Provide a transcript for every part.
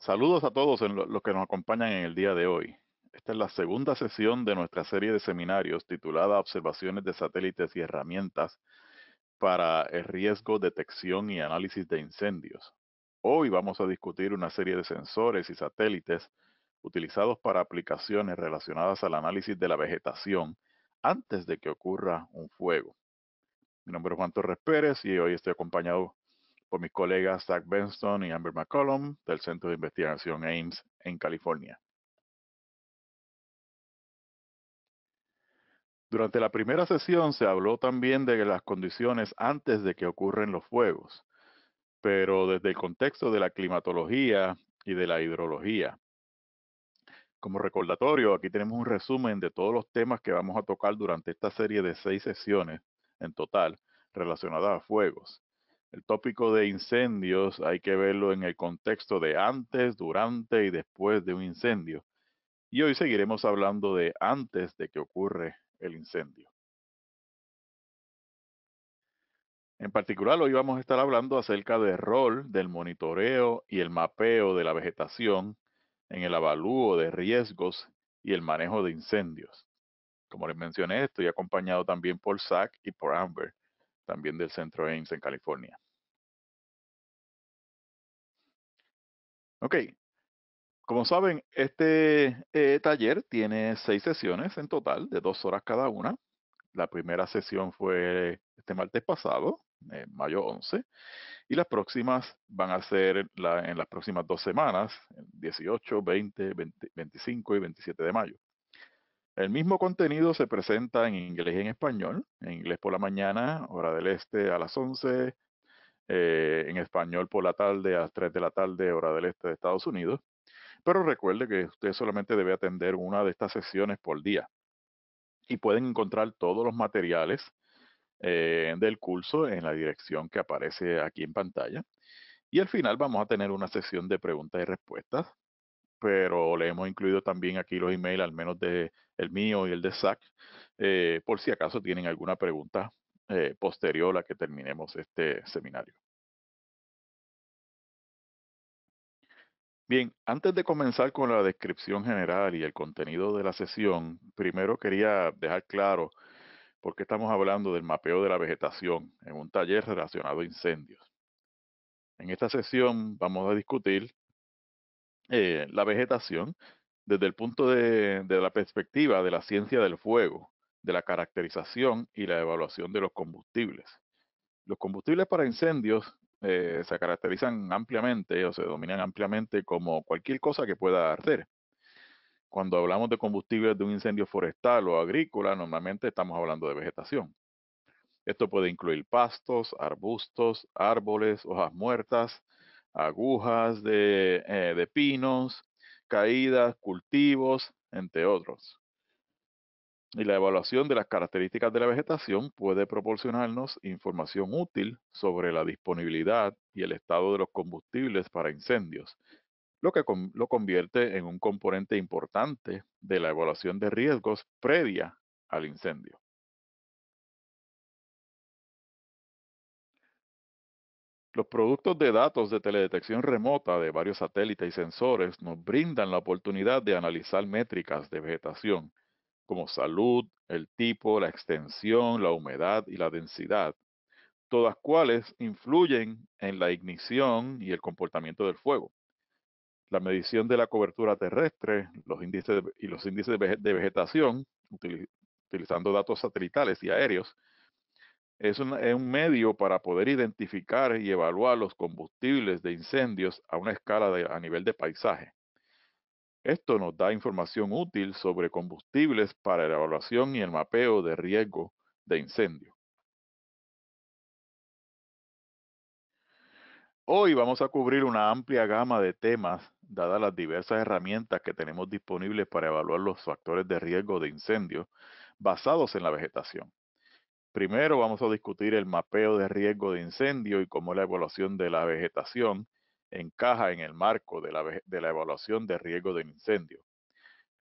Saludos a todos en los que nos acompañan en el día de hoy. Esta es la segunda sesión de nuestra serie de seminarios titulada Observaciones de satélites y herramientas para el riesgo, detección y análisis de incendios. Hoy vamos a discutir una serie de sensores y satélites utilizados para aplicaciones relacionadas al análisis de la vegetación antes de que ocurra un fuego. Mi nombre es Juan Torres Pérez y hoy estoy acompañado por mis colegas Zach Benston y Amber McCollum del Centro de Investigación Ames en California. Durante la primera sesión se habló también de las condiciones antes de que ocurren los fuegos, pero desde el contexto de la climatología y de la hidrología. Como recordatorio, aquí tenemos un resumen de todos los temas que vamos a tocar durante esta serie de seis sesiones en total relacionadas a fuegos. El tópico de incendios hay que verlo en el contexto de antes, durante y después de un incendio. Y hoy seguiremos hablando de antes de que ocurre el incendio. En particular, hoy vamos a estar hablando acerca del rol del monitoreo y el mapeo de la vegetación en el avalúo de riesgos y el manejo de incendios. Como les mencioné, estoy acompañado también por Zach y por Amber también del centro Ames en California. Ok, como saben, este eh, taller tiene seis sesiones en total, de dos horas cada una. La primera sesión fue este martes pasado, eh, mayo 11, y las próximas van a ser en las próximas dos semanas, 18, 20, 25 y 27 de mayo. El mismo contenido se presenta en inglés y en español, en inglés por la mañana, hora del este a las 11, eh, en español por la tarde a las 3 de la tarde, hora del este de Estados Unidos. Pero recuerde que usted solamente debe atender una de estas sesiones por día. Y pueden encontrar todos los materiales eh, del curso en la dirección que aparece aquí en pantalla. Y al final vamos a tener una sesión de preguntas y respuestas pero le hemos incluido también aquí los emails, al menos de el mío y el de Zach, eh, por si acaso tienen alguna pregunta eh, posterior a que terminemos este seminario. Bien, antes de comenzar con la descripción general y el contenido de la sesión, primero quería dejar claro por qué estamos hablando del mapeo de la vegetación en un taller relacionado a incendios. En esta sesión vamos a discutir eh, la vegetación desde el punto de, la perspectiva de la ciencia del fuego, de la caracterización y la evaluación de los combustibles. Los combustibles para incendios eh, se caracterizan ampliamente o se dominan ampliamente como cualquier cosa que pueda arder. Cuando hablamos de combustibles de un incendio forestal o agrícola, normalmente estamos hablando de vegetación. Esto puede incluir pastos, arbustos, árboles, hojas muertas, agujas eh, de, pinos, caídas, cultivos, entre otros. Y la evaluación de las características de la vegetación puede proporcionarnos información útil sobre la disponibilidad y el estado de los combustibles para incendios, lo que lo convierte en un componente importante de la evaluación de riesgos previa al incendio. Los productos de datos de teledetección remota de varios satélites y sensores nos brindan la oportunidad de analizar métricas de vegetación, como salud, el tipo, la extensión, la humedad y la densidad, todas cuales influyen en la ignición y el comportamiento del fuego. La medición de la cobertura terrestre los índices y los índices de vegetación, utilizando datos satelitales y aéreos, es un, medio para poder identificar y evaluar los combustibles de incendios a una escala a nivel de paisaje. Esto nos da información útil sobre combustibles para la evaluación y el mapeo de riesgo de incendio. Hoy vamos a cubrir una amplia gama de temas, dadas las diversas herramientas que tenemos disponibles para evaluar los factores de riesgo de incendio basados en la vegetación. Primero vamos a discutir el mapeo de riesgo de incendio y cómo la evaluación de la vegetación encaja en el marco de la, evaluación de riesgo de incendio.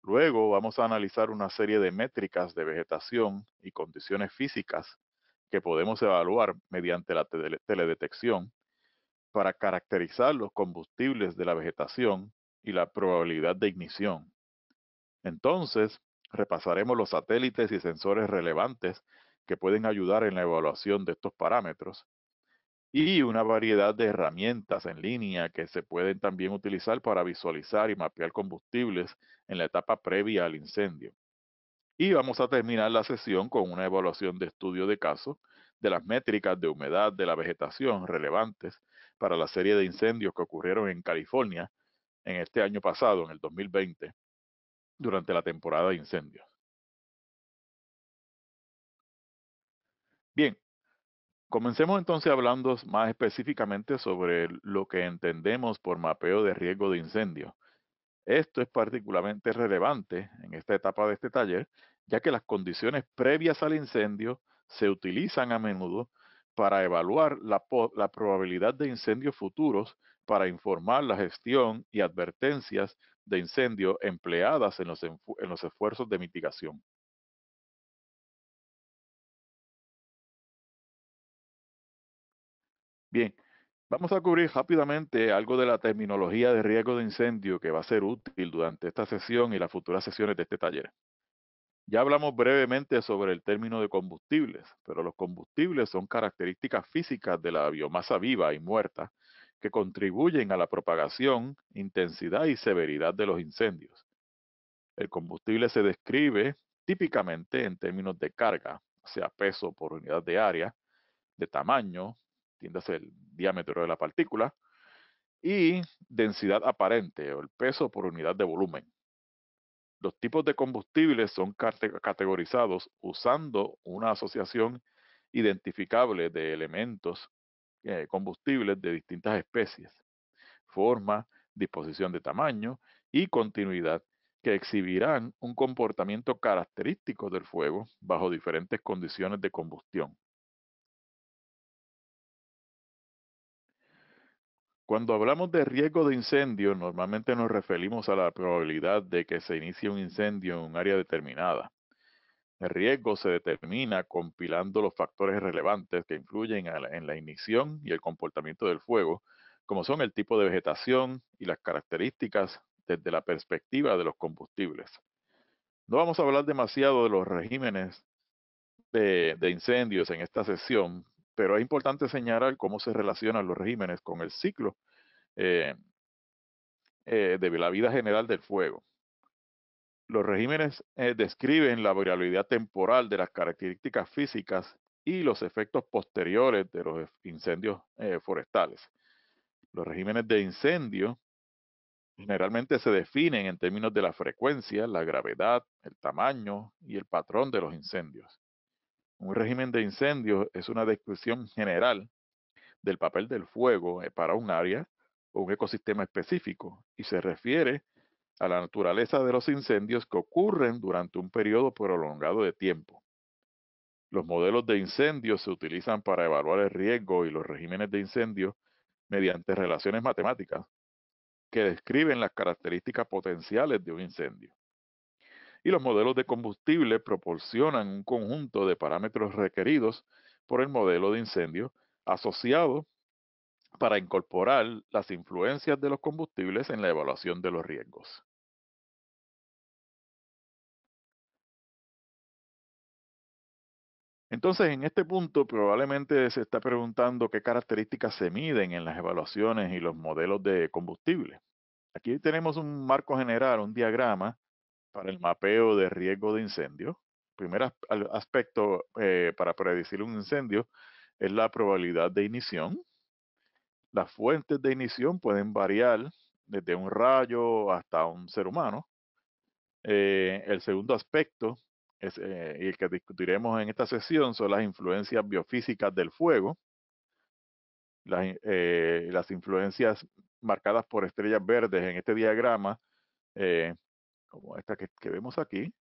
Luego vamos a analizar una serie de métricas de vegetación y condiciones físicas que podemos evaluar mediante la teledetección para caracterizar los combustibles de la vegetación y la probabilidad de ignición. Entonces, repasaremos los satélites y sensores relevantes que pueden ayudar en la evaluación de estos parámetros y una variedad de herramientas en línea que se pueden también utilizar para visualizar y mapear combustibles en la etapa previa al incendio. Y vamos a terminar la sesión con una evaluación de estudio de caso de las métricas de humedad de la vegetación relevantes para la serie de incendios que ocurrieron en California en este año pasado, en el 2020, durante la temporada de incendios. Bien, comencemos entonces hablando más específicamente sobre lo que entendemos por mapeo de riesgo de incendio. Esto es particularmente relevante en esta etapa de este taller, ya que las condiciones previas al incendio se utilizan a menudo para evaluar la, probabilidad de incendios futuros para informar la gestión y advertencias de incendio empleadas en los esfuerzos de mitigación. Bien, vamos a cubrir rápidamente algo de la terminología de riesgo de incendio que va a ser útil durante esta sesión y las futuras sesiones de este taller. Ya hablamos brevemente sobre el término de combustibles, pero los combustibles son características físicas de la biomasa viva y muerta que contribuyen a la propagación, intensidad y severidad de los incendios. El combustible se describe típicamente en términos de carga, sea, peso por unidad de área, de tamaño, entiéndase el diámetro de la partícula, y densidad aparente o el peso por unidad de volumen. Los tipos de combustibles son categorizados usando una asociación identificable de elementos eh, combustibles de distintas especies, forma, disposición de tamaño y continuidad que exhibirán un comportamiento característico del fuego bajo diferentes condiciones de combustión. Cuando hablamos de riesgo de incendio, normalmente nos referimos a la probabilidad de que se inicie un incendio en un área determinada. El riesgo se determina compilando los factores relevantes que influyen en la ignición y el comportamiento del fuego, como son el tipo de vegetación y las características desde la perspectiva de los combustibles. No vamos a hablar demasiado de los regímenes de incendios en esta sesión, pero es importante señalar cómo se relacionan los regímenes con el ciclo eh, eh, de la vida general del fuego. Los regímenes eh, describen la variabilidad temporal de las características físicas y los efectos posteriores de los incendios forestales. Los regímenes de incendio generalmente se definen en términos de la frecuencia, la gravedad, el tamaño y el patrón de los incendios. Un régimen de incendios es una descripción general del papel del fuego eh, para un área o un ecosistema específico y se refiere a la naturaleza de los incendios que ocurren durante un periodo prolongado de tiempo. Los modelos de incendios se utilizan para evaluar el riesgo y los regímenes de incendios mediante relaciones matemáticas que describen las características potenciales de un incendio y los modelos de combustible proporcionan un conjunto de parámetros requeridos por el modelo de incendio asociado para incorporar las influencias de los combustibles en la evaluación de los riesgos. Entonces, en este punto probablemente se está preguntando qué características se miden en las evaluaciones y los modelos de combustible. Aquí tenemos un marco general, un diagrama para el mapeo de riesgo de incendio. Primer aspecto eh, para predecir un incendio es la probabilidad de iniciación. Las fuentes de iniciación pueden variar desde un rayo hasta un ser humano. Eh, el segundo aspecto, es, eh, y el que discutiremos en esta sesión, son las influencias biofísicas del fuego, las, influencias marcadas por estrellas verdes en este diagrama, como esta que, vemos aquí,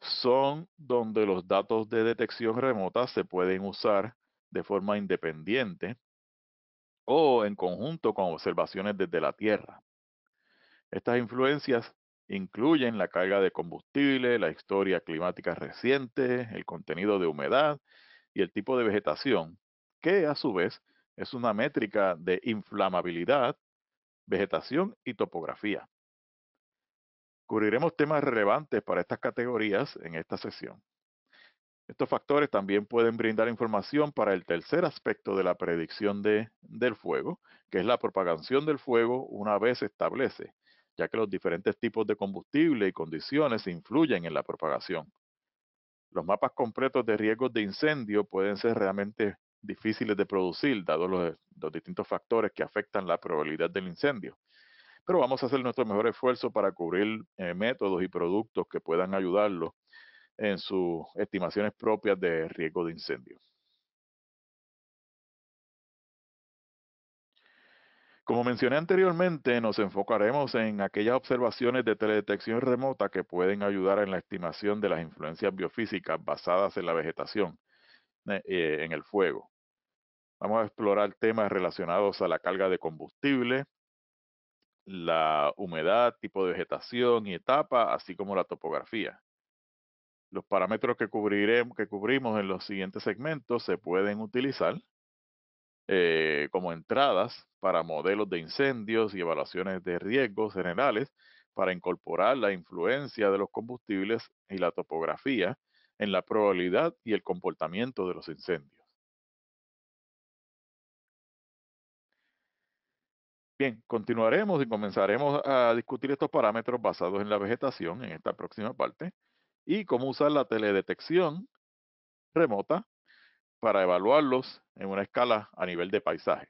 son donde los datos de detección remota se pueden usar de forma independiente o en conjunto con observaciones desde la Tierra. Estas influencias incluyen la carga de combustible, la historia climática reciente, el contenido de humedad y el tipo de vegetación, que a su vez es una métrica de inflamabilidad, vegetación y topografía. Cubriremos temas relevantes para estas categorías en esta sesión. Estos factores también pueden brindar información para el tercer aspecto de la predicción del fuego, que es la propagación del fuego una vez establece, ya que los diferentes tipos de combustible y condiciones influyen en la propagación. Los mapas completos de riesgos de incendio pueden ser realmente difíciles de producir, dado los distintos factores que afectan la probabilidad del incendio pero vamos a hacer nuestro mejor esfuerzo para cubrir eh, métodos y productos que puedan ayudarlo en sus estimaciones propias de riesgo de incendio. Como mencioné anteriormente, nos enfocaremos en aquellas observaciones de teledetección remota que pueden ayudar en la estimación de las influencias biofísicas basadas en la vegetación, eh, eh, en el fuego. Vamos a explorar temas relacionados a la carga de combustible, la humedad, tipo de vegetación y etapa, así como la topografía. Los parámetros que, cubriremos, que cubrimos en los siguientes segmentos se pueden utilizar eh, como entradas para modelos de incendios y evaluaciones de riesgos generales para incorporar la influencia de los combustibles y la topografía en la probabilidad y el comportamiento de los incendios. Bien, continuaremos y comenzaremos a discutir estos parámetros basados en la vegetación en esta próxima parte y cómo usar la teledetección remota para evaluarlos en una escala a nivel de paisaje.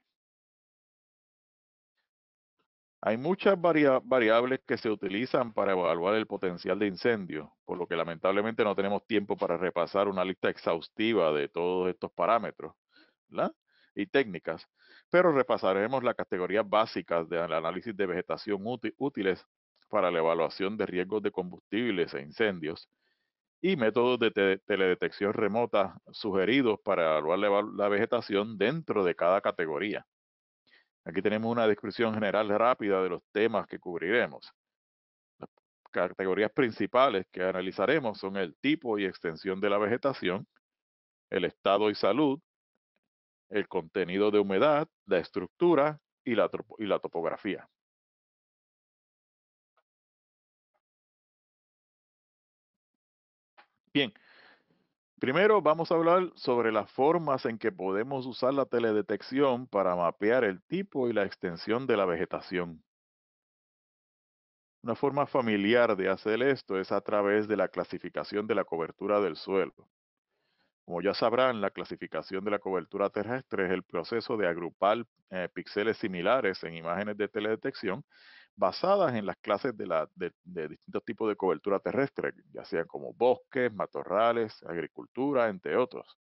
Hay muchas variables que se utilizan para evaluar el potencial de incendio, por lo que lamentablemente no tenemos tiempo para repasar una lista exhaustiva de todos estos parámetros y técnicas pero repasaremos las categorías básicas del análisis de vegetación útiles para la evaluación de riesgos de combustibles e incendios y métodos de teledetección remota sugeridos para evaluar la vegetación dentro de cada categoría. Aquí tenemos una descripción general rápida de los temas que cubriremos. Las categorías principales que analizaremos son el tipo y extensión de la vegetación, el estado y salud, el contenido de humedad, la estructura y la, topografía. Bien, primero vamos a hablar sobre las formas en que podemos usar la teledetección para mapear el tipo y la extensión de la vegetación. Una forma familiar de hacer esto es a través de la clasificación de la cobertura del suelo. Como ya sabrán, la clasificación de la cobertura terrestre es el proceso de agrupar eh, píxeles similares en imágenes de teledetección basadas en las clases de, distintos tipos de cobertura terrestre, ya sean como bosques, matorrales, agricultura, entre otros.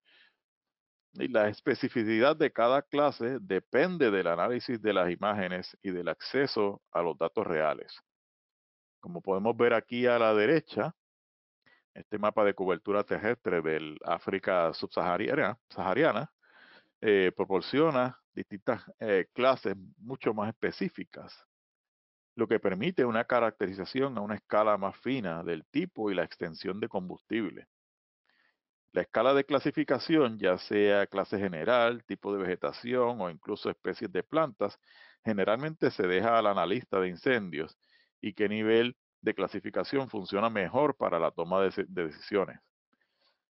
Y la especificidad de cada clase depende del análisis de las imágenes y del acceso a los datos reales. Como podemos ver aquí a la derecha, este mapa de cobertura terrestre del África subsahariana eh, proporciona distintas eh, clases mucho más específicas, lo que permite una caracterización a una escala más fina del tipo y la extensión de combustible. La escala de clasificación, ya sea clase general, tipo de vegetación o incluso especies de plantas, generalmente se deja al analista de incendios y qué nivel de clasificación funciona mejor para la toma de, decisiones.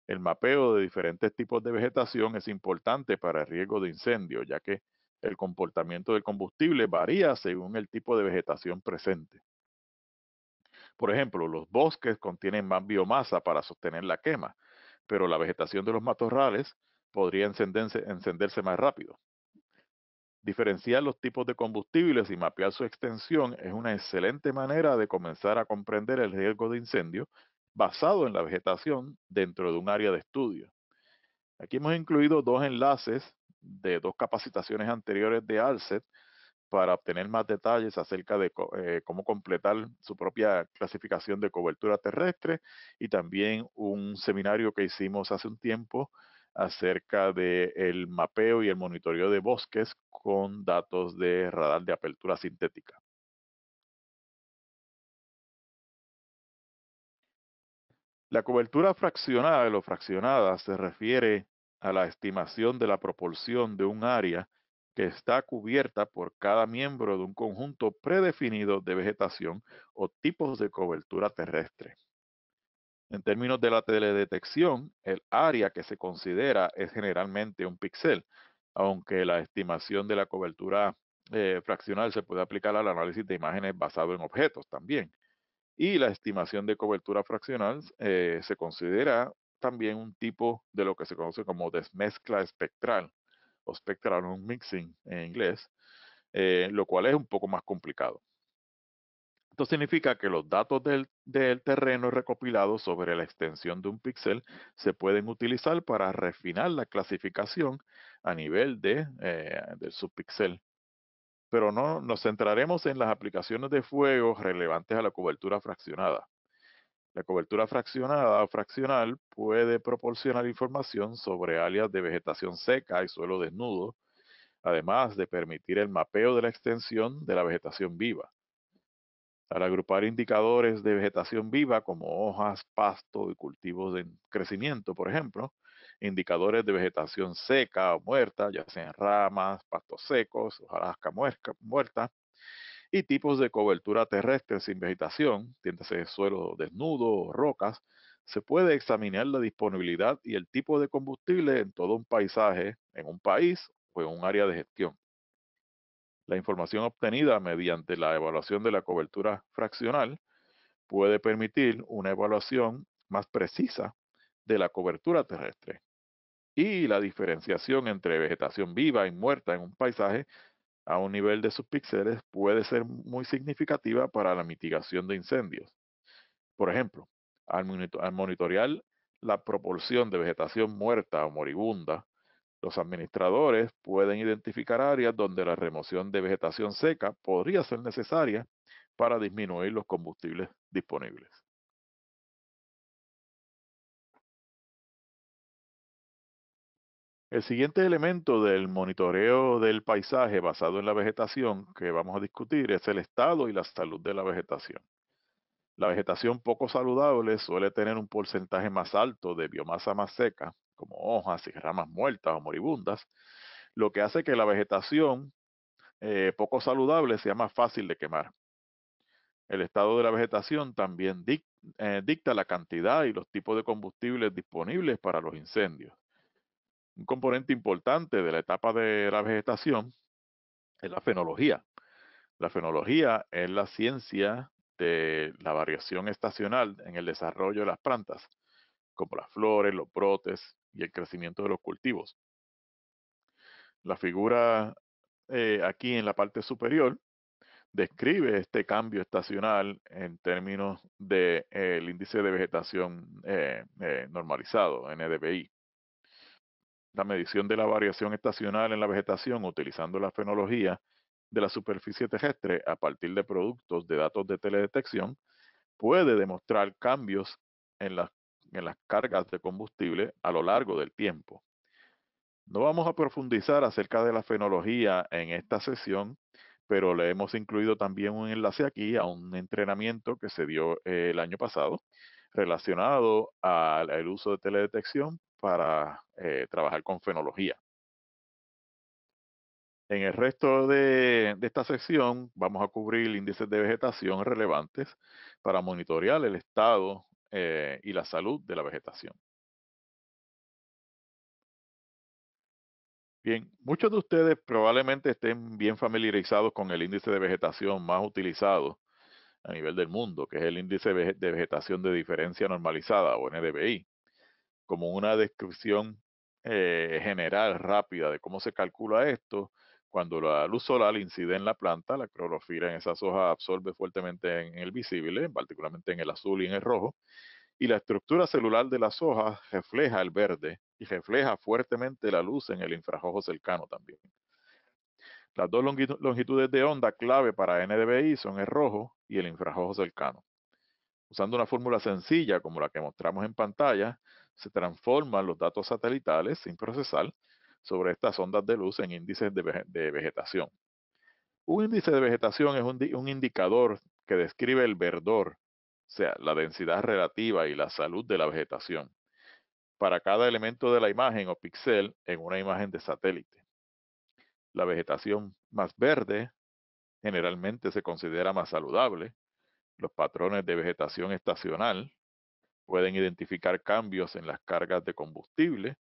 El mapeo de diferentes tipos de vegetación es importante para el riesgo de incendio, ya que el comportamiento del combustible varía según el tipo de vegetación presente. Por ejemplo, los bosques contienen más biomasa para sostener la quema, pero la vegetación de los matorrales podría encenderse más rápido. Diferenciar los tipos de combustibles y mapear su extensión es una excelente manera de comenzar a comprender el riesgo de incendio basado en la vegetación dentro de un área de estudio. Aquí hemos incluido dos enlaces de dos capacitaciones anteriores de ALSET para obtener más detalles acerca de eh, cómo completar su propia clasificación de cobertura terrestre y también un seminario que hicimos hace un tiempo acerca del el mapeo y el monitoreo de bosques con datos de radar de apertura sintética. La cobertura fraccionada o fraccionada se refiere a la estimación de la proporción de un área que está cubierta por cada miembro de un conjunto predefinido de vegetación o tipos de cobertura terrestre. En términos de la teledetección, el área que se considera es generalmente un píxel, aunque la estimación de la cobertura eh, fraccional se puede aplicar al análisis de imágenes basado en objetos también. Y la estimación de cobertura fraccional eh, se considera también un tipo de lo que se conoce como desmezcla espectral o spectral mixing en inglés, eh, lo cual es un poco más complicado. Esto significa que los datos del, terreno recopilados sobre la extensión de un píxel se pueden utilizar para refinar la clasificación a nivel de, eh, del subpíxel. Pero no nos centraremos en las aplicaciones de fuego relevantes a la cobertura fraccionada. La cobertura fraccionada o fraccional puede proporcionar información sobre áreas de vegetación seca y suelo desnudo, además de permitir el mapeo de la extensión de la vegetación viva al agrupar indicadores de vegetación viva como hojas, pasto y cultivos en crecimiento, por ejemplo, indicadores de vegetación seca o muerta, ya sean ramas, pastos secos, hojarasca muerta, y tipos de cobertura terrestre sin vegetación, de suelo desnudo o rocas, se puede examinar la disponibilidad y el tipo de combustible en todo un paisaje, en un país o en un área de gestión. La información obtenida mediante la evaluación de la cobertura fraccional puede permitir una evaluación más precisa de la cobertura terrestre y la diferenciación entre vegetación viva y muerta en un paisaje a un nivel de sus píxeles puede ser muy significativa para la mitigación de incendios. Por ejemplo, al, monitorear la proporción de vegetación muerta o moribunda los administradores pueden identificar áreas donde la remoción de vegetación seca podría ser necesaria para disminuir los combustibles disponibles. El siguiente elemento del monitoreo del paisaje basado en la vegetación que vamos a discutir es el estado y la salud de la vegetación. La vegetación poco saludable suele tener un porcentaje más alto de biomasa más seca como hojas y ramas muertas o moribundas, lo que hace que la vegetación eh, poco saludable sea más fácil de quemar. El estado de la vegetación también eh, dicta la cantidad y los tipos de combustibles disponibles para los incendios. Un componente importante de la etapa de la vegetación es la fenología. La fenología es la ciencia de la variación estacional en el desarrollo de las plantas, como las flores, los brotes, y el crecimiento de los cultivos. La figura eh, aquí en la parte superior describe este cambio estacional en términos del eh, índice de vegetación eh, normalizado, NDVI. La medición de la variación estacional en la vegetación utilizando la fenología de la superficie terrestre a partir de productos de datos de teledetección puede demostrar cambios en las en las cargas de combustible a lo largo del tiempo. No vamos a profundizar acerca de la fenología en esta sesión, pero le hemos incluido también un enlace aquí a un entrenamiento que se dio eh, el año pasado relacionado al, uso de teledetección para eh, trabajar con fenología. En el resto de, esta sesión vamos a cubrir índices de vegetación relevantes para monitorear el estado eh, y la salud de la vegetación. Bien, muchos de ustedes probablemente estén bien familiarizados con el índice de vegetación más utilizado a nivel del mundo, que es el índice de vegetación de diferencia normalizada o NDVI, como una descripción eh, general rápida de cómo se calcula esto cuando la luz solar incide en la planta, la clorofila en esas hojas absorbe fuertemente en el visible, particularmente en el azul y en el rojo, y la estructura celular de las hojas refleja el verde y refleja fuertemente la luz en el infrarrojo cercano también. Las dos longitudes de onda clave para NDVI son el rojo y el infrarrojo cercano. Usando una fórmula sencilla como la que mostramos en pantalla, se transforman los datos satelitales sin procesar sobre estas ondas de luz en índices de, vegetación. Un índice de vegetación es un, un indicador que describe el verdor, o sea, la densidad relativa y la salud de la vegetación, para cada elemento de la imagen o píxel en una imagen de satélite. La vegetación más verde generalmente se considera más saludable. Los patrones de vegetación estacional pueden identificar cambios en las cargas de combustible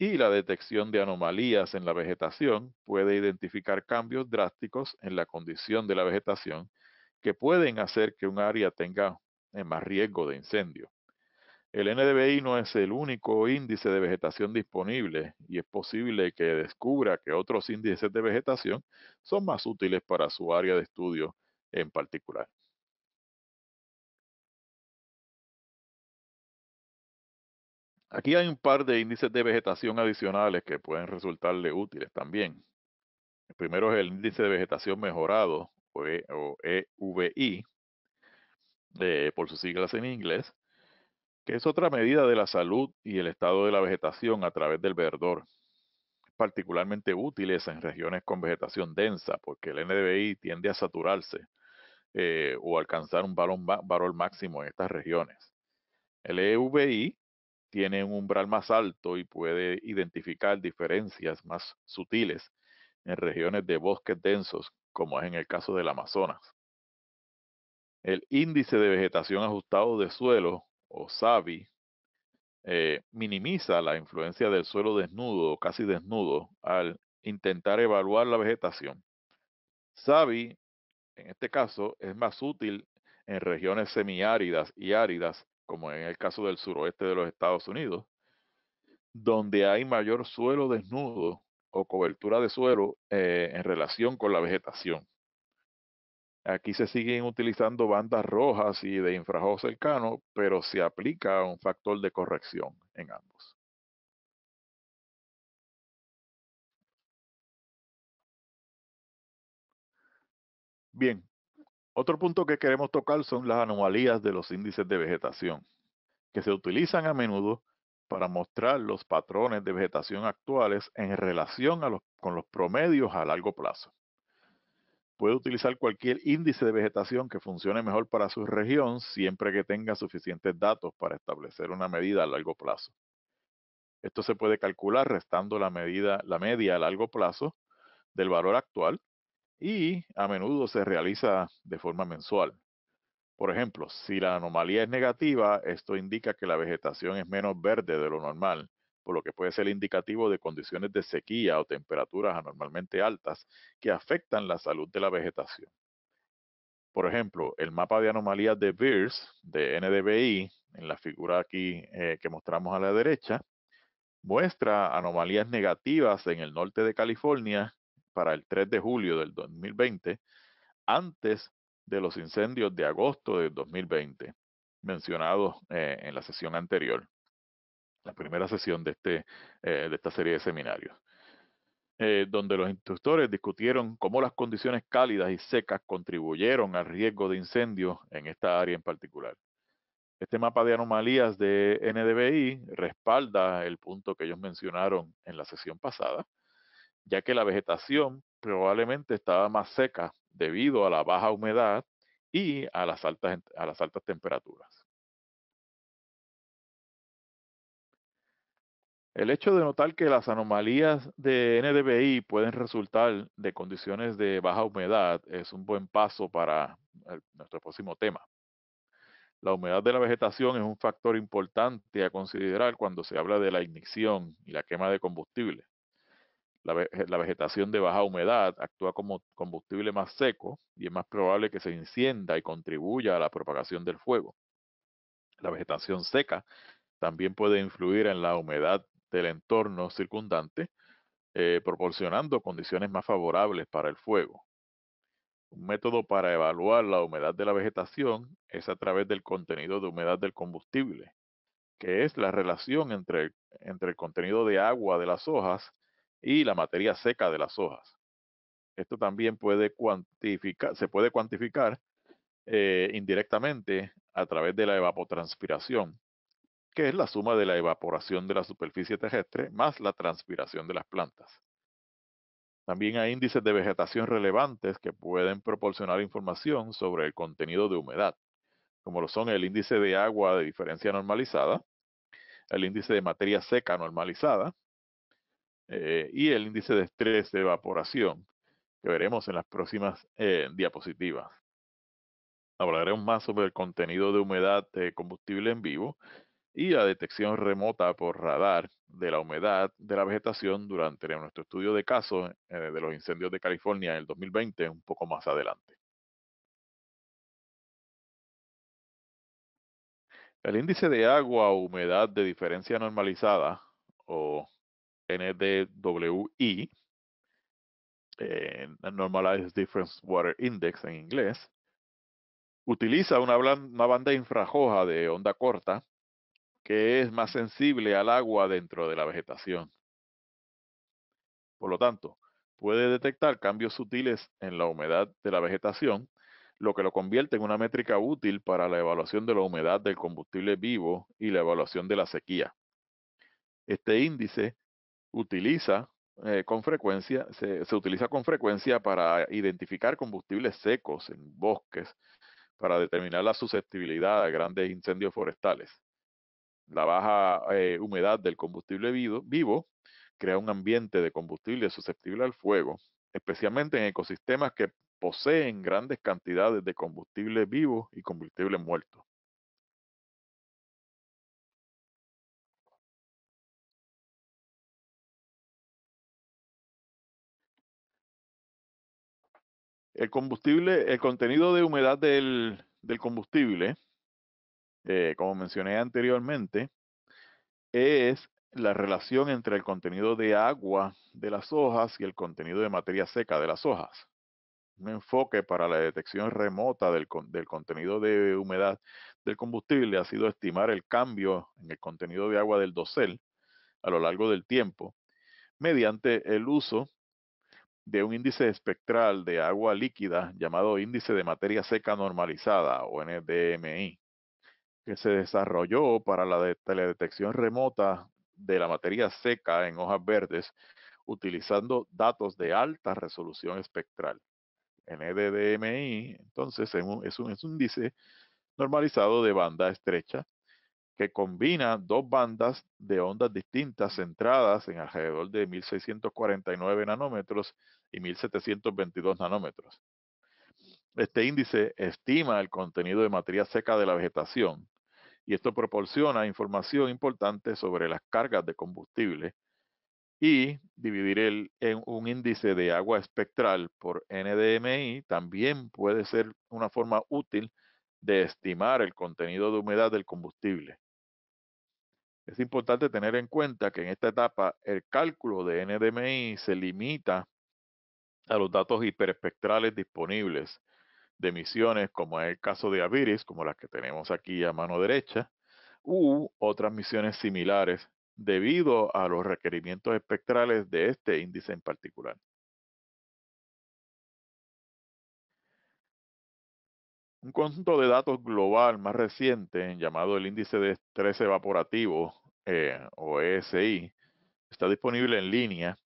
y la detección de anomalías en la vegetación puede identificar cambios drásticos en la condición de la vegetación que pueden hacer que un área tenga eh, más riesgo de incendio. El NDBI no es el único índice de vegetación disponible y es posible que descubra que otros índices de vegetación son más útiles para su área de estudio en particular. Aquí hay un par de índices de vegetación adicionales que pueden resultarle útiles también. El primero es el índice de vegetación mejorado, o, EVI, e eh, por sus siglas en inglés, que es otra medida de la salud y el estado de la vegetación a través del verdor. Particularmente útiles en regiones con vegetación densa, porque el NDVI tiende a saturarse eh, o alcanzar un valor máximo en estas regiones. El EVI tiene un umbral más alto y puede identificar diferencias más sutiles en regiones de bosques densos, como es en el caso del Amazonas. El índice de vegetación ajustado de suelo, o SAVI, eh, minimiza la influencia del suelo desnudo o casi desnudo al intentar evaluar la vegetación. SAVI, en este caso, es más útil en regiones semiáridas y áridas como en el caso del suroeste de los Estados Unidos, donde hay mayor suelo desnudo o cobertura de suelo eh, en relación con la vegetación. Aquí se siguen utilizando bandas rojas y de infrarrojo cercano, pero se aplica un factor de corrección en ambos. Bien, otro punto que queremos tocar son las anomalías de los índices de vegetación, que se utilizan a menudo para mostrar los patrones de vegetación actuales en relación con los promedios a largo plazo. Puede utilizar cualquier índice de vegetación que funcione mejor para su región siempre que tenga suficientes datos para establecer una medida a largo plazo. Esto se puede calcular restando la medida, la media a largo plazo del valor actual y a menudo se realiza de forma mensual. Por ejemplo, si la anomalía es negativa, esto indica que la vegetación es menos verde de lo normal, por lo que puede ser indicativo de condiciones de sequía o temperaturas anormalmente altas que afectan la salud de la vegetación. Por ejemplo, el mapa de anomalías de BIRS de NDBI, en la figura aquí eh, que mostramos a la derecha, muestra anomalías negativas en el norte de California para el 3 de julio del 2020, antes de los incendios de agosto del 2020, mencionados eh, en la sesión anterior, la primera sesión de, este, eh, de esta serie de seminarios. Eh, donde los instructores discutieron cómo las condiciones cálidas y secas contribuyeron al riesgo de incendios en esta área en particular. Este mapa de anomalías de NDBI respalda el punto que ellos mencionaron en la sesión pasada ya que la vegetación probablemente estaba más seca debido a la baja humedad y a las altas, temperaturas. El hecho de notar que las anomalías de NDVI pueden resultar de condiciones de baja humedad es un buen paso para nuestro próximo tema. La humedad de la vegetación es un factor importante a considerar cuando se habla de la ignición y la quema de combustible. Eh, la, vegetación de baja humedad actúa como combustible más seco y es más probable que se incienda y contribuya a la propagación del fuego. La vegetación seca también puede influir en la humedad del entorno circundante, eh, proporcionando condiciones más favorables para el fuego. Un método para evaluar la humedad de la vegetación es a través del contenido de humedad del combustible, que es la relación entre, entre el contenido de agua de las hojas y la materia seca de las hojas. Esto también puede se puede cuantificar eh, indirectamente a través de la evapotranspiración, que es la suma de la evaporación de la superficie terrestre más la transpiración de las plantas. También hay índices de vegetación relevantes que pueden proporcionar información sobre el contenido de humedad, como lo son el índice de agua de diferencia normalizada, el índice de materia seca normalizada, eh, y el índice de estrés de evaporación, que veremos en las próximas eh, diapositivas. Hablaremos más sobre el contenido de humedad de combustible en vivo y la detección remota por radar de la humedad de la vegetación durante nuestro estudio de casos eh, de los incendios de California en el 2020, un poco más adelante. El índice de agua o humedad de diferencia normalizada, o NDWI, eh, Normalized Difference Water Index en inglés, utiliza una, una banda infrarroja de onda corta que es más sensible al agua dentro de la vegetación. Por lo tanto, puede detectar cambios sutiles en la humedad de la vegetación, lo que lo convierte en una métrica útil para la evaluación de la humedad del combustible vivo y la evaluación de la sequía. Este índice utiliza eh, con frecuencia, se, utiliza con frecuencia para identificar combustibles secos en bosques para determinar la susceptibilidad a grandes incendios forestales. La baja eh, humedad del combustible vivo, vivo crea un ambiente de combustible susceptible al fuego, especialmente en ecosistemas que poseen grandes cantidades de combustible vivo y combustible muerto. El combustible, el contenido de humedad del, combustible, eh, como mencioné anteriormente, es la relación entre el contenido de agua de las hojas y el contenido de materia seca de las hojas. Un enfoque para la detección remota del, del, contenido de humedad del combustible ha sido estimar el cambio en el contenido de agua del dosel a lo largo del tiempo mediante el uso de un índice espectral de agua líquida llamado índice de materia seca normalizada o NDMI, que se desarrolló para la teledetección remota de la materia seca en hojas verdes utilizando datos de alta resolución espectral. NDMI, entonces, es un índice normalizado de banda estrecha que combina dos bandas de ondas distintas centradas en alrededor de 1649 nanómetros y 1722 nanómetros. Este índice estima el contenido de materia seca de la vegetación y esto proporciona información importante sobre las cargas de combustible y dividir el, en un índice de agua espectral por NDMI también puede ser una forma útil de estimar el contenido de humedad del combustible. Es importante tener en cuenta que en esta etapa el cálculo de NDMI se limita a los datos hiperespectrales disponibles de misiones, como es el caso de Aviris, como las que tenemos aquí a mano derecha, u otras misiones similares, debido a los requerimientos espectrales de este índice en particular. Un conjunto de datos global más reciente, llamado el índice de estrés evaporativo eh, o ESI, está disponible en línea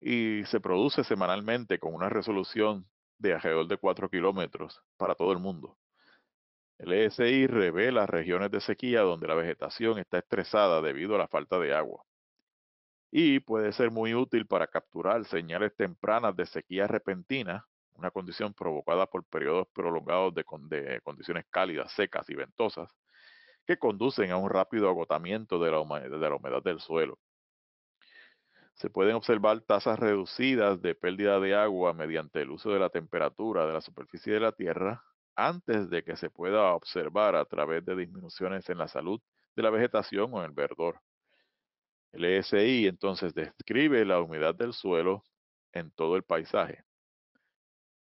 y se produce semanalmente con una resolución de alrededor de 4 kilómetros para todo el mundo. El ESI revela regiones de sequía donde la vegetación está estresada debido a la falta de agua y puede ser muy útil para capturar señales tempranas de sequía repentina una condición provocada por periodos prolongados de, condiciones cálidas, secas y ventosas, que conducen a un rápido agotamiento de la, de la humedad del suelo. Se pueden observar tasas reducidas de pérdida de agua mediante el uso de la temperatura de la superficie de la Tierra antes de que se pueda observar a través de disminuciones en la salud de la vegetación o en el verdor. El ESI entonces describe la humedad del suelo en todo el paisaje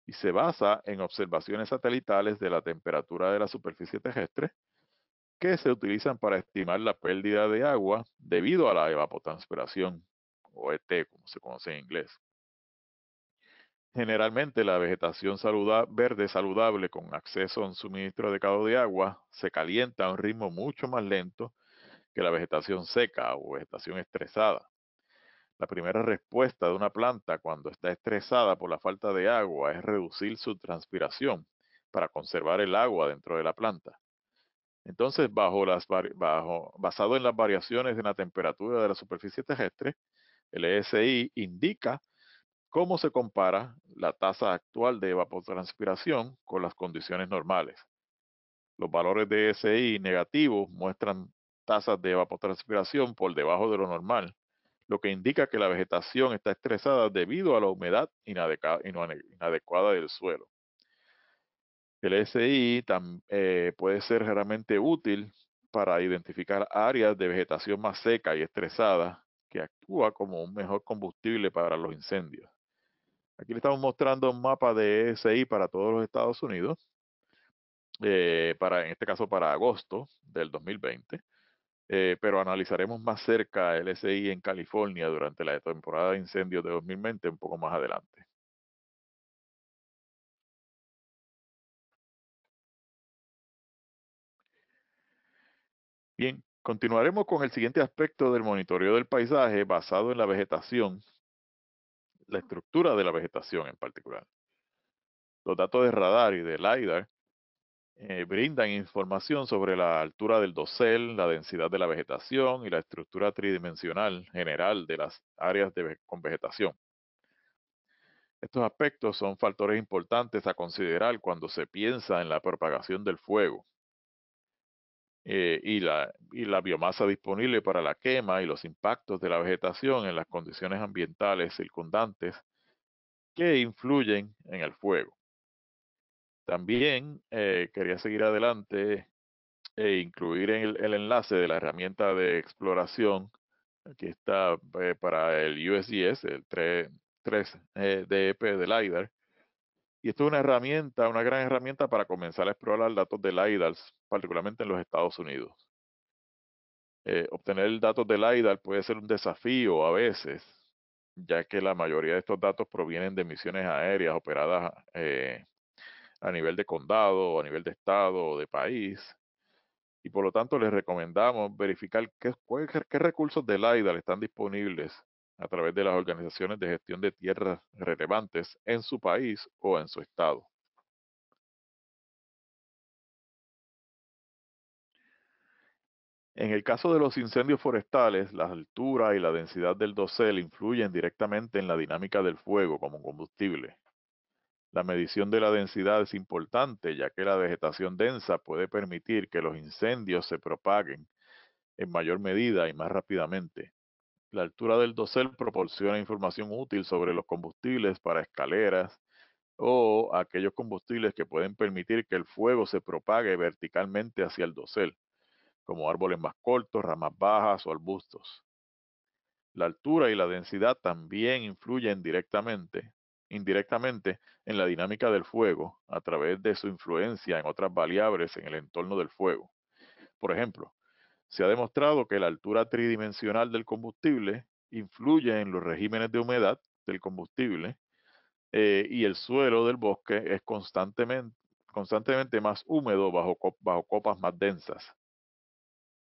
y se basa en observaciones satelitales de la temperatura de la superficie terrestre que se utilizan para estimar la pérdida de agua debido a la evapotranspiración o ET como se conoce en inglés. Generalmente la vegetación verde saludable con acceso a un suministro adecuado de agua se calienta a un ritmo mucho más lento que la vegetación seca o vegetación estresada. La primera respuesta de una planta cuando está estresada por la falta de agua es reducir su transpiración para conservar el agua dentro de la planta. Entonces, bajo basado en las variaciones en la temperatura de la superficie terrestre, el ESI indica cómo se compara la tasa actual de evapotranspiración con las condiciones normales. Los valores de ESI negativos muestran tasas de evapotranspiración por debajo de lo normal lo que indica que la vegetación está estresada debido a la humedad inadecuada del suelo. El SI eh, puede ser realmente útil para identificar áreas de vegetación más seca y estresada que actúa como un mejor combustible para los incendios. Aquí le estamos mostrando un mapa de SI para todos los Estados Unidos, eh, para, en este caso para agosto del 2020. Eh, pero analizaremos más cerca el SI en California durante la temporada de incendios de 2020 un poco más adelante. Bien, continuaremos con el siguiente aspecto del monitoreo del paisaje basado en la vegetación, la estructura de la vegetación en particular. Los datos de radar y de LIDAR eh, brindan información sobre la altura del dosel, la densidad de la vegetación y la estructura tridimensional general de las áreas con vegetación. Estos aspectos son factores importantes a considerar cuando se piensa en la propagación del fuego eh, y la biomasa disponible para la quema y los impactos de la vegetación en las condiciones ambientales circundantes que influyen en el fuego. También eh, quería seguir adelante e incluir el, el, enlace de la herramienta de exploración. Aquí está eh, para el USGS, el 3, eh, DEP del LIDAR. Y esto es una herramienta, una gran herramienta para comenzar a explorar datos de LIDAR, particularmente en los Estados Unidos. Eh, obtener datos de LIDAR puede ser un desafío a veces, ya que la mayoría de estos datos provienen de misiones aéreas operadas a nivel de condado, a nivel de estado o de país. Y por lo tanto les recomendamos verificar qué, recursos del AIDAL están disponibles a través de las organizaciones de gestión de tierras relevantes en su país o en su estado. En el caso de los incendios forestales, la altura y la densidad del dosel influyen directamente en la dinámica del fuego como combustible. La medición de la densidad es importante, ya que la vegetación densa puede permitir que los incendios se propaguen en mayor medida y más rápidamente. La altura del dosel proporciona información útil sobre los combustibles para escaleras o aquellos combustibles que pueden permitir que el fuego se propague verticalmente hacia el dosel, como árboles más cortos, ramas bajas o arbustos. La altura y la densidad también influyen directamente indirectamente en la dinámica del fuego a través de su influencia en otras variables en el entorno del fuego. Por ejemplo, se ha demostrado que la altura tridimensional del combustible influye en los regímenes de humedad del combustible eh, y el suelo del bosque es constantemente, más húmedo bajo, bajo copas más densas.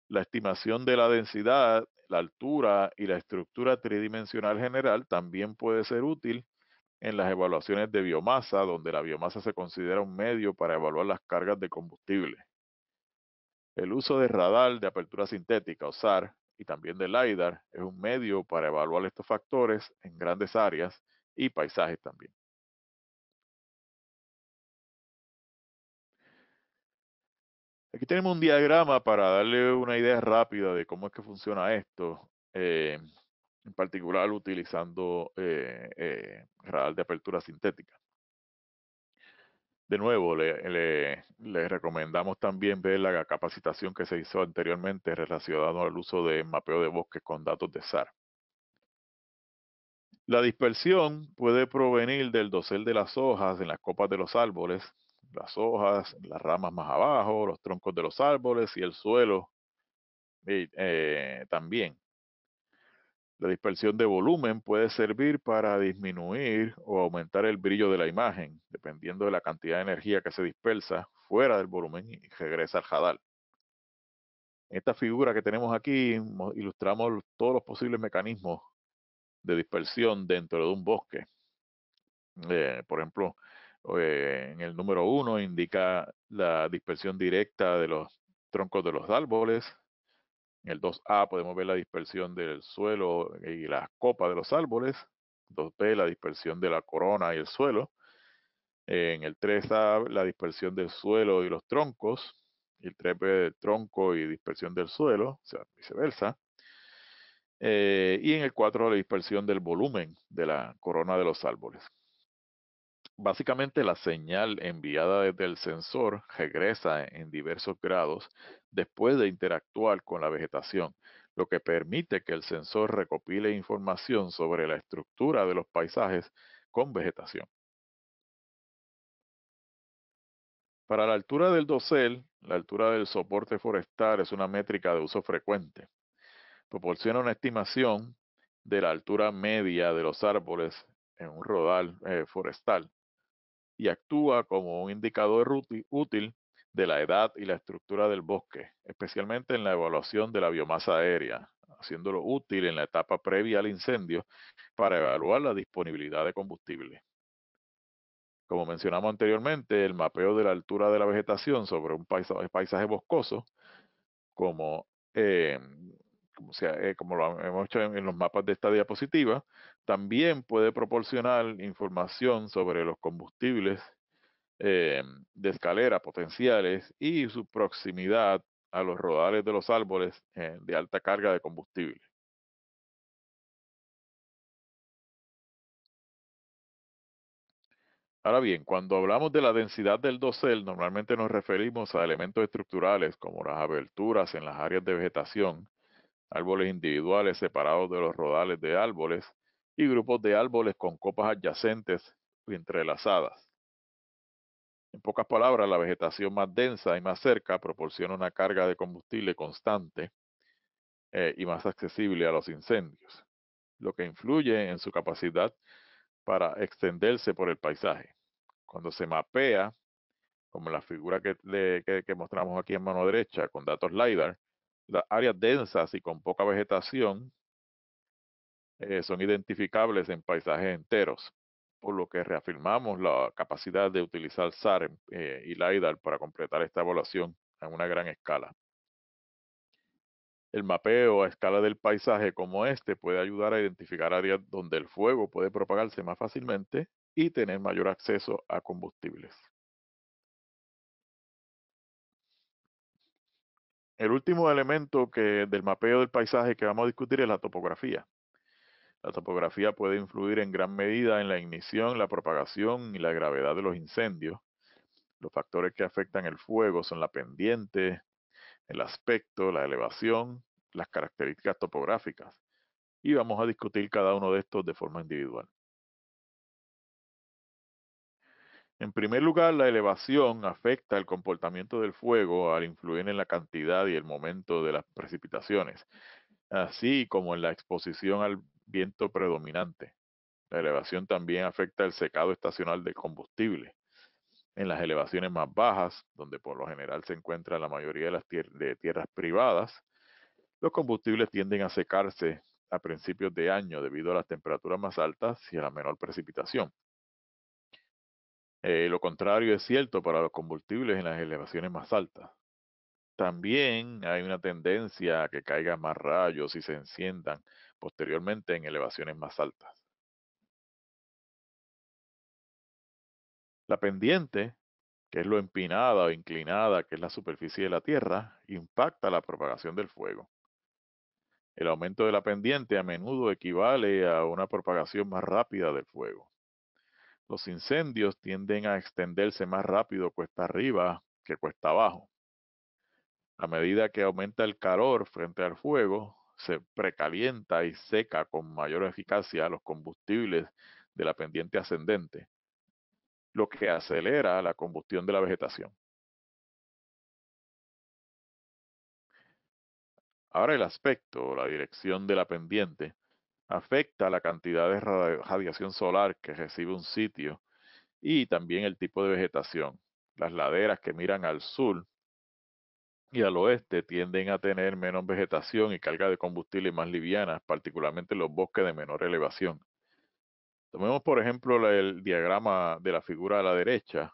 La estimación de la densidad, la altura y la estructura tridimensional general también puede ser útil en las evaluaciones de biomasa, donde la biomasa se considera un medio para evaluar las cargas de combustible. El uso de radar de apertura sintética, o SAR, y también de LIDAR es un medio para evaluar estos factores en grandes áreas y paisajes también. Aquí tenemos un diagrama para darle una idea rápida de cómo es que funciona esto. Eh, en particular utilizando eh, eh, radar de apertura sintética. De nuevo, le, recomendamos también ver la capacitación que se hizo anteriormente relacionada al uso de mapeo de bosques con datos de SAR. La dispersión puede provenir del dosel de las hojas en las copas de los árboles, las hojas, las ramas más abajo, los troncos de los árboles y el suelo eh, también. La dispersión de volumen puede servir para disminuir o aumentar el brillo de la imagen, dependiendo de la cantidad de energía que se dispersa fuera del volumen y regresa al jadal. En esta figura que tenemos aquí ilustramos todos los posibles mecanismos de dispersión dentro de un bosque. Eh, por ejemplo, eh, en el número uno indica la dispersión directa de los troncos de los árboles, en el 2A podemos ver la dispersión del suelo y las copas de los árboles. 2B la dispersión de la corona y el suelo. En el 3A la dispersión del suelo y los troncos. el 3B tronco y dispersión del suelo, o sea, viceversa. Eh, y en el 4 la dispersión del volumen de la corona de los árboles básicamente la señal enviada desde el sensor regresa en diversos grados después de interactuar con la vegetación, lo que permite que el sensor recopile información sobre la estructura de los paisajes con vegetación. Para la altura del dosel, la altura del soporte forestal es una métrica de uso frecuente. Proporciona una estimación de la altura media de los árboles en un rodal eh, forestal y actúa como un indicador útil de la edad y la estructura del bosque, especialmente en la evaluación de la biomasa aérea, haciéndolo útil en la etapa previa al incendio para evaluar la disponibilidad de combustible. Como mencionamos anteriormente, el mapeo de la altura de la vegetación sobre un paisaje, boscoso, como, eh, eh, como, lo hemos hecho en los mapas de esta diapositiva, también puede proporcionar información sobre los combustibles eh, de escalera potenciales y su proximidad a los rodales de los árboles eh, de alta carga de combustible. Ahora bien, cuando hablamos de la densidad del dosel, normalmente nos referimos a elementos estructurales como las aberturas en las áreas de vegetación, árboles individuales separados de los rodales de árboles, y grupos de árboles con copas adyacentes y entrelazadas. En pocas palabras, la vegetación más densa y más cerca proporciona una carga de combustible constante eh, y más accesible a los incendios, lo que influye en su capacidad para extenderse por el paisaje. Cuando se mapea, como la figura que, que mostramos aquí en mano derecha con datos LIDAR, las áreas densas y con poca vegetación eh, son identificables en paisajes enteros, por lo que reafirmamos la capacidad de utilizar SAR eh, y LIDAR para completar esta evaluación en una gran escala. El mapeo a escala del paisaje como este puede ayudar a identificar áreas donde el fuego puede propagarse más fácilmente y tener mayor acceso a combustibles. El último elemento que, del mapeo del paisaje que vamos a discutir es la topografía. La topografía puede influir en gran medida en la ignición, la propagación y la gravedad de los incendios. Los factores que afectan el fuego son la pendiente, el aspecto, la elevación, las características topográficas. Y vamos a discutir cada uno de estos de forma individual. En primer lugar, la elevación afecta el comportamiento del fuego al influir en la cantidad y el momento de las precipitaciones, así como en la exposición al viento predominante. La elevación también afecta el secado estacional del combustible. En las elevaciones más bajas, donde por lo general se encuentra la mayoría de las de tierras privadas, los combustibles tienden a secarse a principios de año debido a las temperaturas más altas y a la menor precipitación. Eh, lo contrario es cierto para los combustibles en las elevaciones más altas. También hay una tendencia a que caigan más rayos y se enciendan posteriormente en elevaciones más altas. La pendiente, que es lo empinada o inclinada que es la superficie de la Tierra, impacta la propagación del fuego. El aumento de la pendiente a menudo equivale a una propagación más rápida del fuego. Los incendios tienden a extenderse más rápido cuesta arriba que cuesta abajo. A medida que aumenta el calor frente al fuego, se precalienta y seca con mayor eficacia los combustibles de la pendiente ascendente, lo que acelera la combustión de la vegetación. Ahora el aspecto o la dirección de la pendiente afecta la cantidad de radiación solar que recibe un sitio y también el tipo de vegetación. Las laderas que miran al sur y al oeste tienden a tener menos vegetación y carga de combustible más livianas, particularmente los bosques de menor elevación. Tomemos, por ejemplo, el diagrama de la figura a la derecha.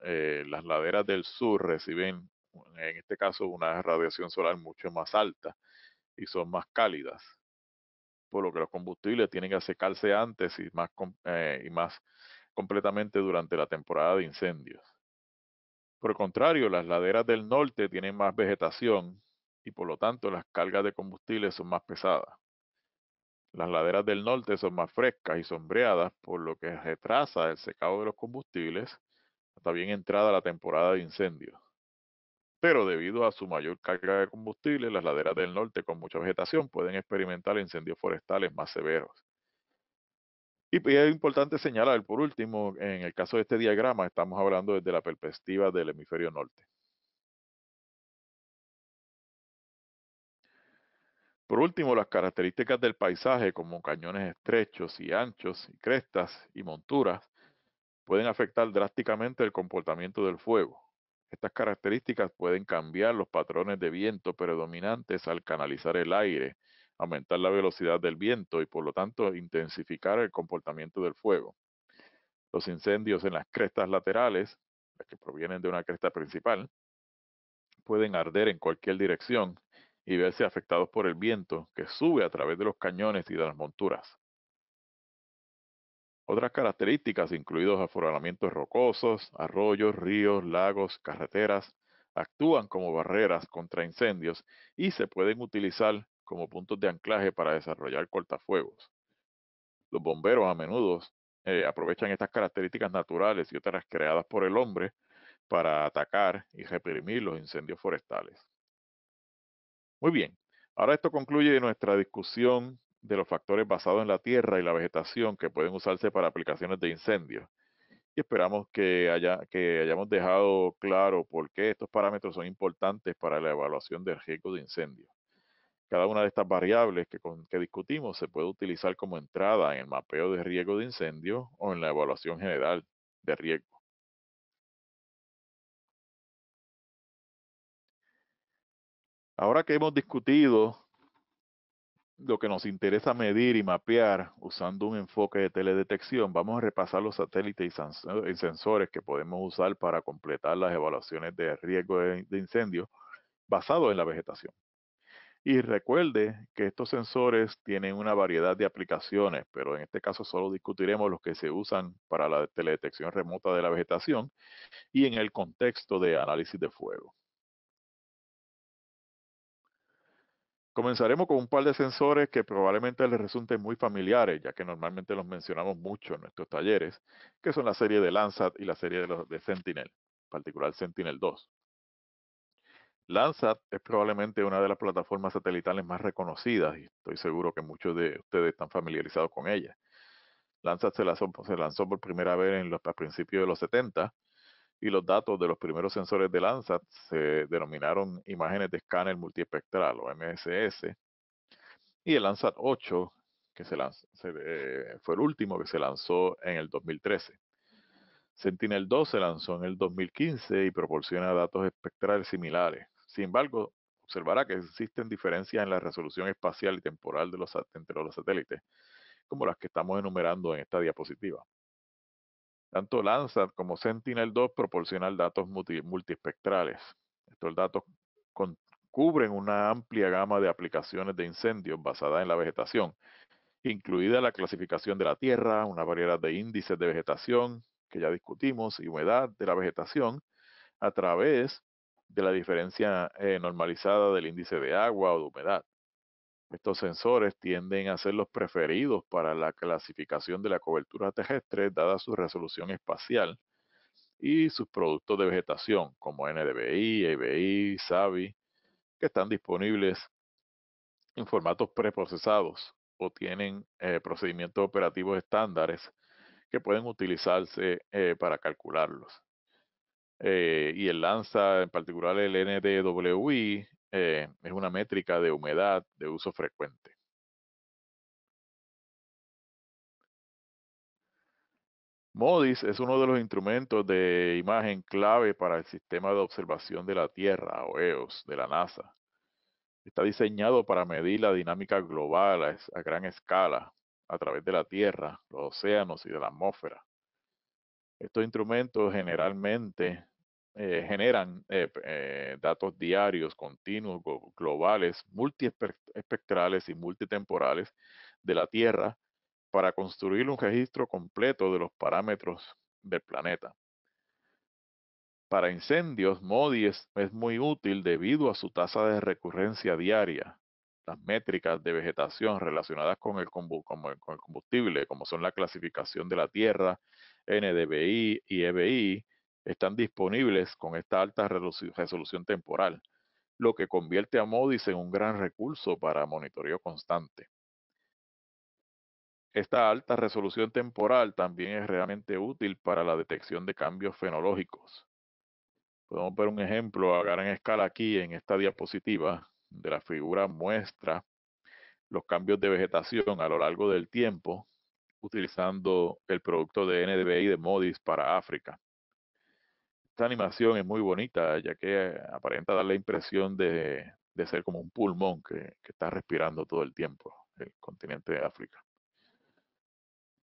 Eh, las laderas del sur reciben, en este caso, una radiación solar mucho más alta y son más cálidas, por lo que los combustibles tienen que secarse antes y más, eh, y más completamente durante la temporada de incendios. Por el contrario, las laderas del norte tienen más vegetación y por lo tanto las cargas de combustible son más pesadas. Las laderas del norte son más frescas y sombreadas, por lo que retrasa el secado de los combustibles hasta bien entrada la temporada de incendios. Pero debido a su mayor carga de combustible, las laderas del norte con mucha vegetación pueden experimentar incendios forestales más severos. Pues, y es importante señalar, por último, en el caso de este diagrama, estamos hablando desde la perspectiva del hemisferio norte. Por último, las características del paisaje, como cañones estrechos y anchos, y crestas y monturas, pueden afectar drásticamente el comportamiento del fuego. Estas características pueden cambiar los patrones de viento predominantes al canalizar el aire aumentar la velocidad del viento y por lo tanto intensificar el comportamiento del fuego. Los incendios en las crestas laterales, las que provienen de una cresta principal, pueden arder en cualquier dirección y verse afectados por el viento que sube a través de los cañones y de las monturas. Otras características incluidos aforamientos rocosos, arroyos, ríos, lagos, carreteras, actúan como barreras contra incendios y se pueden utilizar como puntos de anclaje para desarrollar cortafuegos. Los bomberos a menudo eh, aprovechan estas características naturales y otras creadas por el hombre para atacar y reprimir los incendios forestales. Muy bien, ahora esto concluye nuestra discusión de los factores basados en la tierra y la vegetación que pueden usarse para aplicaciones de incendios. Y esperamos que, haya, que hayamos dejado claro por qué estos parámetros son importantes para la evaluación del riesgo de incendio. Cada una de estas variables que, discutimos se puede utilizar como entrada en el mapeo de riesgo de incendio o en la evaluación general de riesgo. Ahora que hemos discutido lo que nos interesa medir y mapear usando un enfoque de teledetección, vamos a repasar los satélites y eh, sensores que podemos usar para completar las evaluaciones de riesgo de incendio basado en la vegetación. Y recuerde que estos sensores tienen una variedad de aplicaciones, pero en este caso solo discutiremos los que se usan para la teledetección remota de la vegetación y en el contexto de análisis de fuego. Comenzaremos con un par de sensores que probablemente les resulten muy familiares, ya que normalmente los mencionamos mucho en nuestros talleres, que son la serie de Landsat y la serie de, los, de Sentinel, en particular Sentinel 2. Landsat es probablemente una de las plataformas satelitales más reconocidas y estoy seguro que muchos de ustedes están familiarizados con ella. Landsat se lanzó, por primera vez en los, a principios de los 70 y los datos de los primeros sensores de Landsat se denominaron imágenes de escáner multiespectral o MSS y el Landsat 8 que eh, fue el último que se lanzó en el 2013. Sentinel-2 se lanzó en el 2015 y proporciona datos espectrales similares, sin embargo, observará que existen diferencias en la resolución espacial y temporal de los, entre los satélites, como las que estamos enumerando en esta diapositiva. Tanto Landsat como Sentinel-2 proporcionan datos multispectrales. multiespectrales. Estos datos cubren una amplia gama de aplicaciones de incendios basadas en la vegetación, incluida la clasificación de la tierra, una variedad de índices de vegetación que ya discutimos y humedad de la vegetación, a través de la diferencia eh, normalizada del índice de agua o de humedad. Estos sensores tienden a ser los preferidos para la clasificación de la cobertura terrestre, dada su resolución espacial y sus productos de vegetación, como NDBI, EBI, SAVI que están disponibles en formatos preprocesados o tienen eh, procedimientos operativos estándares que pueden utilizarse eh, para calcularlos. Eh, y el LANSA, en particular el NDWI, eh, es una métrica de humedad de uso frecuente. MODIS es uno de los instrumentos de imagen clave para el Sistema de Observación de la Tierra, o EOS, de la NASA. Está diseñado para medir la dinámica global a gran escala a través de la Tierra, los océanos y de la atmósfera. Estos instrumentos generalmente eh, generan eh, eh, datos diarios, continuos, globales, multiespectrales y multitemporales de la Tierra para construir un registro completo de los parámetros del planeta. Para incendios, MODIS es muy útil debido a su tasa de recurrencia diaria, las métricas de vegetación relacionadas con el, combustible, como son la clasificación de la tierra, NDBI y EBI, están disponibles con esta alta resolución temporal, lo que convierte a MODIS en un gran recurso para monitoreo constante. Esta alta resolución temporal también es realmente útil para la detección de cambios fenológicos. Podemos ver un ejemplo a gran escala aquí en esta diapositiva, de la figura muestra los cambios de vegetación a lo largo del tiempo utilizando el producto de NDBI de Modis para África. Esta animación es muy bonita ya que aparenta dar la impresión de, ser como un pulmón que, que está respirando todo el tiempo el continente de África.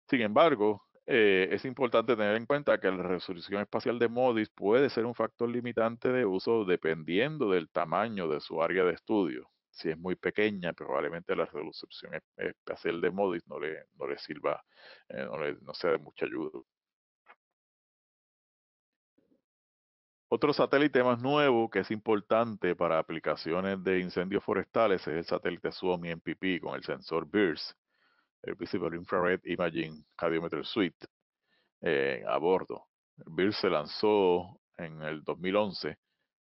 Sin embargo, eh, es importante tener en cuenta que la resolución espacial de MODIS puede ser un factor limitante de uso dependiendo del tamaño de su área de estudio. Si es muy pequeña, probablemente la resolución e-, espacial de MODIS no le, sirva, eh, no, le, no sea de mucha ayuda. Otro satélite más nuevo que es importante para aplicaciones de incendios forestales es el satélite SUOMI-MPP con el sensor BIRS el Visible Infrared Imaging Radiometer Suite eh, a bordo. El BIR se lanzó en el 2011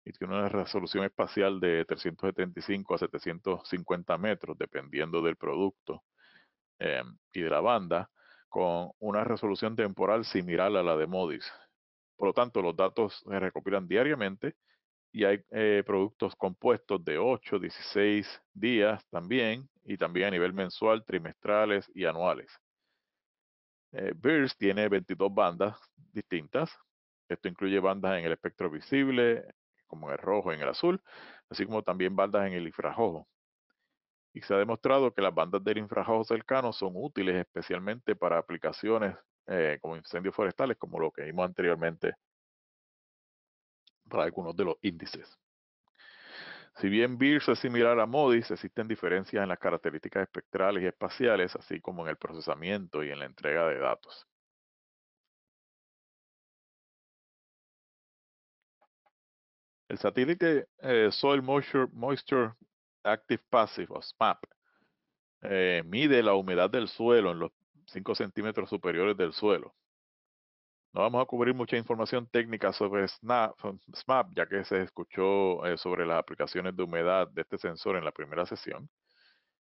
y tiene una resolución espacial de 375 a 750 metros, dependiendo del producto em, y de la banda, con una resolución temporal similar a la de MODIS. Por lo tanto, los datos se recopilan diariamente y hay eh, productos compuestos de 8, 16 días también, y también a nivel mensual, trimestrales y anuales. Eh, tiene 22 bandas distintas. Esto incluye bandas en el espectro visible, como en el rojo y en el azul, así como también bandas en el infrarrojo. Y se ha demostrado que las bandas del infrarrojo cercano son útiles especialmente para aplicaciones eh, como incendios forestales, como lo que vimos anteriormente para algunos de los índices. Si bien BIRS es similar a MODIS, existen diferencias en las características espectrales y espaciales, así como en el procesamiento y en la entrega de datos. El satélite eh, Soil Moisture, Active Passive, o SMAP, eh, mide la humedad del suelo en los 5 centímetros superiores del suelo. No vamos a cubrir mucha información técnica sobre SMAP, ya que se escuchó eh, sobre las aplicaciones de humedad de este sensor en la primera sesión,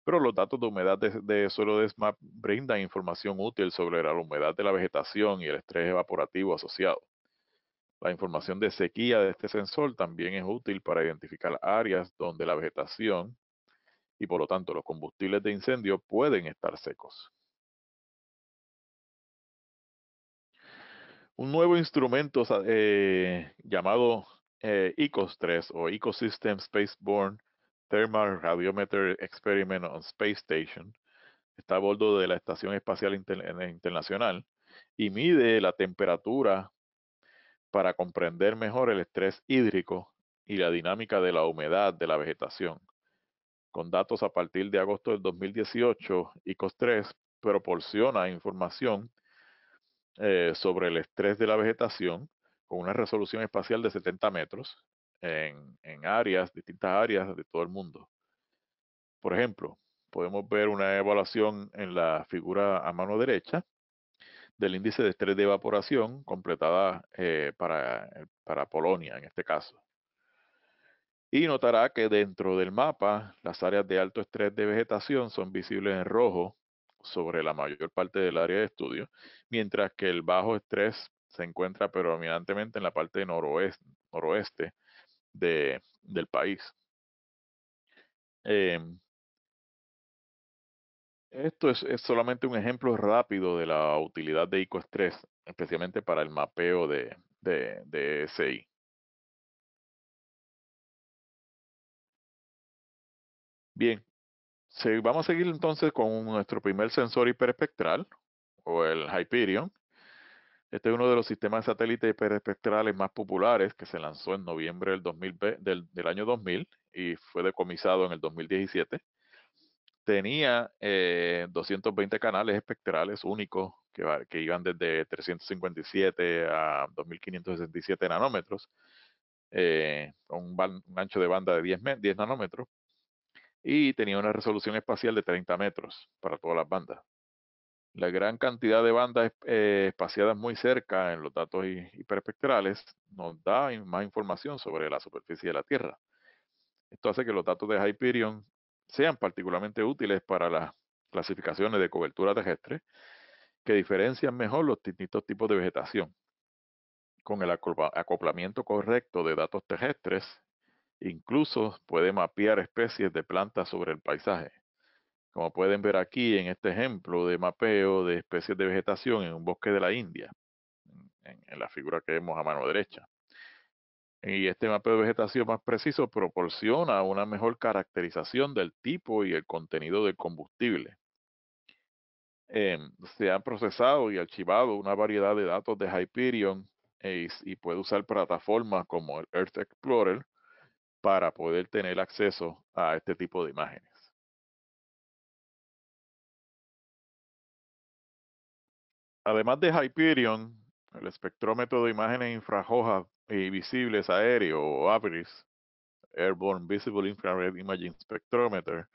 pero los datos de humedad de, de, suelo de SMAP brindan información útil sobre la humedad de la vegetación y el estrés evaporativo asociado. La información de sequía de este sensor también es útil para identificar áreas donde la vegetación y por lo tanto los combustibles de incendio pueden estar secos. un nuevo instrumento eh, llamado eh, ecos 3 o Ecosystem Spaceborne Thermal Radiometer Experiment on Space Station. Está a bordo de la Estación Espacial eh, Internacional y mide la temperatura para comprender mejor el estrés hídrico y la dinámica de la humedad de la vegetación. Con datos a partir de agosto del 2018, ICOS 3 proporciona información eh, sobre el estrés de la vegetación con una resolución espacial de 70 metros en, en áreas, distintas áreas de todo el mundo. Por ejemplo, podemos ver una evaluación en la figura a mano derecha del índice de estrés de evaporación completada eh, para, eh, para, Polonia en este caso. Y notará que dentro del mapa las áreas de alto estrés de vegetación son visibles en rojo sobre la mayor parte del área de estudio, mientras que el bajo estrés se encuentra predominantemente en la parte noroeste, noroeste de, del país. Em, esto es, solamente un ejemplo rápido de la utilidad de estrés especialmente para el mapeo de, de, de e SI. Bien, vamos a seguir entonces con nuestro primer sensor hiperespectral, o el Hyperion. Este es uno de los sistemas de satélites hiperespectrales más populares que se lanzó en noviembre del, del, año 2000 y fue decomisado en el 2017. Tenía 220 eh, canales espectrales únicos que, iban desde 357 a 2567 nanómetros, con eh, un, ancho de banda de 10, 10 nanómetros y tenía una resolución espacial de 30 metros para todas las bandas. La gran cantidad de bandas eh, espaciadas muy cerca en los datos hiperespectrales nos da más información sobre la superficie de la Tierra. Esto hace que los datos de Hyperion sean particularmente útiles para las clasificaciones de cobertura terrestre que diferencian mejor los distintos tipos de vegetación. Con el acoplamiento correcto de datos terrestres Incluso puede mapear especies de plantas sobre el paisaje. Como pueden ver aquí en este ejemplo de mapeo de especies de vegetación en un bosque de la India, en, la figura que vemos a mano derecha. Y este mapeo de vegetación más preciso proporciona una mejor caracterización del tipo y el contenido del combustible. Em, se han procesado y archivado una variedad de datos de Hyperion y puede usar plataformas como el Earth Explorer para poder tener acceso a este tipo de imágenes. Además de Hyperion, el espectrómetro de imágenes infrarrojas y visibles aéreo o Airborne Visible Infrared Imaging Spectrometer,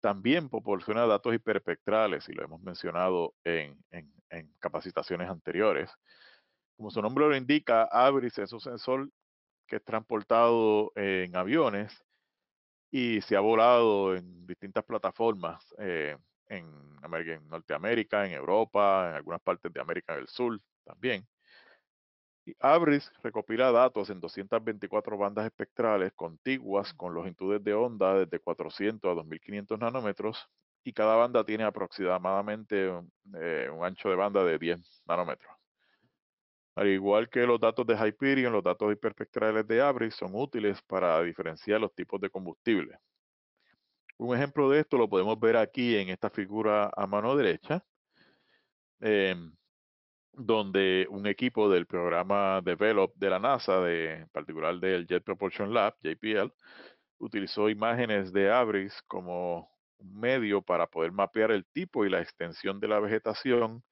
también proporciona datos hiperespectrales, y lo hemos mencionado en, en, capacitaciones anteriores. Como su nombre lo indica, ABRIS es un sensor que es transportado en aviones y se ha volado en distintas plataformas eh, en, en Norteamérica, en Europa, en algunas partes de América del Sur también. Y Abris recopila datos en 224 bandas espectrales contiguas con longitudes de onda desde 400 a 2500 nanómetros y cada banda tiene aproximadamente un eh, ancho de banda de 10 nanómetros. Al igual que los datos de Hyperion, los datos hiperpectrales de Abris son útiles para diferenciar los tipos de combustible. Un ejemplo de esto lo podemos ver aquí en esta figura a mano derecha, em, donde un equipo del programa Develop de la NASA, de, en particular del Jet Propulsion Lab, JPL, utilizó imágenes de Abris como medio para poder mapear el tipo y la extensión de la vegetación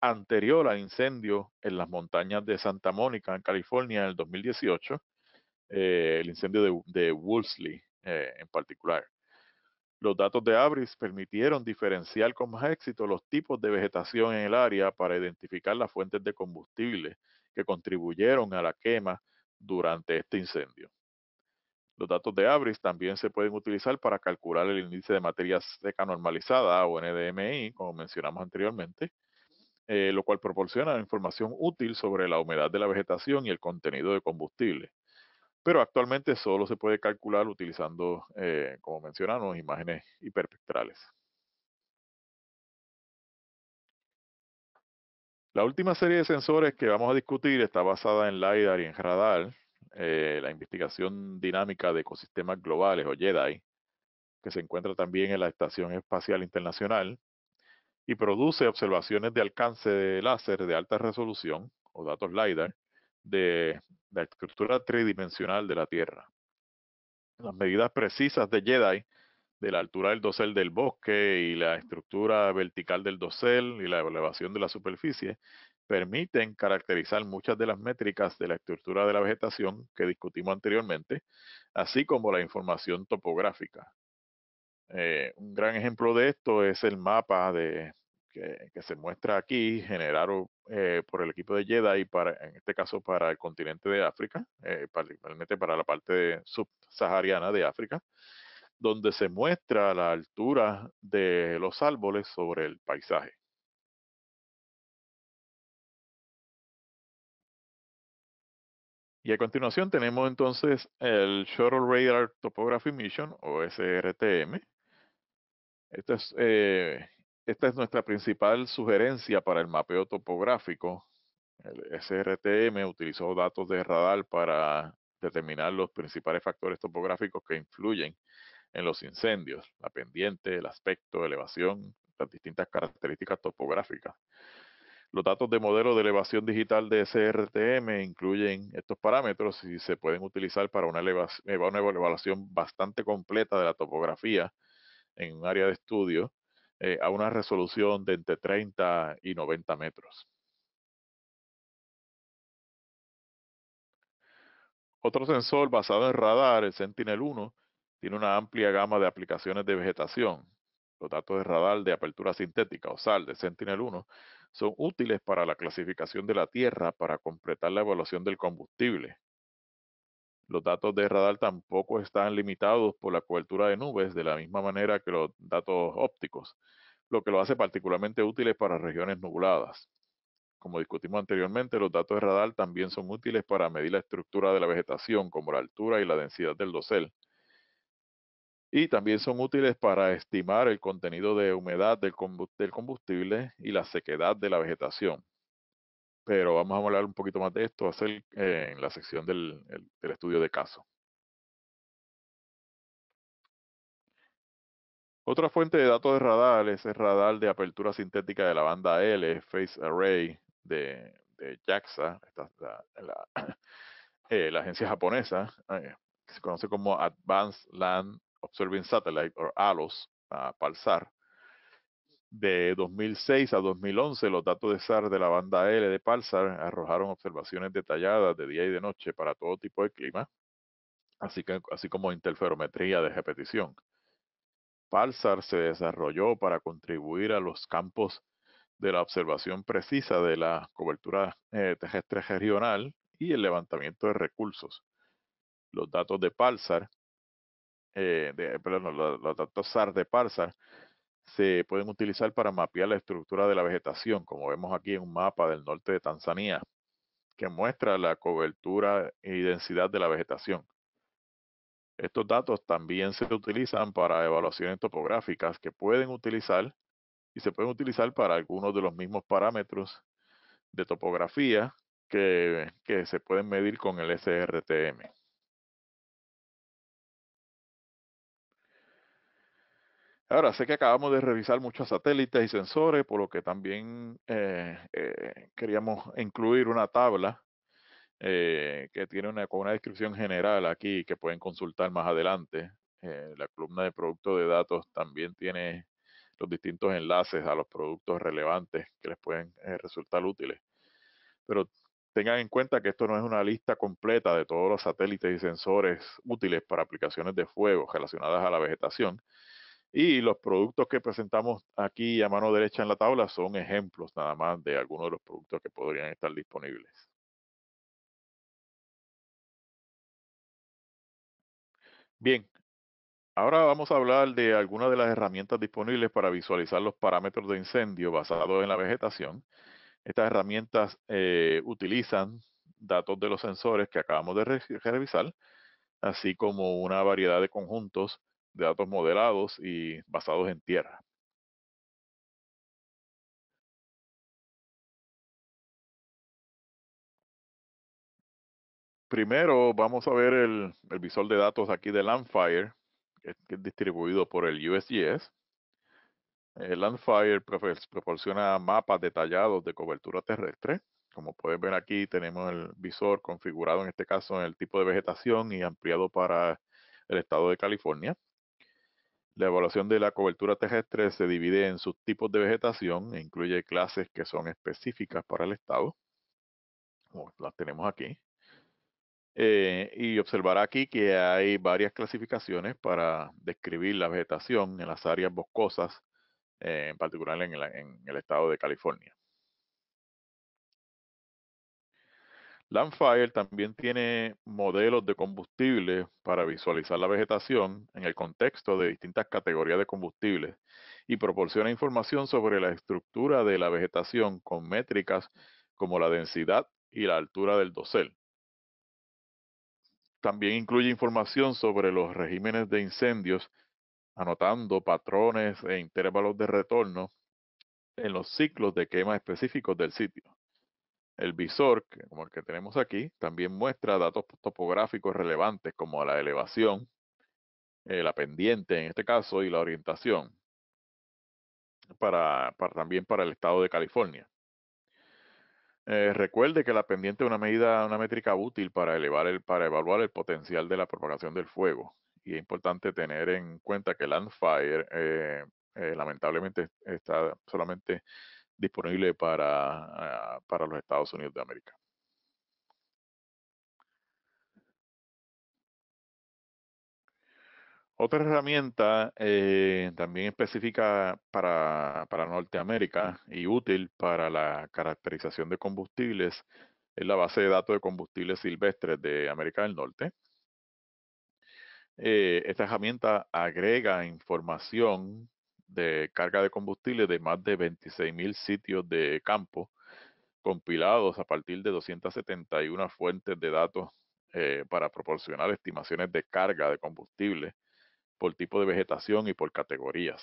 anterior al incendio en las montañas de Santa Mónica, en California, en el 2018, eh, el incendio de, de Woolsley eh, en particular. Los datos de Abris permitieron diferenciar con más éxito los tipos de vegetación en el área para identificar las fuentes de combustible que contribuyeron a la quema durante este incendio. Los datos de Abris también se pueden utilizar para calcular el índice de materia seca normalizada o NDMI, como mencionamos anteriormente, eh, lo cual proporciona información útil sobre la humedad de la vegetación y el contenido de combustible. Pero actualmente solo se puede calcular utilizando, eh, como mencionamos, imágenes hiperpectrales. La última serie de sensores que vamos a discutir está basada en LiDAR y en radar, eh, la investigación dinámica de ecosistemas globales o JEDI, que se encuentra también en la Estación Espacial Internacional y produce observaciones de alcance de láser de alta resolución o datos LiDAR de la estructura tridimensional de la Tierra. Las medidas precisas de Jedi de la altura del dosel del bosque y la estructura vertical del dosel y la elevación de la superficie permiten caracterizar muchas de las métricas de la estructura de la vegetación que discutimos anteriormente, así como la información topográfica. Eh, un gran ejemplo de esto es el mapa de, que, se muestra aquí, generado eh, por el equipo de Jedi, para, en este caso para el continente de África, eh, particularmente para la parte subsahariana de África, donde se muestra la altura de los árboles sobre el paisaje. Y a continuación tenemos entonces el Shuttle Radar Topography Mission o SRTM, eh, esta es, nuestra principal sugerencia para el mapeo topográfico. El SRTM utilizó datos de radar para determinar los principales factores topográficos que influyen en los incendios, la pendiente, el aspecto, elevación, las distintas características topográficas. Los datos de modelo de elevación digital de SRTM incluyen estos parámetros y se pueden utilizar para una eh, evaluación bastante completa de la topografía en un área de estudio eh, a una resolución de entre 30 y 90 metros. Otro sensor basado en radar, el Sentinel-1, tiene una amplia gama de aplicaciones de vegetación. Los datos de radar de apertura sintética, o SAL, de Sentinel-1, son útiles para la clasificación de la Tierra para completar la evaluación del combustible, los datos de radar tampoco están limitados por la cobertura de nubes de la misma manera que los datos ópticos, lo que lo hace particularmente útiles para regiones nubladas. Como discutimos anteriormente, los datos de radar también son útiles para medir la estructura de la vegetación, como la altura y la densidad del dosel. Y también son útiles para estimar el contenido de humedad del combustible y la sequedad de la vegetación pero vamos a hablar un poquito más de esto hacer, eh, en la sección del, estudio de caso. Otra fuente de datos de radar es el radar de apertura sintética de la banda L, Phase Array de, JAXA, eh, la, agencia japonesa, eh, que se conoce como Advanced Land Observing Satellite, o ALOS, a PALSAR. De 2006 a 2011, los datos de SAR de la banda L de Palsar arrojaron observaciones detalladas de día y de noche para todo tipo de clima, así, que, así como interferometría de repetición. Palsar se desarrolló para contribuir a los campos de la observación precisa de la cobertura eh, terrestre regional y el levantamiento de recursos. Los datos de Palsar, eh, perdón, los, los datos SAR de Palsar se pueden utilizar para mapear la estructura de la vegetación, como vemos aquí en un mapa del norte de Tanzania, que muestra la cobertura y densidad de la vegetación. Estos datos también se utilizan para evaluaciones topográficas que pueden utilizar y se pueden utilizar para algunos de los mismos parámetros de topografía que, que se pueden medir con el SRTM. Ahora, sé que acabamos de revisar muchos satélites y sensores, por lo que también eh, eh, queríamos incluir una tabla eh, que tiene una, una descripción general aquí que pueden consultar más adelante. la columna de productos de datos también tiene los distintos enlaces a los productos relevantes que les pueden resultar útiles. Pero tengan en cuenta que esto no es una lista completa de todos los satélites y sensores útiles para aplicaciones de fuego relacionadas a la vegetación, y los productos que presentamos aquí a mano derecha en la tabla son ejemplos nada más de algunos de los productos que podrían estar disponibles. Bien, ahora vamos a hablar de algunas de las herramientas disponibles para visualizar los parámetros de incendio basados en la vegetación. Estas herramientas eh, utilizan datos de los sensores que acabamos de revisar, así como una variedad de conjuntos de datos modelados y basados en tierra. Primero vamos a ver el, el visor de datos aquí de Landfire, que es distribuido por el USGS. El eh, Landfire proporciona mapas detallados de cobertura terrestre. Como pueden ver aquí, tenemos el visor configurado en este caso en el tipo de vegetación y ampliado para el estado de California. La evaluación de la cobertura terrestre se divide en sus tipos de vegetación e incluye clases que son específicas para el estado, como las tenemos aquí. Eh, y observará aquí que hay varias clasificaciones para describir la vegetación en las áreas boscosas, eh, en particular en el estado de California. Landfire también tiene modelos de combustible para visualizar la vegetación en el contexto de distintas categorías de combustibles y proporciona información sobre la estructura de la vegetación con métricas como la densidad y la altura del dosel. También incluye información sobre los regímenes de incendios, anotando patrones e intervalos de retorno en los ciclos de quema específicos del sitio. El visor, como el que tenemos aquí, también muestra datos topográficos relevantes como la elevación, eh, la pendiente en este caso y la orientación, para, también para el estado de California. Eh, recuerde que la pendiente es una medida, una métrica útil para, elevar para evaluar el potencial de la propagación del fuego. Y es importante tener en cuenta que Landfire eh, lamentablemente está solamente disponible para, ah, para los Estados Unidos de América. Otra herramienta eh, también específica para, para, Norteamérica y útil para la caracterización de combustibles es la base de datos de combustibles silvestres de América del Norte. Eh, esta herramienta agrega información de carga de combustible de más de 26.000 sitios de campo compilados a partir de 271 fuentes de datos eh, para proporcionar estimaciones de carga de combustible por tipo de vegetación y por categorías.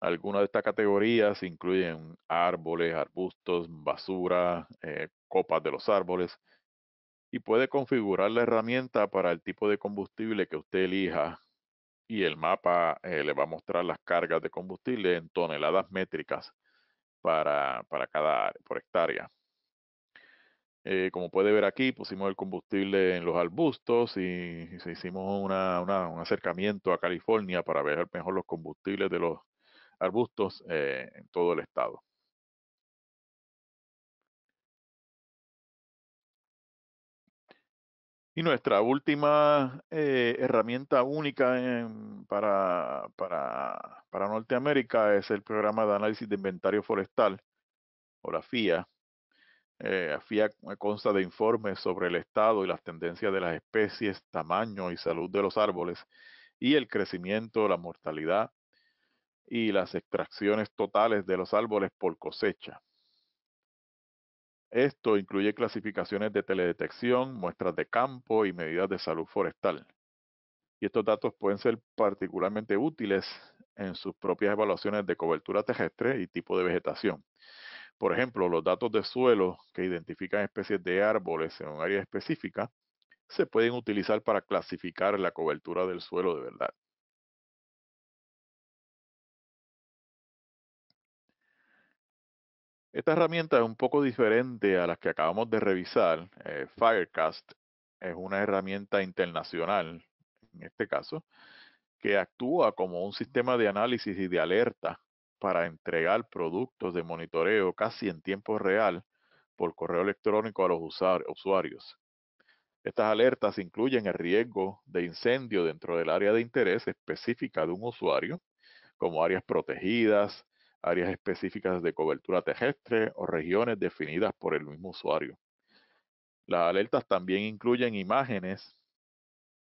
Algunas de estas categorías incluyen árboles, arbustos, basura, eh, copas de los árboles, y puede configurar la herramienta para el tipo de combustible que usted elija y el mapa eh, le va a mostrar las cargas de combustible en toneladas métricas para, cada por hectárea. Eh, como puede ver aquí, pusimos el combustible en los arbustos y, se hicimos un acercamiento a California para ver mejor los combustibles de los arbustos eh, en todo el estado. Y nuestra última eh, herramienta única para, Norteamérica es el programa de análisis de inventario forestal, o la FIA. Eh, la FIA consta de informes sobre el estado y las tendencias de las especies, tamaño y salud de los árboles, y el crecimiento, la mortalidad y las extracciones totales de los árboles por cosecha. Esto incluye clasificaciones de teledetección, muestras de campo y medidas de salud forestal. Y estos datos pueden ser particularmente útiles en sus propias evaluaciones de cobertura terrestre y tipo de vegetación. Por ejemplo, los datos de suelo que identifican especies de árboles en un área específica se pueden utilizar para clasificar la cobertura del suelo de verdad. Esta herramienta es un poco diferente a las que acabamos de revisar. Eh, Firecast es una herramienta internacional, en este caso, que actúa como un sistema de análisis y de alerta para entregar productos de monitoreo casi en tiempo real por correo electrónico a los usuarios. Estas alertas incluyen el riesgo de incendio dentro del área de interés específica de un usuario, como áreas protegidas, áreas específicas de cobertura terrestre o regiones definidas por el mismo usuario. Las alertas también incluyen imágenes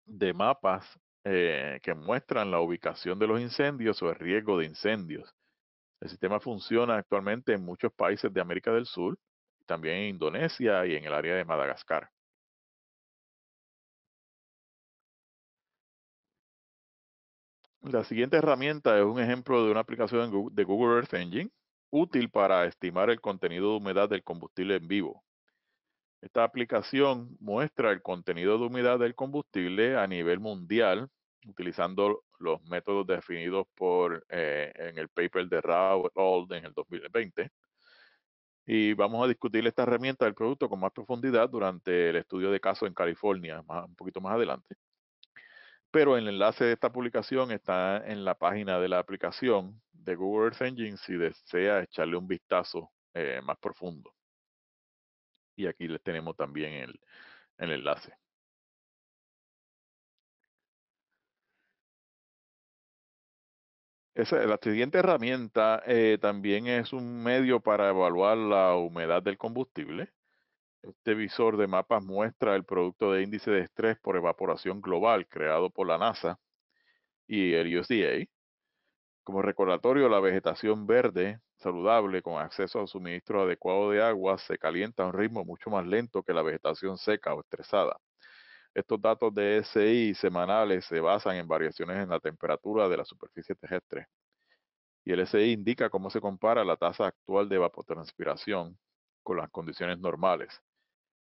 de mapas eh, que muestran la ubicación de los incendios o el riesgo de incendios. El sistema funciona actualmente en muchos países de América del Sur, también en Indonesia y en el área de Madagascar. La siguiente herramienta es un ejemplo de una aplicación de Google Earth Engine útil para estimar el contenido de humedad del combustible en vivo. Esta aplicación muestra el contenido de humedad del combustible a nivel mundial utilizando los métodos definidos por eh, en el paper de Rao et al. en el 2020. Y vamos a discutir esta herramienta del producto con más profundidad durante el estudio de caso en California, un poquito más adelante pero el enlace de esta publicación está en la página de la aplicación de Google Earth Engine si desea echarle un vistazo eh, más profundo. Y aquí les tenemos también el, el enlace. Esa, la siguiente herramienta eh, también es un medio para evaluar la humedad del combustible. Este visor de mapas muestra el producto de índice de estrés por evaporación global creado por la NASA y el USDA. Como recordatorio, la vegetación verde saludable con acceso a suministro adecuado de agua se calienta a un ritmo mucho más lento que la vegetación seca o estresada. Estos datos de SI semanales se basan en variaciones en la temperatura de la superficie terrestre. Y el SI indica cómo se compara la tasa actual de evapotranspiración con las condiciones normales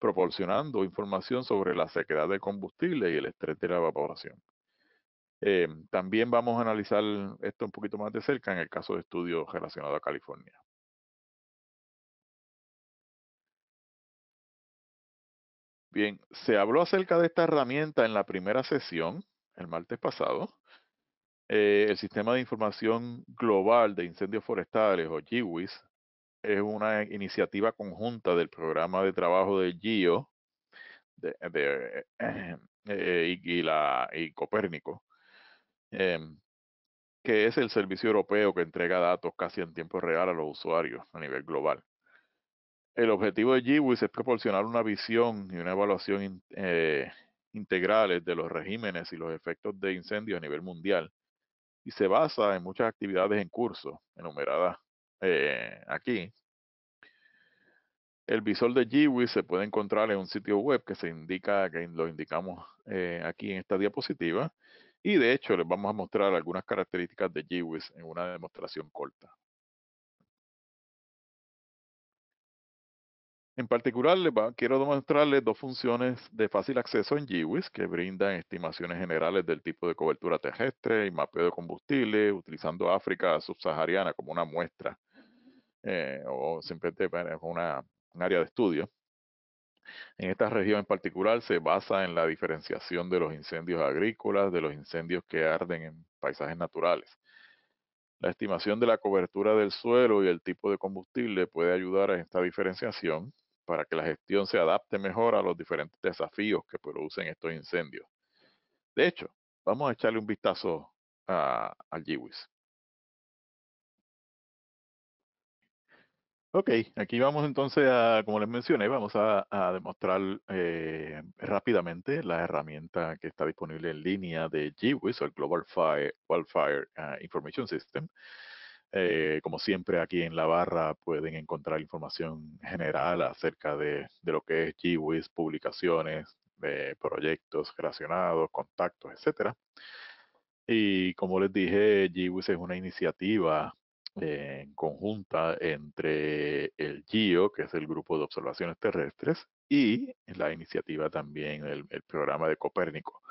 proporcionando información sobre la sequedad de combustible y el estrés de la evaporación. Eh, también vamos a analizar esto un poquito más de cerca en el caso de estudios relacionados a California. Bien, se habló acerca de esta herramienta en la primera sesión, el martes pasado. Eh, el Sistema de Información Global de Incendios Forestales, o GIWIS, es una iniciativa conjunta del programa de trabajo de GIO de, de, eh, eh, y, Copérnico, em, que es el servicio europeo que entrega datos casi en tiempo real a los usuarios a nivel global. El objetivo de GWIS es proporcionar una visión y una evaluación eh, integrales de los regímenes y los efectos de incendios a nivel mundial y se basa en muchas actividades en curso enumeradas eh, aquí. El visor de GWI se puede encontrar en un sitio web que se indica, que lo indicamos eh, aquí en esta diapositiva. Y de hecho les vamos a mostrar algunas características de GWIS en una demostración corta. En particular, quiero demostrarles dos funciones de fácil acceso en GWIS que brindan estimaciones generales del tipo de cobertura terrestre y mapeo de combustible, utilizando África subsahariana como una muestra eh, o simplemente una, un área de estudio. En esta región en particular se basa en la diferenciación de los incendios agrícolas de los incendios que arden en paisajes naturales. La estimación de la cobertura del suelo y el tipo de combustible puede ayudar a esta diferenciación para que la gestión se adapte mejor a los diferentes desafíos que producen estos incendios. De hecho, vamos a echarle un vistazo a, al GWIS. Ok, aquí vamos entonces a, como les mencioné, vamos a, demostrar eh, rápidamente la herramienta que está disponible en línea de GWIS, o el Global Fire, Wildfire ah, Information System. Eh, como siempre, aquí en la barra pueden encontrar información general acerca de, lo que es GWIS, publicaciones, de eh, proyectos relacionados, contactos, etc. Y como les dije, GWIS es una iniciativa eh, en conjunta entre el GIO, que es el Grupo de Observaciones Terrestres, y la iniciativa también, el, programa de Copérnico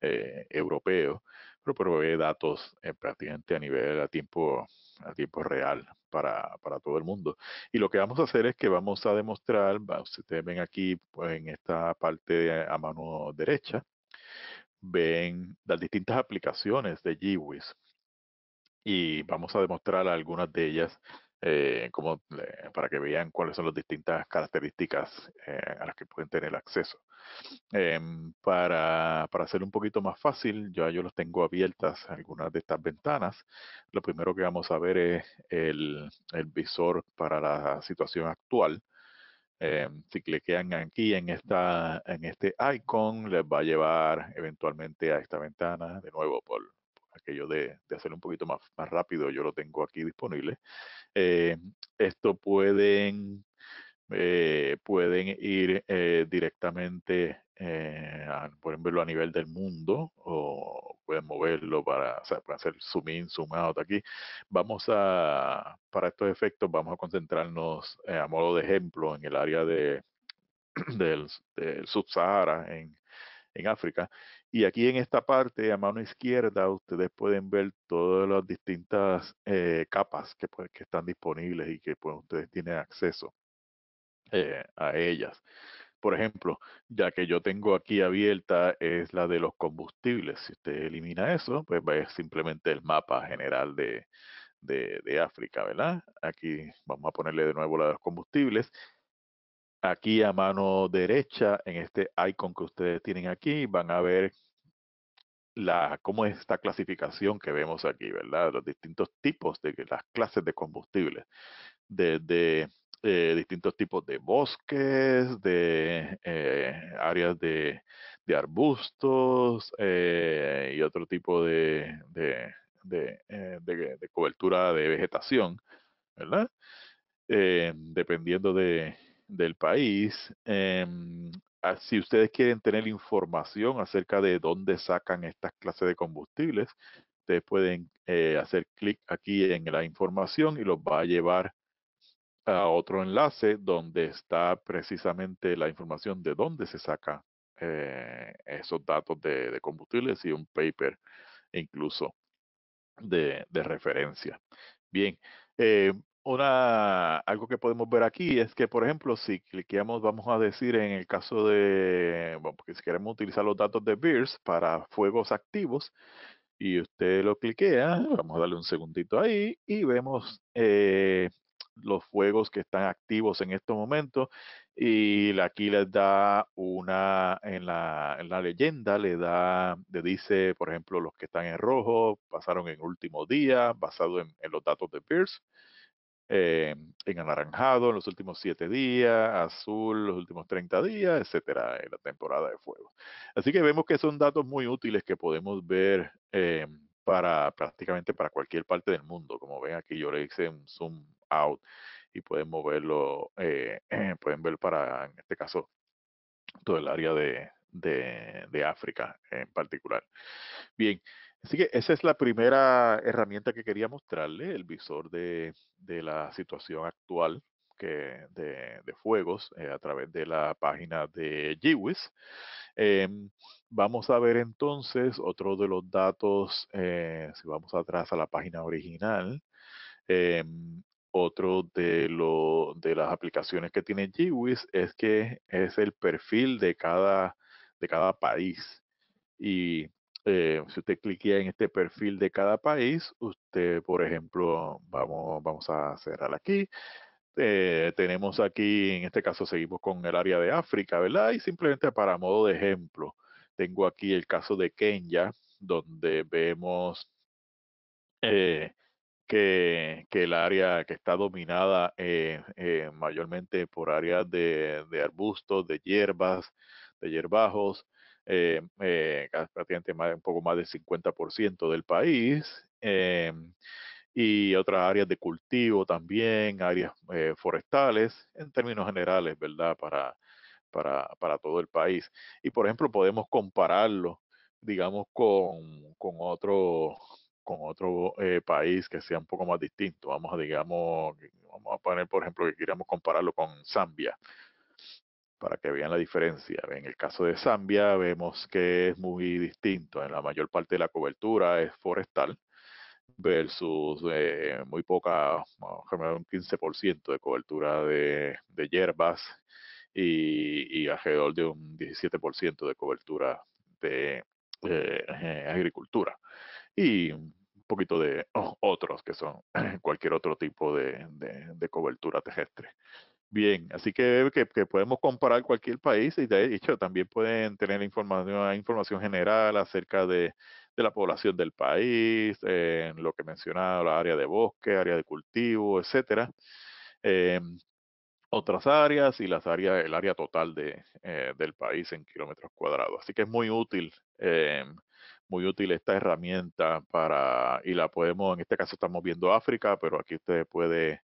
europeo, pero provee datos eh, prácticamente a nivel a tiempo, a tiempo real para, para, todo el mundo. Y lo que vamos a hacer es que vamos a demostrar, ustedes ven aquí pues, en esta parte a mano derecha, ven las distintas aplicaciones de GWIS y vamos a demostrar algunas de ellas eh, como, eh, para que vean cuáles son las distintas características eh, a las que pueden tener acceso. Em, para, para hacerlo un poquito más fácil, ya yo los tengo abiertas algunas de estas ventanas. Lo primero que vamos a ver es el, visor para la situación actual. Em, si cliquean aquí en, esta, en este icon, les va a llevar eventualmente a esta ventana, de nuevo por aquello de, de hacerlo un poquito más, rápido, yo lo tengo aquí disponible. Eh, esto pueden, eh, pueden ir eh, directamente, a, pueden verlo a nivel del mundo o pueden moverlo para, hacer zoom in, zoom out aquí. Vamos a, para estos efectos, vamos a concentrarnos a modo de ejemplo en el área de, del, subsahara en, en África y aquí en esta parte, a mano izquierda, ustedes pueden ver todas las distintas eh, capas que, están disponibles y que pues, ustedes tienen acceso eh, a ellas. Por ejemplo, ya que yo tengo aquí abierta es la de los combustibles. Si usted elimina eso, pues va a simplemente el mapa general de, África, ¿verdad? Aquí vamos a ponerle de nuevo la de los combustibles aquí a mano derecha, en este icon que ustedes tienen aquí, van a ver la, cómo es esta clasificación que vemos aquí, ¿verdad? Los distintos tipos de las clases de combustibles, desde de, eh, distintos tipos de bosques, de eh, áreas de, arbustos eh, y otro tipo de, de, cobertura de vegetación, ¿verdad? dependiendo de, del país. Em, si ustedes quieren tener información acerca de dónde sacan estas clases de combustibles, ustedes pueden eh, hacer clic aquí en la información y los va a llevar a otro enlace donde está precisamente la información de dónde se saca eh, esos datos de, combustibles y un paper incluso de, referencia. Bien, eh, una, algo que podemos ver aquí es que, por ejemplo, si cliqueamos, vamos a decir en el caso de, bueno, porque si queremos utilizar los datos de Beers para fuegos activos, y usted lo cliquea, vamos a darle un segundito ahí y vemos eh, los fuegos que están activos en estos momentos y aquí les da una, en la, en la leyenda le da, le dice, por ejemplo, los que están en rojo pasaron en último día, basado en, los datos de Pierce. Eh, en anaranjado en los últimos siete días, azul los últimos 30 días, etcétera, en la temporada de fuego. Así que vemos que son datos muy útiles que podemos ver eh, para prácticamente para cualquier parte del mundo. Como ven aquí, yo le hice un zoom out y pueden moverlo, eh, pueden ver para, en este caso, todo el área de, de África en particular. Bien, Así que esa es la primera herramienta que quería mostrarle, el visor de, la situación actual de, fuegos eh, a través de la página de GWIS. Em, vamos a ver entonces otro de los datos, eh, si vamos atrás a la página original, em, otro de, de las aplicaciones que tiene GWIS es que es el perfil de cada, de cada país. Y eh, si usted cliquea en este perfil de cada país, usted, por ejemplo, vamos, vamos a cerrar aquí. Eh, tenemos aquí, en este caso seguimos con el área de África, ¿verdad? Y simplemente para modo de ejemplo, tengo aquí el caso de Kenia, donde vemos eh, que, el área que está dominada mayormente por áreas de arbustos, de hierbas, de hierbajos, eh, eh prácticamente un poco más del 50% del país, em, y otras áreas de cultivo también, áreas eh, forestales, en términos generales, ¿verdad? Para, para, todo el país. Y por ejemplo, podemos compararlo, digamos, con, otro con otro eh, país que sea un poco más distinto. Vamos a, digamos, vamos a poner, por ejemplo, que queríamos compararlo con Zambia para que vean la diferencia. En el caso de Zambia vemos que es muy distinto, en la mayor parte de la cobertura es forestal versus eh, muy poca, un 15% de cobertura de, hierbas y, alrededor de un 17% de cobertura de eh, eh, agricultura. Y un poquito de otros que son cualquier otro tipo de, de cobertura terrestre. Bien, así que, que, podemos comparar cualquier país y de hecho también pueden tener información, ah, información general acerca de, de la población del país, en eh, lo que mencionaba, la área de bosque, área de cultivo, etcétera. Eh, otras áreas y las áreas, el área total de, eh, del país en kilómetros cuadrados. Así que es muy útil, muy útil esta herramienta para, y la podemos, en este caso estamos viendo África, pero aquí usted puede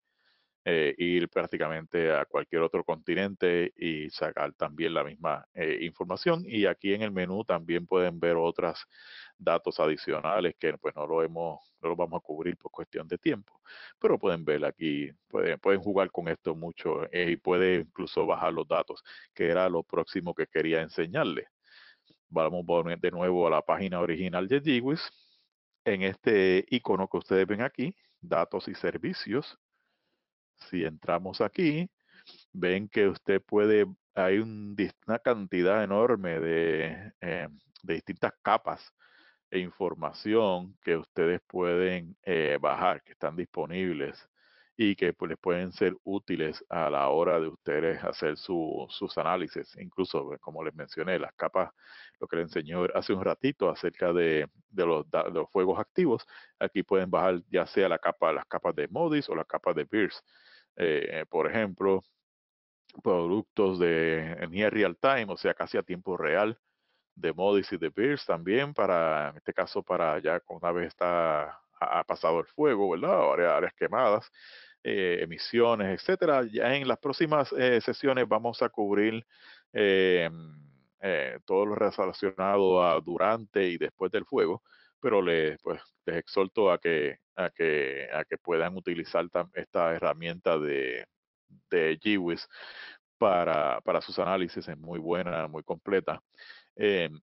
eh, ir prácticamente a cualquier otro continente y sacar también la misma eh, información. Y aquí en el menú también pueden ver otros datos adicionales que pues no lo hemos, no vamos a cubrir por cuestión de tiempo. Pero pueden ver aquí, pueden, pueden jugar con esto mucho eh, y puede incluso bajar los datos, que era lo próximo que quería enseñarles. Vamos de nuevo a la página original de GWIS. En este icono que ustedes ven aquí, datos y servicios, si entramos aquí, ven que usted puede, hay una cantidad enorme eh, de, distintas capas e información que ustedes pueden eh, bajar, que están disponibles y que pues, les pueden ser útiles a la hora de ustedes hacer su, sus análisis. Incluso, pues, como les mencioné, las capas, lo que les enseñó hace un ratito acerca de, los, los fuegos activos, aquí pueden bajar ya sea la capa, las capas de Modis o las capas de Beers. Eh, por ejemplo, productos de near real time, o sea, casi a tiempo real de Modis y de Beers también para, en este caso, para ya una vez está ha pasado el fuego, ¿verdad? áreas quemadas, eh, emisiones, etcétera. Ya en las próximas eh, sesiones vamos a cubrir eh, todo lo relacionado a durante y después del fuego, pero les, pues, les exhorto a que, a, que, a que puedan utilizar esta herramienta de, de GWIS para, sus análisis. Es muy buena, muy completa.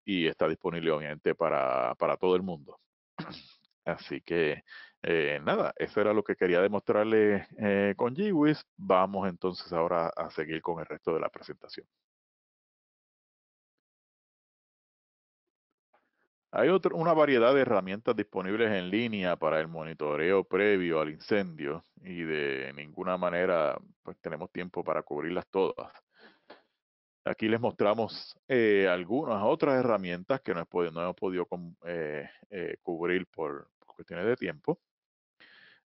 y está disponible obviamente para, para, todo el mundo. Así que eh, nada, eso era lo que quería demostrarles eh, con GWIS. Vamos entonces ahora a seguir con el resto de la presentación. Hay una variedad de herramientas disponibles en línea para el monitoreo previo al incendio y de ninguna manera pues, tenemos tiempo para cubrirlas todas. Aquí les mostramos eh, algunas otras herramientas que no, hemos podido cubrir por, cuestiones de tiempo.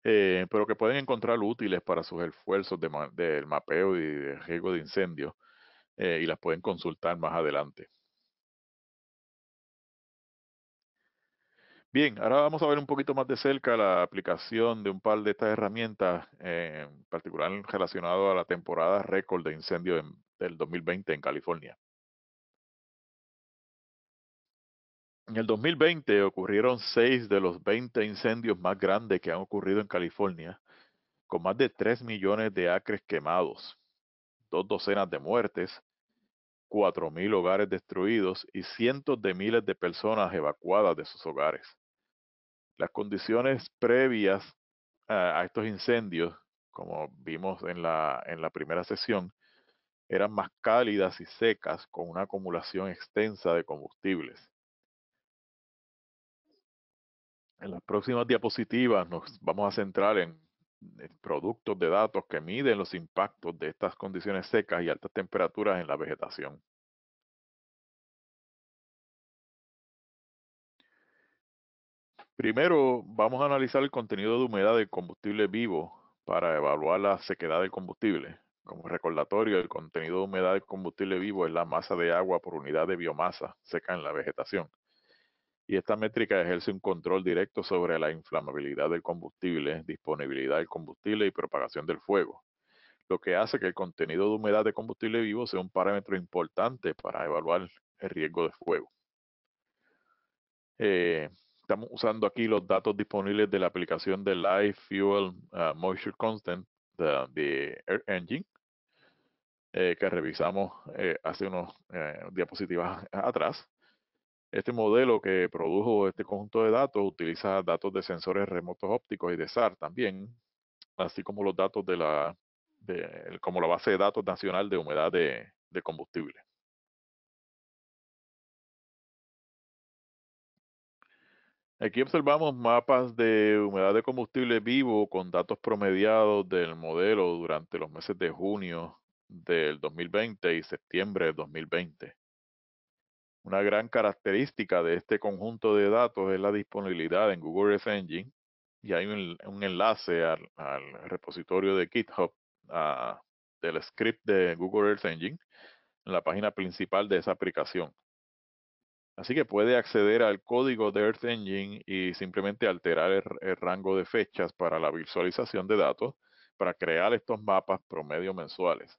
Eh, pero que pueden encontrar útiles para sus esfuerzos del de, mapeo y de riesgo de incendio eh, y las pueden consultar más adelante. Bien, ahora vamos a ver un poquito más de cerca la aplicación de un par de estas herramientas, eh, en particular relacionado a la temporada récord de incendio del 2020 en California. En el 2020 ocurrieron seis de los 20 incendios más grandes que han ocurrido en California, con más de 3 millones de acres quemados, dos docenas de muertes, mil hogares destruidos y cientos de miles de personas evacuadas de sus hogares. Las condiciones previas eh, a estos incendios, como vimos en la primera sesión, eran más cálidas y secas con una acumulación extensa de combustibles. En las próximas diapositivas nos vamos a centrar en productos de datos que miden los impactos de estas condiciones secas y altas temperaturas en la vegetación. Primero, vamos a analizar el contenido de humedad del combustible vivo para evaluar la sequedad del combustible. Como recordatorio, el contenido de humedad del combustible vivo es la masa de agua por unidad de biomasa seca en la vegetación y esta métrica ejerce un control directo sobre la inflamabilidad del combustible, disponibilidad del combustible y propagación del fuego, lo que hace que el contenido de humedad de combustible vivo sea un parámetro importante para evaluar el riesgo de fuego. Eh, estamos usando aquí los datos disponibles de la aplicación de Live Fuel eh, Moisture Constant de, Air Engine, eh, que revisamos hace unos diapositivas atrás. Este modelo que produjo este conjunto de datos utiliza datos de sensores remotos ópticos y de SAR también, así como los datos de la, como la base de datos nacional de humedad de, de combustible. Aquí observamos mapas de humedad de combustible vivo con datos promediados del modelo durante los meses de junio del 2020 y septiembre del 2020. Una gran característica de este conjunto de datos es la disponibilidad en Google Earth Engine y hay un, enlace al, repositorio de GitHub ah, del script de Google Earth Engine en la página principal de esa aplicación. Así que puede acceder al código de Earth Engine y simplemente alterar el rango de fechas para la visualización de datos para crear estos mapas promedio mensuales.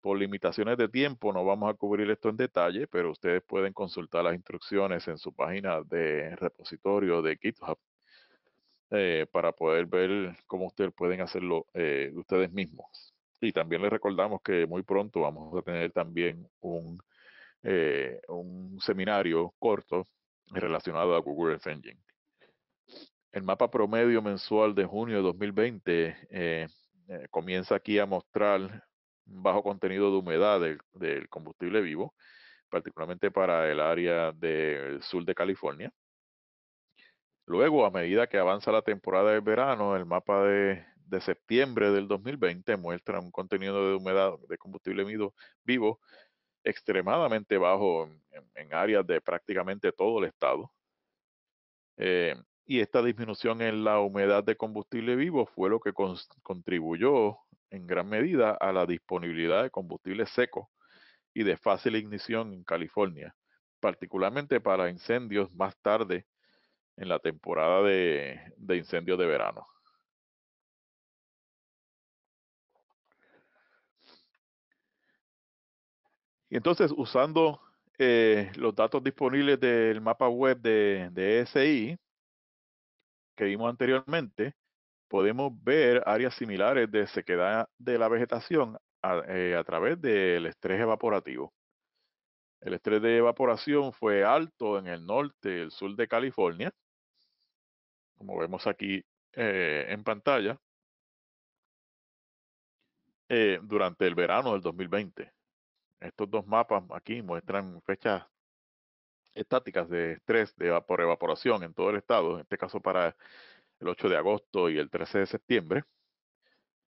Por limitaciones de tiempo no vamos a cubrir esto en detalle, pero ustedes pueden consultar las instrucciones en su página de repositorio de GitHub eh, para poder ver cómo ustedes pueden hacerlo eh, ustedes mismos. Y también les recordamos que muy pronto vamos a tener también un, eh, un seminario corto relacionado a Google Earth Engine. El mapa promedio mensual de junio de 2020 comienza aquí a mostrar bajo contenido de humedad del, combustible vivo, particularmente para el área del sur de California. Luego, a medida que avanza la temporada de verano, el mapa de, septiembre del 2020 muestra un contenido de humedad de combustible vivo, extremadamente bajo en, áreas de prácticamente todo el estado. Eh, y esta disminución en la humedad de combustible vivo fue lo que contribuyó en gran medida a la disponibilidad de combustible seco y de fácil ignición en California, particularmente para incendios más tarde en la temporada de, incendios de verano. Y entonces, usando eh, los datos disponibles del mapa web de, de e SI que vimos anteriormente, podemos ver áreas similares de sequedad de la vegetación eh, a, través del estrés evaporativo. El estrés de evaporación fue alto en el norte y el sur de California, como vemos aquí eh, en pantalla, eh, durante el verano del 2020. Estos dos mapas aquí muestran fechas estáticas de estrés de, por evaporación en todo el estado, en este caso para el 8 de agosto y el 13 de septiembre.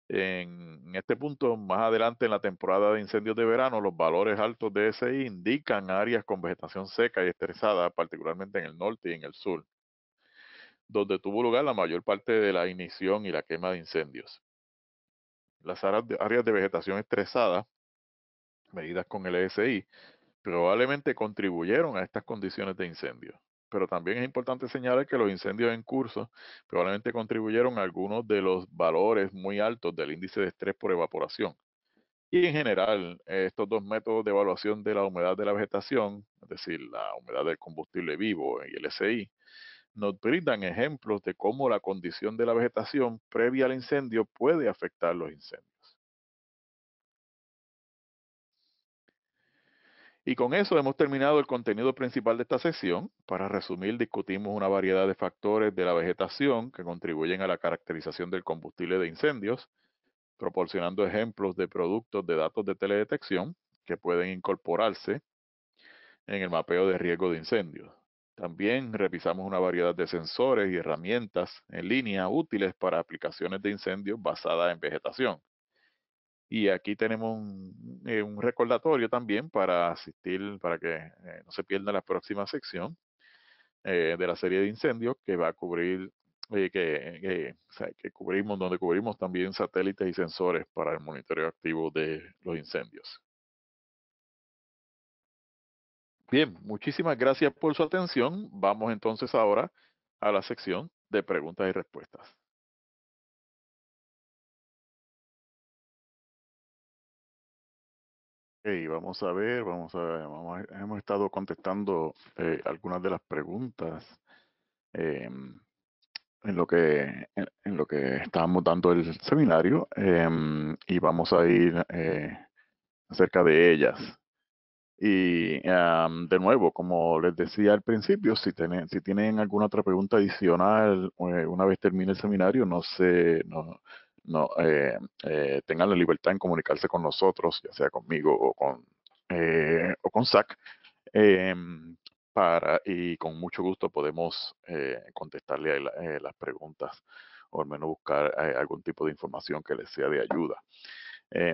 En, este punto, más adelante en la temporada de incendios de verano, los valores altos de SI indican áreas con vegetación seca y estresada, particularmente en el norte y en el sur, donde tuvo lugar la mayor parte de la ignición y la quema de incendios. Las áreas de vegetación estresada, medidas con el SI, probablemente contribuyeron a estas condiciones de incendio pero también es importante señalar que los incendios en curso probablemente contribuyeron a algunos de los valores muy altos del índice de estrés por evaporación. Y en general, estos dos métodos de evaluación de la humedad de la vegetación, es decir, la humedad del combustible vivo y el SI, nos brindan ejemplos de cómo la condición de la vegetación previa al incendio puede afectar los incendios. Y con eso hemos terminado el contenido principal de esta sesión. Para resumir, discutimos una variedad de factores de la vegetación que contribuyen a la caracterización del combustible de incendios, proporcionando ejemplos de productos de datos de teledetección que pueden incorporarse en el mapeo de riesgo de incendios. También revisamos una variedad de sensores y herramientas en línea útiles para aplicaciones de incendios basadas en vegetación. Y aquí tenemos eh, un, recordatorio también para asistir, para que eh, no se pierda la próxima sección eh, de la serie de incendios que va a cubrir, que cubrimos, donde cubrimos también satélites y sensores para el monitoreo activo de los incendios. Bien, muchísimas gracias por su atención. Vamos entonces ahora a la sección de preguntas y respuestas. vamos a ver, vamos a, hemos estado contestando eh, algunas de las preguntas em, en lo que en, lo que estábamos dando el seminario em, y vamos a ir eh, acerca de ellas. Y de nuevo, como les decía al principio, si tienen, si tienen alguna otra pregunta adicional eh, una vez termine el seminario, no sé... no, no, eh, eh, tengan la libertad en comunicarse con nosotros, ya sea conmigo o con, eh, o con SAC, eh, para, y con mucho gusto podemos contestarle las preguntas o al menos buscar algún tipo de información que les sea de ayuda.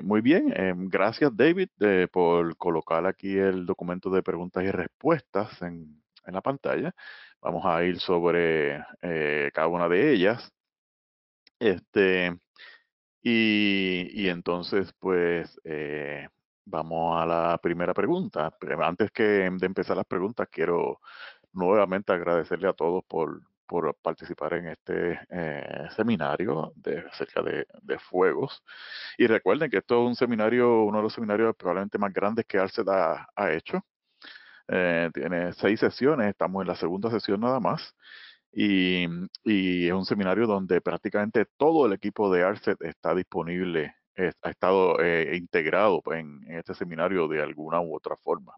muy bien, gracias David por colocar aquí el documento de preguntas y respuestas en, en la pantalla. Vamos a ir sobre cada una de ellas. Este, y, entonces, pues, eh, vamos a la primera pregunta. Antes que de empezar las preguntas, quiero nuevamente agradecerle a todos por, participar en este eh, seminario de, acerca de, fuegos. Y recuerden que esto es un seminario, uno de los seminarios probablemente más grandes que Arced ha, hecho. Eh, tiene seis sesiones, estamos en la segunda sesión nada más. Y, es un seminario donde prácticamente todo el equipo de ARCET está disponible, ha estado eh, integrado en, este seminario de alguna u otra forma.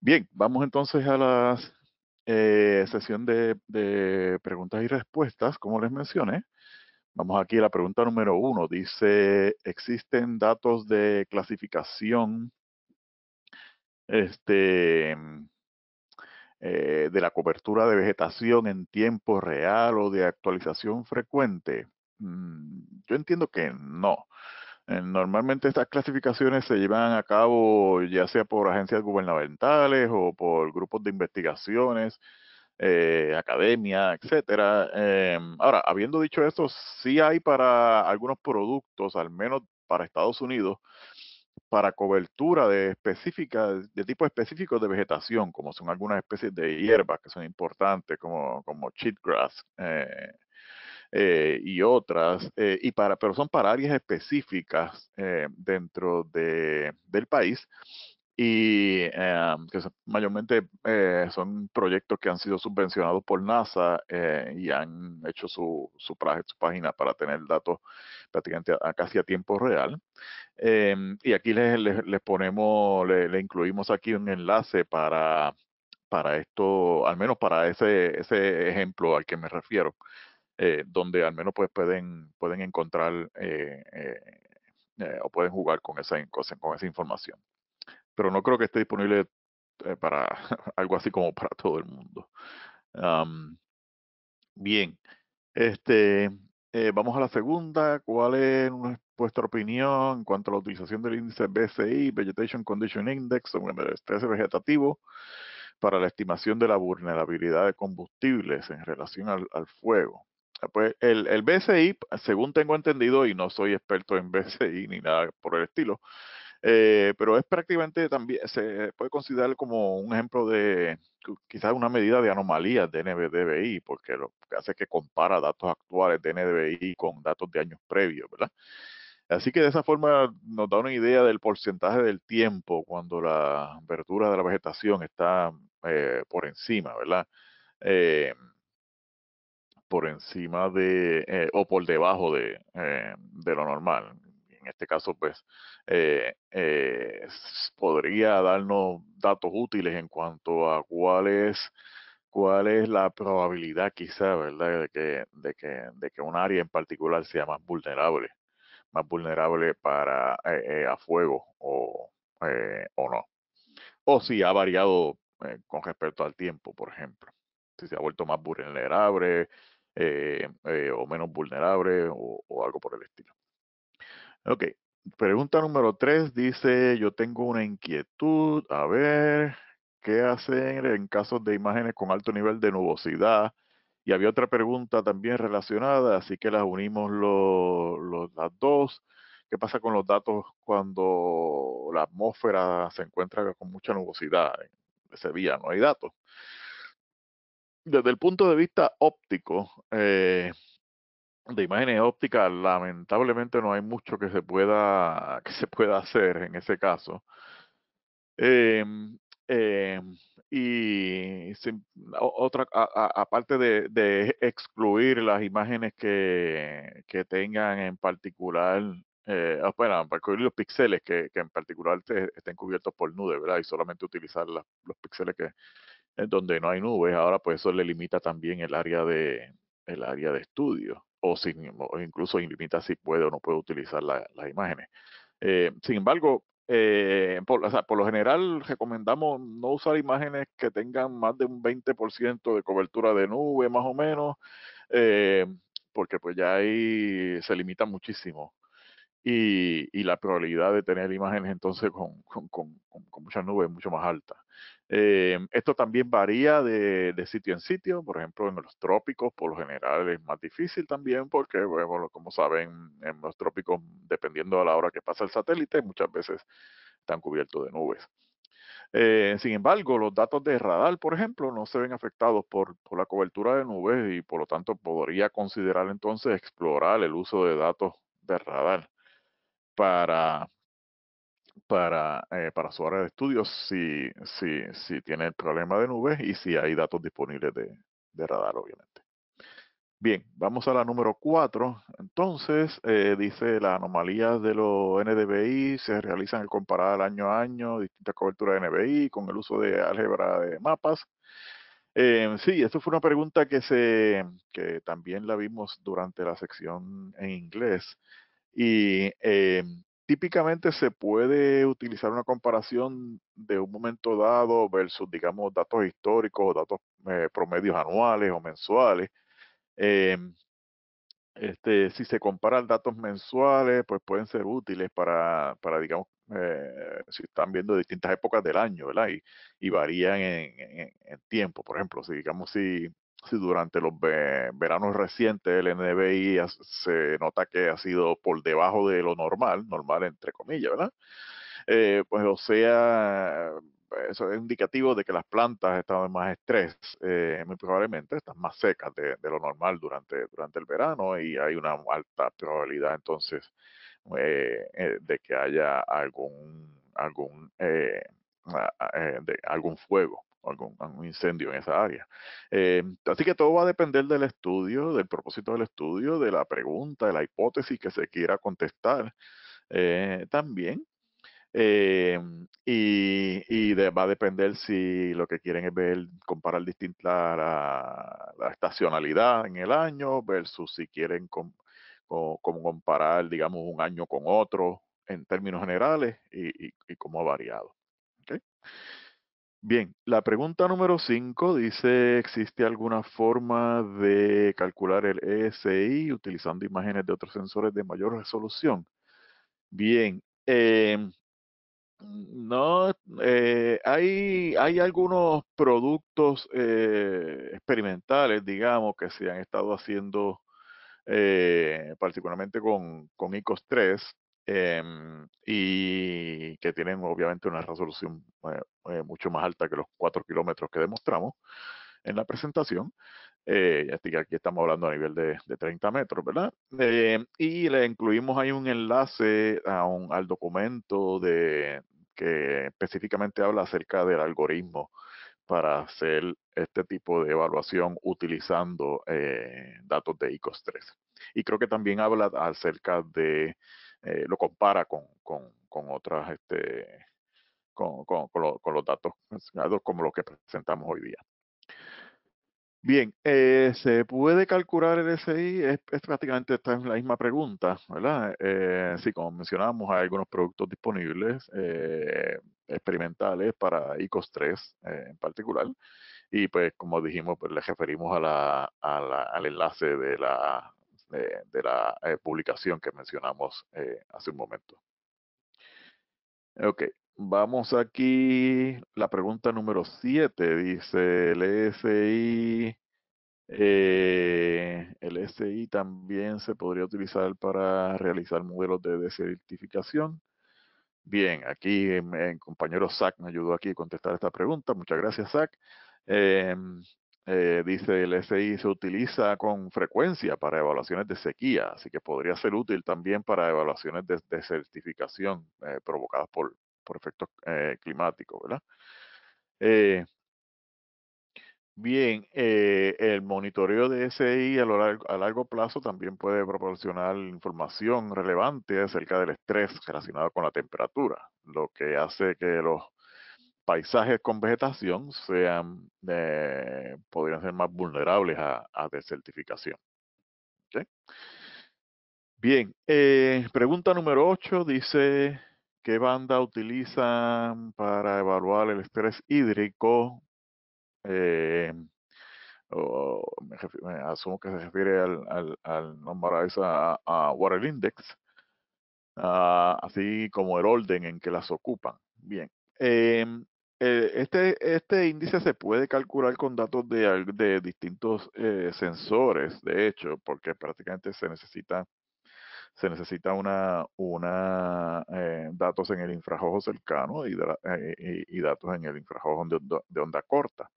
Bien, vamos entonces a la eh, sesión de, de preguntas y respuestas, como les mencioné. Vamos aquí a la pregunta número uno. Dice, ¿existen datos de clasificación este, eh, de la cobertura de vegetación en tiempo real o de actualización frecuente? Mm, yo entiendo que no. Eh, normalmente estas clasificaciones se llevan a cabo ya sea por agencias gubernamentales o por grupos de investigaciones, eh, academia, etcétera. Em, ahora, habiendo dicho esto, sí hay para algunos productos, al menos para Estados Unidos, para cobertura de específica, de tipos específicos de vegetación, como son algunas especies de hierbas que son importantes, como, como cheatgrass eh, eh, y otras, eh, y para, pero son para áreas específicas dentro del país y eh, que mayormente eh, son proyectos que han sido subvencionados por NASA eh, y han hecho su, su, página para tener datos prácticamente casi a tiempo real. Em, y aquí les, ponemos, le incluimos aquí un enlace para, para esto, al menos para ese, ese ejemplo al que me refiero, donde al menos pues pueden, pueden encontrar o pueden jugar con esa, con esa información pero no creo que esté disponible eh, para algo así como para todo el mundo. bien, este, eh, vamos a la segunda. ¿Cuál es vuestra opinión en cuanto a la utilización del índice BCI, Vegetation Condition Index, o el estrés vegetativo, para la estimación de la vulnerabilidad de combustibles en relación al, al fuego? Ah, pues el, el, BCI, según tengo entendido, y no soy experto en BCI ni nada por el estilo, eh, pero es prácticamente también, se puede considerar como un ejemplo de quizás una medida de anomalía de NDBI, porque lo que hace es que compara datos actuales de NDBI con datos de años previos, ¿verdad? Así que de esa forma nos da una idea del porcentaje del tiempo cuando la verdura de la vegetación está eh, por encima, ¿verdad? Eh, por encima de, o por debajo de, de lo normal este caso, pues, eh, eh, podría darnos datos útiles en cuanto a cuál es, cuál es la probabilidad quizá, ¿verdad?, de que, de que, de que un área en particular sea más vulnerable, más vulnerable para eh, a fuego o, no. O si ha variado con respecto al tiempo, por ejemplo. Si se ha vuelto más vulnerable, o menos vulnerable o, algo por el estilo. Ok, pregunta número tres dice, yo tengo una inquietud, a ver, ¿qué hacer en casos de imágenes con alto nivel de nubosidad? Y había otra pregunta también relacionada, así que las unimos los las dos. ¿Qué pasa con los datos cuando la atmósfera se encuentra con mucha nubosidad? En ese día no hay datos. Desde el punto de vista óptico, eh, de imágenes ópticas, lamentablemente no hay mucho que se pueda, que se pueda hacer en ese caso. Em, em, y otra, aparte de, excluir las imágenes que, que tengan en particular, eh, ah, bueno, excluir los píxeles que, en particular estén cubiertos por nubes, ¿verdad? Y solamente utilizar los píxeles que eh, donde no hay nubes, ahora pues eso le limita también el área de, el área de estudio o, sin, o incluso limita si puede o no puede utilizar las imágenes. Eh, sin embargo, eh, por, lo general recomendamos no usar imágenes que tengan más de un 20% de cobertura de nube, más o menos, eh, porque pues ya ahí se limita muchísimo. Y, la probabilidad de tener imágenes entonces con, con, con, con muchas nubes es mucho más alta. Eh, esto también varía de, sitio en sitio, por ejemplo, en los trópicos por lo general es más difícil también porque, bueno, como saben, en los trópicos, dependiendo de la hora que pasa el satélite, muchas veces están cubiertos de nubes. Eh, sin embargo, los datos de radar, por ejemplo, no se ven afectados por, la cobertura de nubes y por lo tanto podría considerar entonces explorar el uso de datos de radar para para, eh, para su área de estudio si, si, tiene el problema de nubes y si hay datos disponibles de, radar, obviamente. Bien, vamos a la número 4. Entonces, eh, dice las anomalías de los NDBI se realizan comparar año a año, distintas coberturas de NDVI con el uso de álgebra de mapas. Eh, sí, esto fue una pregunta que, se, que también la vimos durante la sección en inglés. Y eh, típicamente se puede utilizar una comparación de un momento dado versus, digamos, datos históricos, datos eh, promedios anuales o mensuales. Em, este, si se comparan datos mensuales, pues pueden ser útiles para, digamos, eh, si están viendo distintas épocas del año, ¿verdad? Y, y varían en, en, tiempo. Por ejemplo, si digamos, si si durante los veranos recientes el NBI se nota que ha sido por debajo de lo normal, normal entre comillas, ¿verdad? Eh, pues o sea, eso es indicativo de que las plantas están en más estrés, eh, muy probablemente están más secas de, lo normal durante, durante el verano y hay una alta probabilidad entonces eh, de que haya algún, algún, de, algún fuego algún, incendio en esa área. Eh, así que todo va a depender del estudio, del propósito del estudio, de la pregunta, de la hipótesis que se quiera contestar eh, también. Eh, y, va a depender si lo que quieren es ver, comparar distinta la, estacionalidad en el año versus si quieren como comparar, digamos, un año con otro en términos generales y, cómo ha variado. Bien, la pregunta número 5 dice, ¿existe alguna forma de calcular el ESI utilizando imágenes de otros sensores de mayor resolución? Bien, em, no, eh, hay, algunos productos eh, experimentales, digamos, que se han estado haciendo eh, particularmente con, con ICOS 3, Em, y que tienen obviamente una resolución eh, eh, mucho más alta que los 4 kilómetros que demostramos en la presentación. Eh, aquí estamos hablando a nivel de, 30 metros, ¿verdad? Em, y le incluimos ahí un enlace al documento de, que específicamente habla acerca del algoritmo para hacer este tipo de evaluación utilizando eh, datos de ICOS 3. Y creo que también habla acerca de eh, lo compara con, con, con otras, este, con, los datos como los que presentamos hoy día. Bien, eh, ¿se puede calcular el SI? Es, prácticamente esta es la misma pregunta, ¿verdad? Eh, sí, como mencionábamos, hay algunos productos disponibles experimentales para ICOS 3 en particular. Y pues, como dijimos, pues, les referimos a la, al enlace de la eh, de, la eh, publicación que mencionamos eh, hace un momento. Ok, vamos aquí. La pregunta número 7 dice, el SI, el SI también se podría utilizar para realizar modelos de desertificación. Bien, aquí el compañero Zach me ayudó aquí a contestar esta pregunta. Muchas gracias, Zach. Em, eh, dice el SI, se utiliza con frecuencia para evaluaciones de sequía, así que podría ser útil también para evaluaciones de, desertificación eh, provocadas por, por efectos eh, climáticos, ¿verdad? bien, el monitoreo de SI a, a largo plazo también puede proporcionar información relevante acerca del estrés relacionado con la temperatura, lo que hace que los paisajes con vegetación sean, eh, podrían ser más vulnerables a, desertificación. Bien, eh, pregunta número 8 dice, ¿qué banda utilizan para evaluar el estrés hídrico? Eh, me asumo que se refiere al, al, a, Water Index, ah, así como el orden en que las ocupan. Bien, em, eh, este, este índice se puede calcular con datos de, de distintos eh, sensores, de hecho, porque prácticamente se necesita se necesita una, una eh, datos en el infrajojo cercano y, datos en el infrajojo de onda, corta.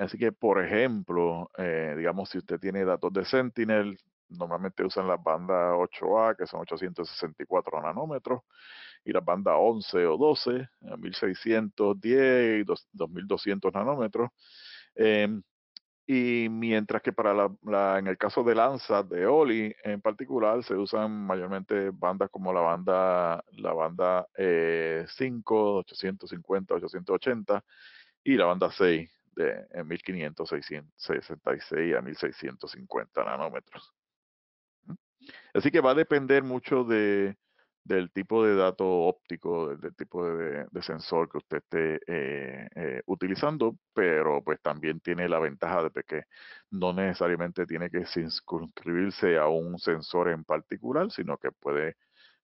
así que, por ejemplo, digamos, si usted tiene datos de Sentinel, normalmente usan las bandas 8A, que son 864 nanómetros, y las bandas 11 o 12, 1610 eh, y 2200 nanómetros. Em, y mientras que para la, en el caso de Lanza, de Oli en particular, se usan mayormente bandas como la banda, la banda 5, 850, 880 y la banda 6 de en 1566 a 1650 nanómetros. Así que va a depender mucho de, del tipo de dato óptico, del, tipo de, sensor que usted esté eh, eh, utilizando, pero pues también tiene la ventaja de que no necesariamente tiene que circunscribirse a un sensor en particular, sino que puede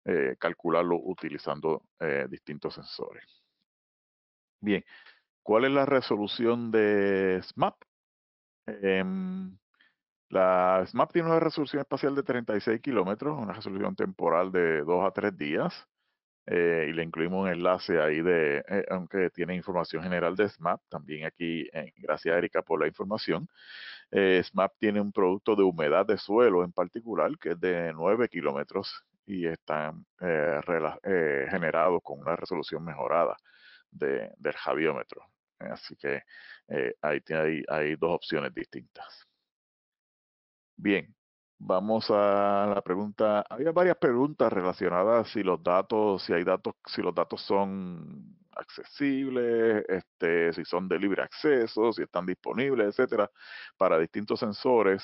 eh, calcularlo utilizando distintos sensores. Bien, ¿cuál es la resolución de SMAP? Em, la SMAP tiene una resolución espacial de 36 kilómetros, una resolución temporal de 2 a 3 días, eh, y le incluimos un enlace ahí de, eh, aunque tiene información general de SMAP, también aquí, en eh, gracias Erika por la información. SMAP tiene un producto de humedad de suelo en particular, que es de 9 kilómetros y están generado con una resolución mejorada del javiómetro. Así que ahí hay, hay dos opciones distintas. Bien, vamos a la pregunta. Había varias preguntas relacionadas si los datos, si hay datos, si los datos son accesibles, este, si son de libre acceso, si están disponibles, etcétera, para distintos sensores.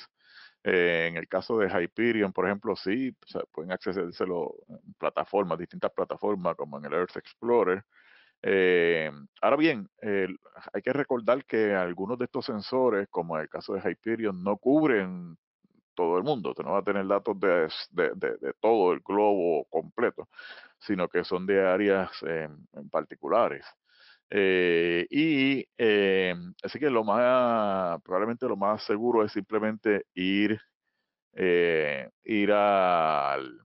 Eh, en el caso de Hyperion, por ejemplo, sí, pueden accedérselo en plataformas, distintas plataformas, como en el Earth Explorer. Eh, ahora bien, hay que recordar que algunos de estos sensores, como en el caso de Hyperion, no cubren todo el mundo, usted no va a tener datos de, todo el globo completo, sino que son de áreas eh, en particulares. Eh, y eh, así que lo más, probablemente lo más seguro es simplemente ir, ir al,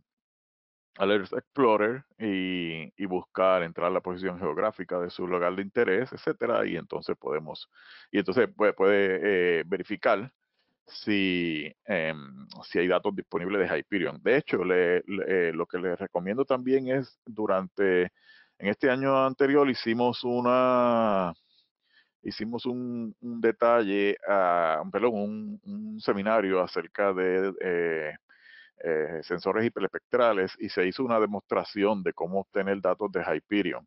al Earth Explorer y, buscar entrar a la posición geográfica de su lugar de interés, etcétera, y entonces podemos, y entonces pues, puede, puede verificar si, em, si hay datos disponibles de Hyperion. De hecho, eh, lo que les recomiendo también es durante, en este año anterior hicimos una, hicimos un, un detalle, a, ah, perdón, un, seminario acerca de eh, eh, sensores hiperespectrales y se hizo una demostración de cómo obtener datos de Hyperion,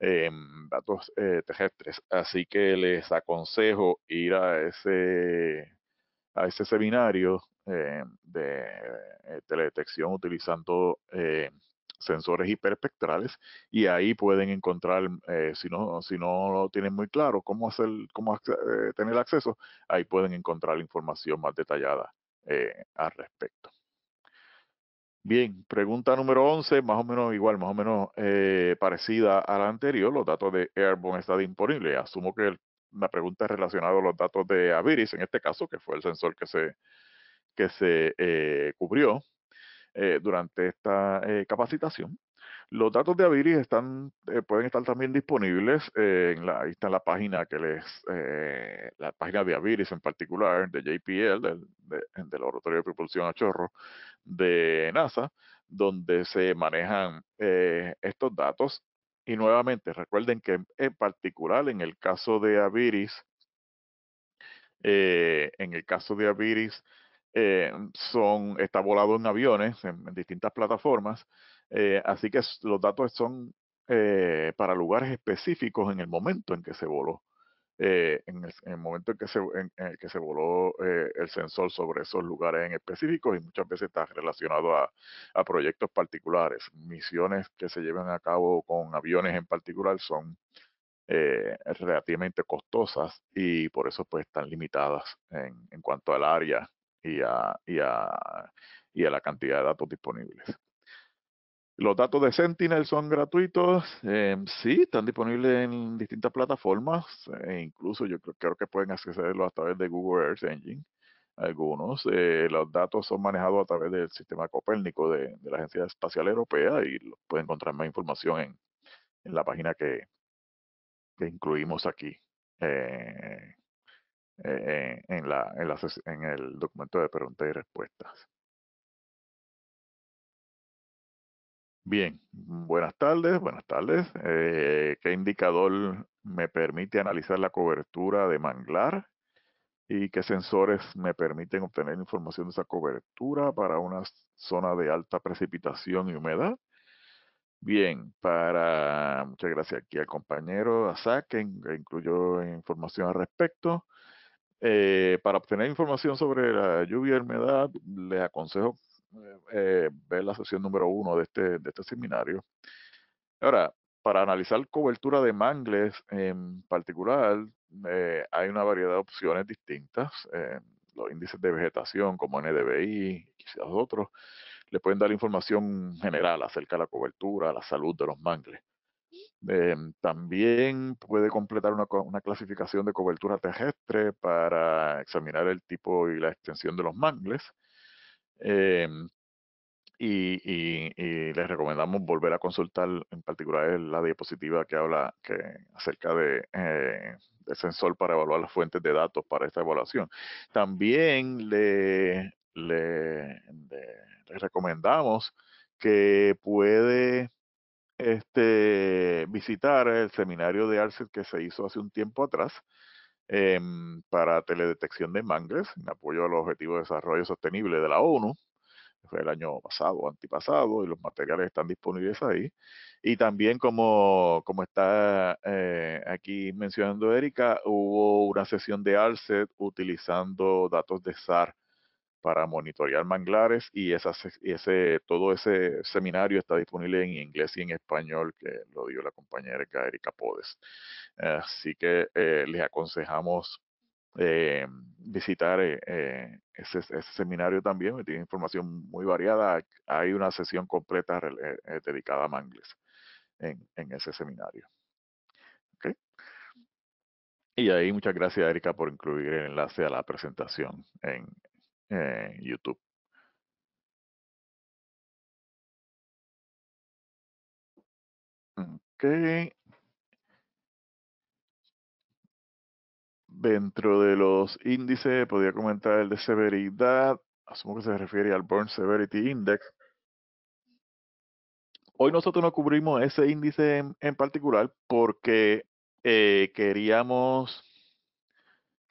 em, datos terrestres. Así que les aconsejo ir a ese a ese seminario eh, de eh, teledetección utilizando eh, sensores hiperespectrales y ahí pueden encontrar, si, no, si no lo tienen muy claro cómo, hacer, cómo tener acceso, ahí pueden encontrar información más detallada al respecto. Bien, pregunta número 11, más o menos igual, más o menos parecida a la anterior, los datos de Airborne están disponibles. Asumo que el la pregunta relacionada a los datos de Aviris, en este caso, que fue el sensor que se, que se eh, cubrió eh, durante esta eh, capacitación. Los datos de Aviris están, pueden estar también disponibles, en la, ahí está la página que les, la página de Aviris en particular, de JPL, del, del Laboratorio de Propulsión a Chorro de NASA, donde se manejan estos datos y nuevamente, recuerden que en, particular en el caso de Aviris, eh, en el caso de Aviris, eh, son, está volado en aviones, en, distintas plataformas, eh, así que los datos son eh, para lugares específicos en el momento en que se voló. Eh, en, el, momento en que se, que se voló eh, el sensor sobre esos lugares en específicos y muchas veces está relacionado a, proyectos particulares. Misiones que se llevan a cabo con aviones en particular son eh, relativamente costosas y por eso pues están limitadas en, cuanto al área y y a la cantidad de datos disponibles. Los datos de Sentinel son gratuitos, em, sí, están disponibles en distintas plataformas, e incluso yo creo, que pueden accederlo a través de Google Earth Engine, algunos. Eh, los datos son manejados a través del sistema Copérnico de, la Agencia Espacial Europea y pueden encontrar más información en, la página que, incluimos aquí eh, eh, en, en, en el documento de preguntas y respuestas. Bien, mm, buenas tardes, buenas tardes. Eh, ¿Qué indicador me permite analizar la cobertura de manglar? ¿Y qué sensores me permiten obtener información de esa cobertura para una zona de alta precipitación y humedad? Bien, para muchas gracias aquí al compañero Azak, que incluyó información al respecto. Eh, para obtener información sobre la lluvia y humedad, les aconsejo eh, ver la sesión número uno de este, de este seminario. Ahora, para analizar cobertura de mangles en particular, eh, hay una variedad de opciones distintas. Eh, los índices de vegetación como NDVI, quizás otros, le pueden dar información general acerca de la cobertura, la salud de los mangles. Em, también puede completar una, una, clasificación de cobertura terrestre para examinar el tipo y la extensión de los mangles. Eh, y, les recomendamos volver a consultar, en particular la diapositiva que habla que, acerca de, eh, del sensor para evaluar las fuentes de datos para esta evaluación. También le, recomendamos que puede este, visitar el seminario de ARCET que se hizo hace un tiempo atrás, Em, para teledetección de mangles en apoyo a los objetivos de desarrollo sostenible de la ONU. Fue el año pasado, antipasado, y los materiales están disponibles ahí. Y también, como, como está eh, aquí mencionando Erika, hubo una sesión de ALSET utilizando datos de SAR para monitorear manglares y ese, todo ese seminario está disponible en inglés y en español que lo dio la compañera Erika Podes. Así que eh, les aconsejamos eh, visitar eh, ese, seminario también, tiene información muy variada. Hay una sesión completa dedicada a mangles en, ese seminario. Y ahí muchas gracias, Erika, por incluir el enlace a la presentación en, en YouTube. Ok. Dentro de los índices, podría comentar el de severidad. Asumo que se refiere al Burn Severity Index. Hoy nosotros no cubrimos ese índice en, en particular porque eh, queríamos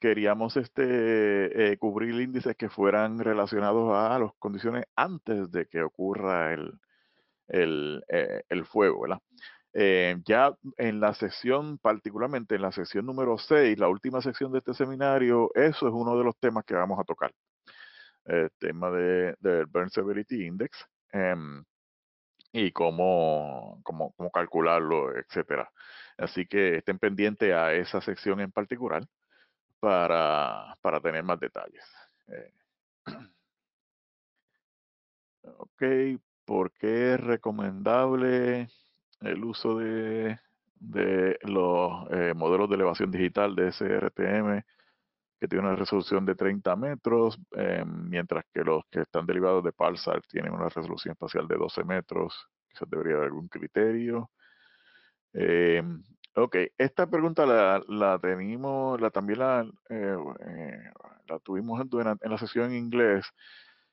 queríamos este, eh, cubrir índices que fueran relacionados a las condiciones antes de que ocurra el, el, eh, fuego, ¿verdad? Eh, ya en la sesión, particularmente en la sesión número 6, la última sección de este seminario, eso es uno de los temas que vamos a tocar. El tema del Burn Severity Index em, y cómo, calcularlo, etcétera. Así que estén pendientes a esa sección en particular para, para tener más detalles. Eh. Ok, ¿por qué es recomendable el uso de, de los eh, modelos de elevación digital de SRTM que tiene una resolución de 30 metros, eh, mientras que los que están derivados de PALSAR tienen una resolución espacial de 12 metros? Quizás debería haber algún criterio. Ok, esta pregunta la, la tenemos, la, también la, eh, eh, tuvimos en la sesión en inglés.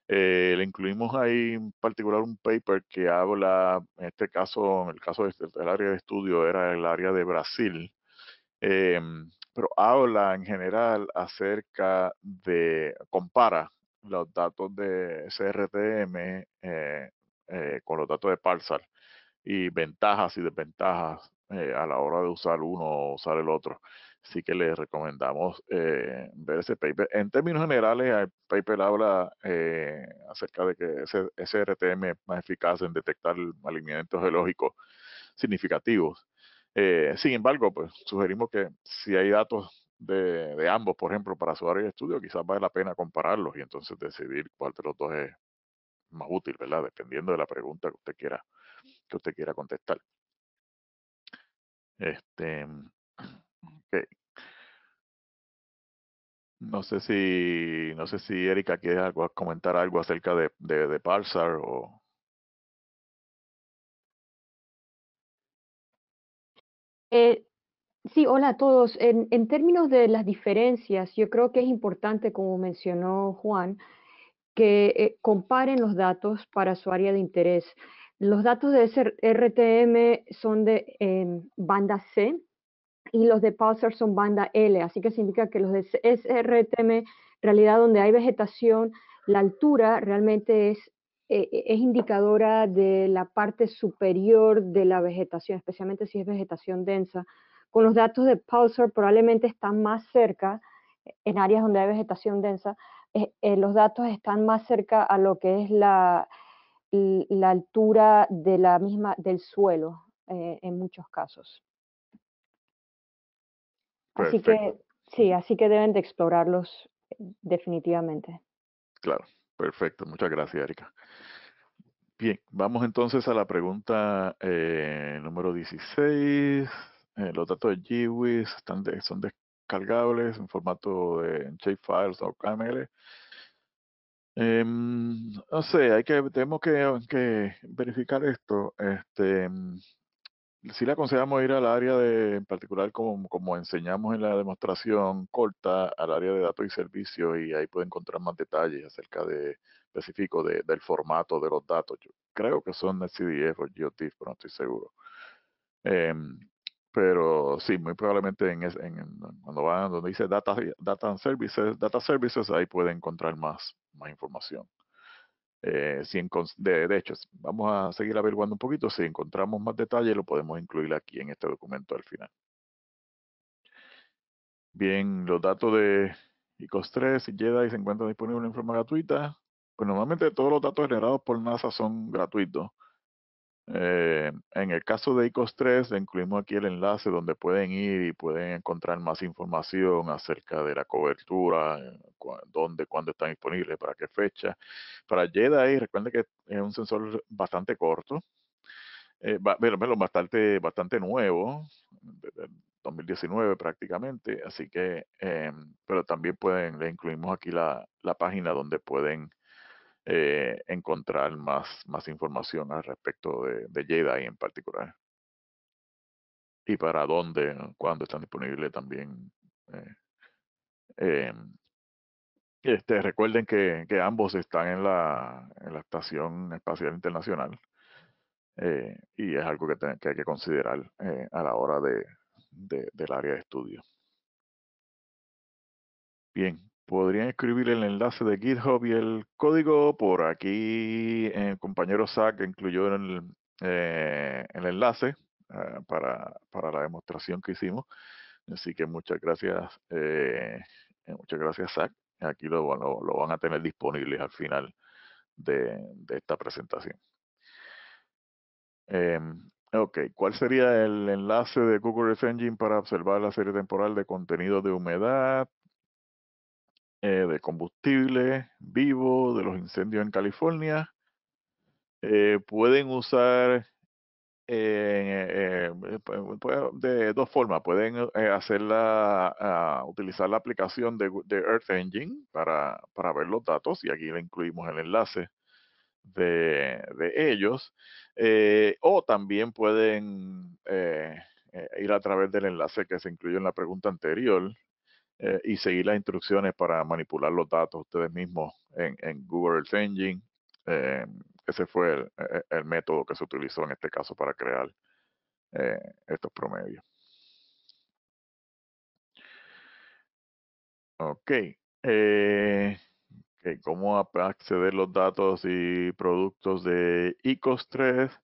Eh, le incluimos ahí en particular un paper que habla, en este caso, en el caso este, del, área de estudio era el área de Brasil, em, pero habla en general acerca de, compara los datos de CRTM con los datos de Parsal y ventajas y desventajas eh, a la hora de usar uno o usar el otro. Así que les recomendamos eh, ver ese paper. En términos generales, el paper habla eh, acerca de que ese RTM es más eficaz en detectar alimentos geológicos significativos. sin embargo, pues sugerimos que si hay datos de, de, ambos, por ejemplo, para su área de estudio, quizás vale la pena compararlos y entonces decidir cuál de los dos es más útil, ¿verdad? Dependiendo de la pregunta que usted quiera, que usted quiera contestar. Este, No sé si, no sé si Erika quiere algo, comentar algo acerca de, de, Pulsar o. Eh, sí, hola a todos. En, en, términos de las diferencias, yo creo que es importante, como mencionó Juan, que eh, comparen los datos para su área de interés. Los datos de SRTM son de em, banda C y los de Pulsar son banda L, así que significa que los de SRTM, en realidad donde hay vegetación, la altura realmente es, e, e, es indicadora de la parte superior de la vegetación, especialmente si es vegetación densa. Con los datos de Pulsar probablemente están más cerca, en áreas donde hay vegetación densa, eh, eh, los datos están más cerca a lo que es la la altura de la misma, del suelo eh, en muchos casos. Así que sí, así que deben de explorarlos definitivamente. Claro. Perfecto, muchas gracias, Erika. Bien, vamos entonces a la pregunta eh, número 16. Eh, los datos de GWIS están son descargables en formato de shapefiles o KML. Em, no sé, hay que, tenemos que, verificar esto. Este, mm, si le aconsejamos ir al área de, en particular como, enseñamos en la demostración corta, al área de datos y servicios, y ahí puede encontrar más detalles acerca de específico de, del formato de los datos. creo que son CDF o GeoTIFF, pero no estoy seguro. Em, pero sí, muy probablemente en, en cuando van donde dice data, data services, data services, ahí puede encontrar más, más información. Eh, si en, de, de, hecho, vamos a seguir averiguando un poquito. Si encontramos más detalle, lo podemos incluir aquí en este documento al final. Bien, los datos de ICOS 3 y Jedi se encuentran disponibles en forma gratuita. Pues normalmente todos los datos generados por NASA son gratuitos. Eh, en el caso de ICOS 3, incluimos aquí el enlace donde pueden ir y pueden encontrar más información acerca de la cobertura, eh, dónde, cuándo están disponibles, para qué fecha. Para JEDI, recuerden que es un sensor bastante corto, eh, bastante, bastante nuevo, 2019 prácticamente, así que, em, pero también pueden, le incluimos aquí la, la página donde pueden eh, encontrar más, más información al respecto de, de Jedi en particular. Y para dónde, cuándo están disponibles también. Eh, eh este, recuerden que, ambos están en la, en la Estación Espacial Internacional eh, y es algo que, que hay que considerar eh, a la hora de, del área de estudio. Bien, podrían escribir el enlace de GitHub y el código por aquí. El eh, compañero Zach incluyó en el, eh, enlace eh, para, la demostración que hicimos. Así que muchas gracias, muchas gracias Zach. Aquí lo, van a tener disponibles al final de, esta presentación. Em, ok, ¿cuál sería el enlace de Google Earth Engine para observar la serie temporal de contenido de humedad? Eh, de combustible vivo, de los incendios en California. Eh, pueden usar eh, de dos formas. Pueden hacerla, ah, utilizar la aplicación de, Earth Engine para, ver los datos y aquí le incluimos el enlace. De, de ellos o también pueden ir a través del enlace que se incluyó en la pregunta anterior eh, y seguir las instrucciones para manipular los datos ustedes mismos en, en Google Earth Engine. Eh, ese fue e, e, el, método que se utilizó en este caso para crear eh, estos promedios. Ok. cómo acceder los datos y productos de ICOS 3.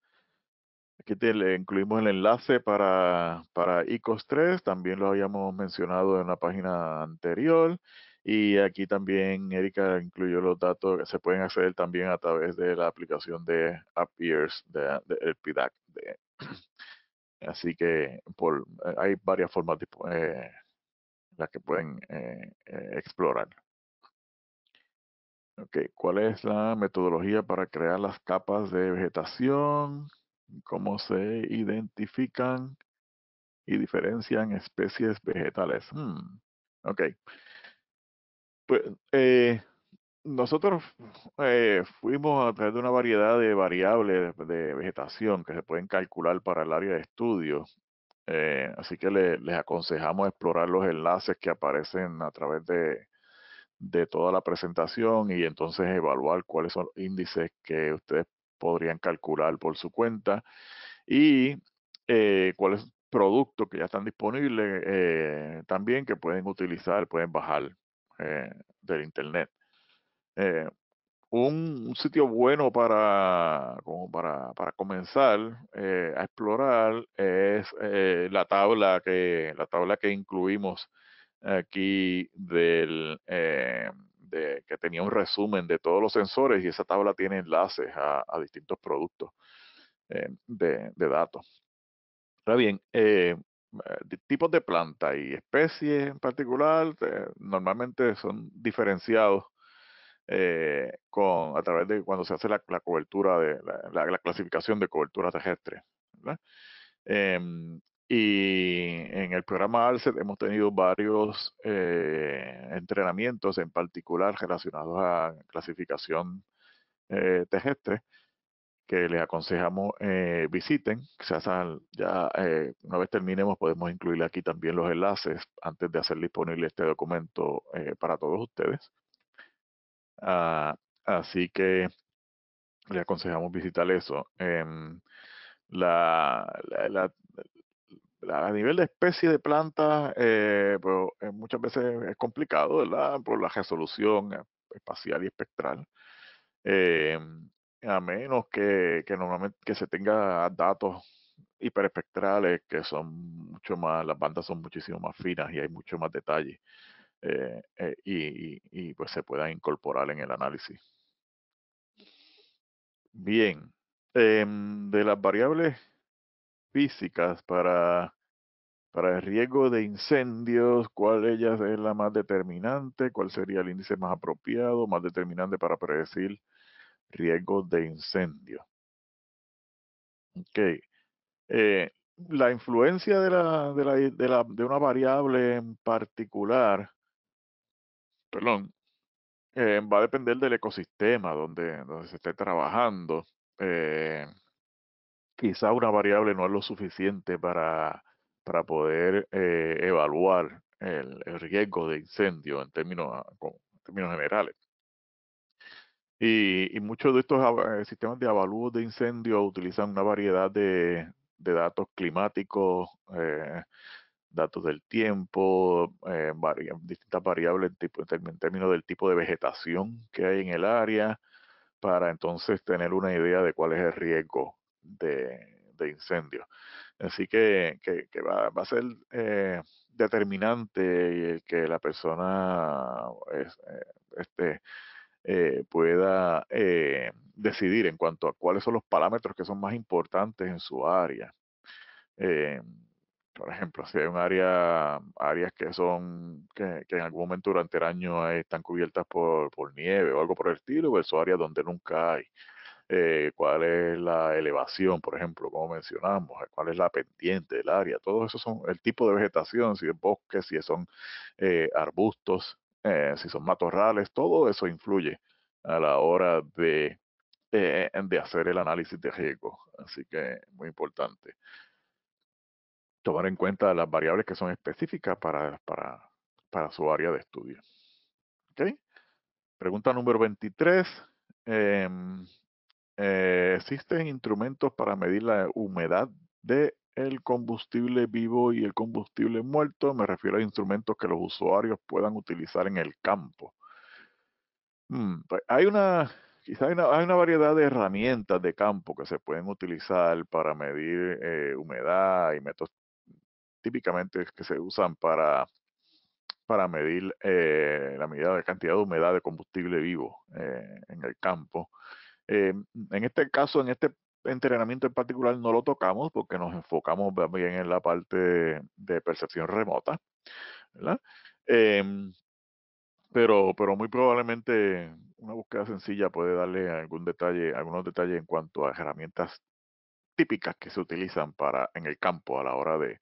Aquí le incluimos el enlace para, para ICOS 3, también lo habíamos mencionado en la página anterior. Y aquí también Erika incluyó los datos que se pueden acceder también a través de la aplicación de Appears del de, PIDAC. así que eh, hay varias formas eh, las que pueden eh, eh, explorar. ¿cuál es la metodología para crear las capas de vegetación? cómo se identifican y diferencian especies vegetales. Mm, ok. Pues eh, nosotros eh, fuimos a través de una variedad de variables de, vegetación que se pueden calcular para el área de estudio. Eh, así que les aconsejamos explorar los enlaces que aparecen a través de, de toda la presentación y entonces evaluar cuáles son los índices que ustedes podrían calcular por su cuenta y eh, cuáles productos que ya están disponibles eh, también que pueden utilizar, pueden bajar eh, del internet. Un, sitio bueno para, como para, para comenzar a explorar es la tabla que la tabla que incluimos aquí del que tenía un resumen de todos los sensores y esa tabla tiene enlaces a, distintos productos eh, de, datos. Ahora bien, eh, tipos de planta y especies en particular eh, normalmente son diferenciados con, a través de cuando se hace la, cobertura de la, clasificación de cobertura terrestre. Em, y en el programa ALSET hemos tenido varios eh, entrenamientos, en particular relacionados a clasificación eh, terrestre, que les aconsejamos eh, visiten. ya eh, una vez terminemos podemos incluir aquí también los enlaces antes de hacer disponible este documento para todos ustedes. Ah, así que les aconsejamos visitar eso. Em, la, la, la, a nivel de especie de plantas, eh, pues, eh, muchas veces es complicado, ¿verdad? Por la resolución eh, espacial y espectral. Em, a menos que, normalmente que se tenga datos hiperespectrales que son mucho más, las bandas son muchísimo más finas y hay mucho más detalle eh, y, pues se puedan incorporar en el análisis. Bien, em, de las variables físicas para para el riesgo de incendios, cuál es la más determinante, cuál sería el índice más apropiado, más determinante para predecir riesgo de incendio. Ok. Eh, la influencia de, de, la, de, una variable en particular, perdón, eh, va a depender del ecosistema donde, se esté trabajando. Eh, quizá una variable no es lo suficiente para para poder eh, evaluar el, riesgo de incendio en términos, ah, términos generales. Y, muchos de estos eh, sistemas de avalúo de incendio utilizan una variedad de, datos climáticos, eh, datos del tiempo, distintas variables en, términos del tipo de vegetación que hay en el área, para entonces tener una idea de cuál es el riesgo de, de incendios. Así que, que, va, a ser eh, determinante eh, que la persona eh, este, pueda decidir en cuanto a cuáles son los parámetros que son más importantes en su área. por ejemplo, si hay un área, áreas que son, que, que, en algún momento durante el año están cubiertas por, por nieve o algo por el estilo, versus pues, áreas donde nunca hay. Eh, cuál es la elevación, por ejemplo, como mencionamos, eh, cuál es la pendiente del área, todo eso son el tipo de vegetación, si es bosque, si son eh, arbustos, si son matorrales, todo eso influye a la hora de, de hacer el análisis de riesgo, así que muy importante. Tomar en cuenta las variables que son específicas para, para, su área de estudio. Pregunta número 23. Eh, em, eh, existen instrumentos para medir la humedad de el combustible vivo y el combustible muerto, me refiero a instrumentos que los usuarios puedan utilizar en el campo. Mm, pues, hay una, hay una, hay una, variedad de herramientas de campo que se pueden utilizar para medir eh, humedad y métodos típicamente que se usan para, para medir eh, la medida de cantidad de humedad de combustible vivo en el campo. Eh, en este caso, en este entrenamiento en particular no lo tocamos porque nos enfocamos bien en la parte de, percepción remota, ¿verdad? Em, pero, pero muy probablemente una búsqueda sencilla puede darle algún detalle, algunos detalles en cuanto a herramientas típicas que se utilizan para en el campo a la hora de,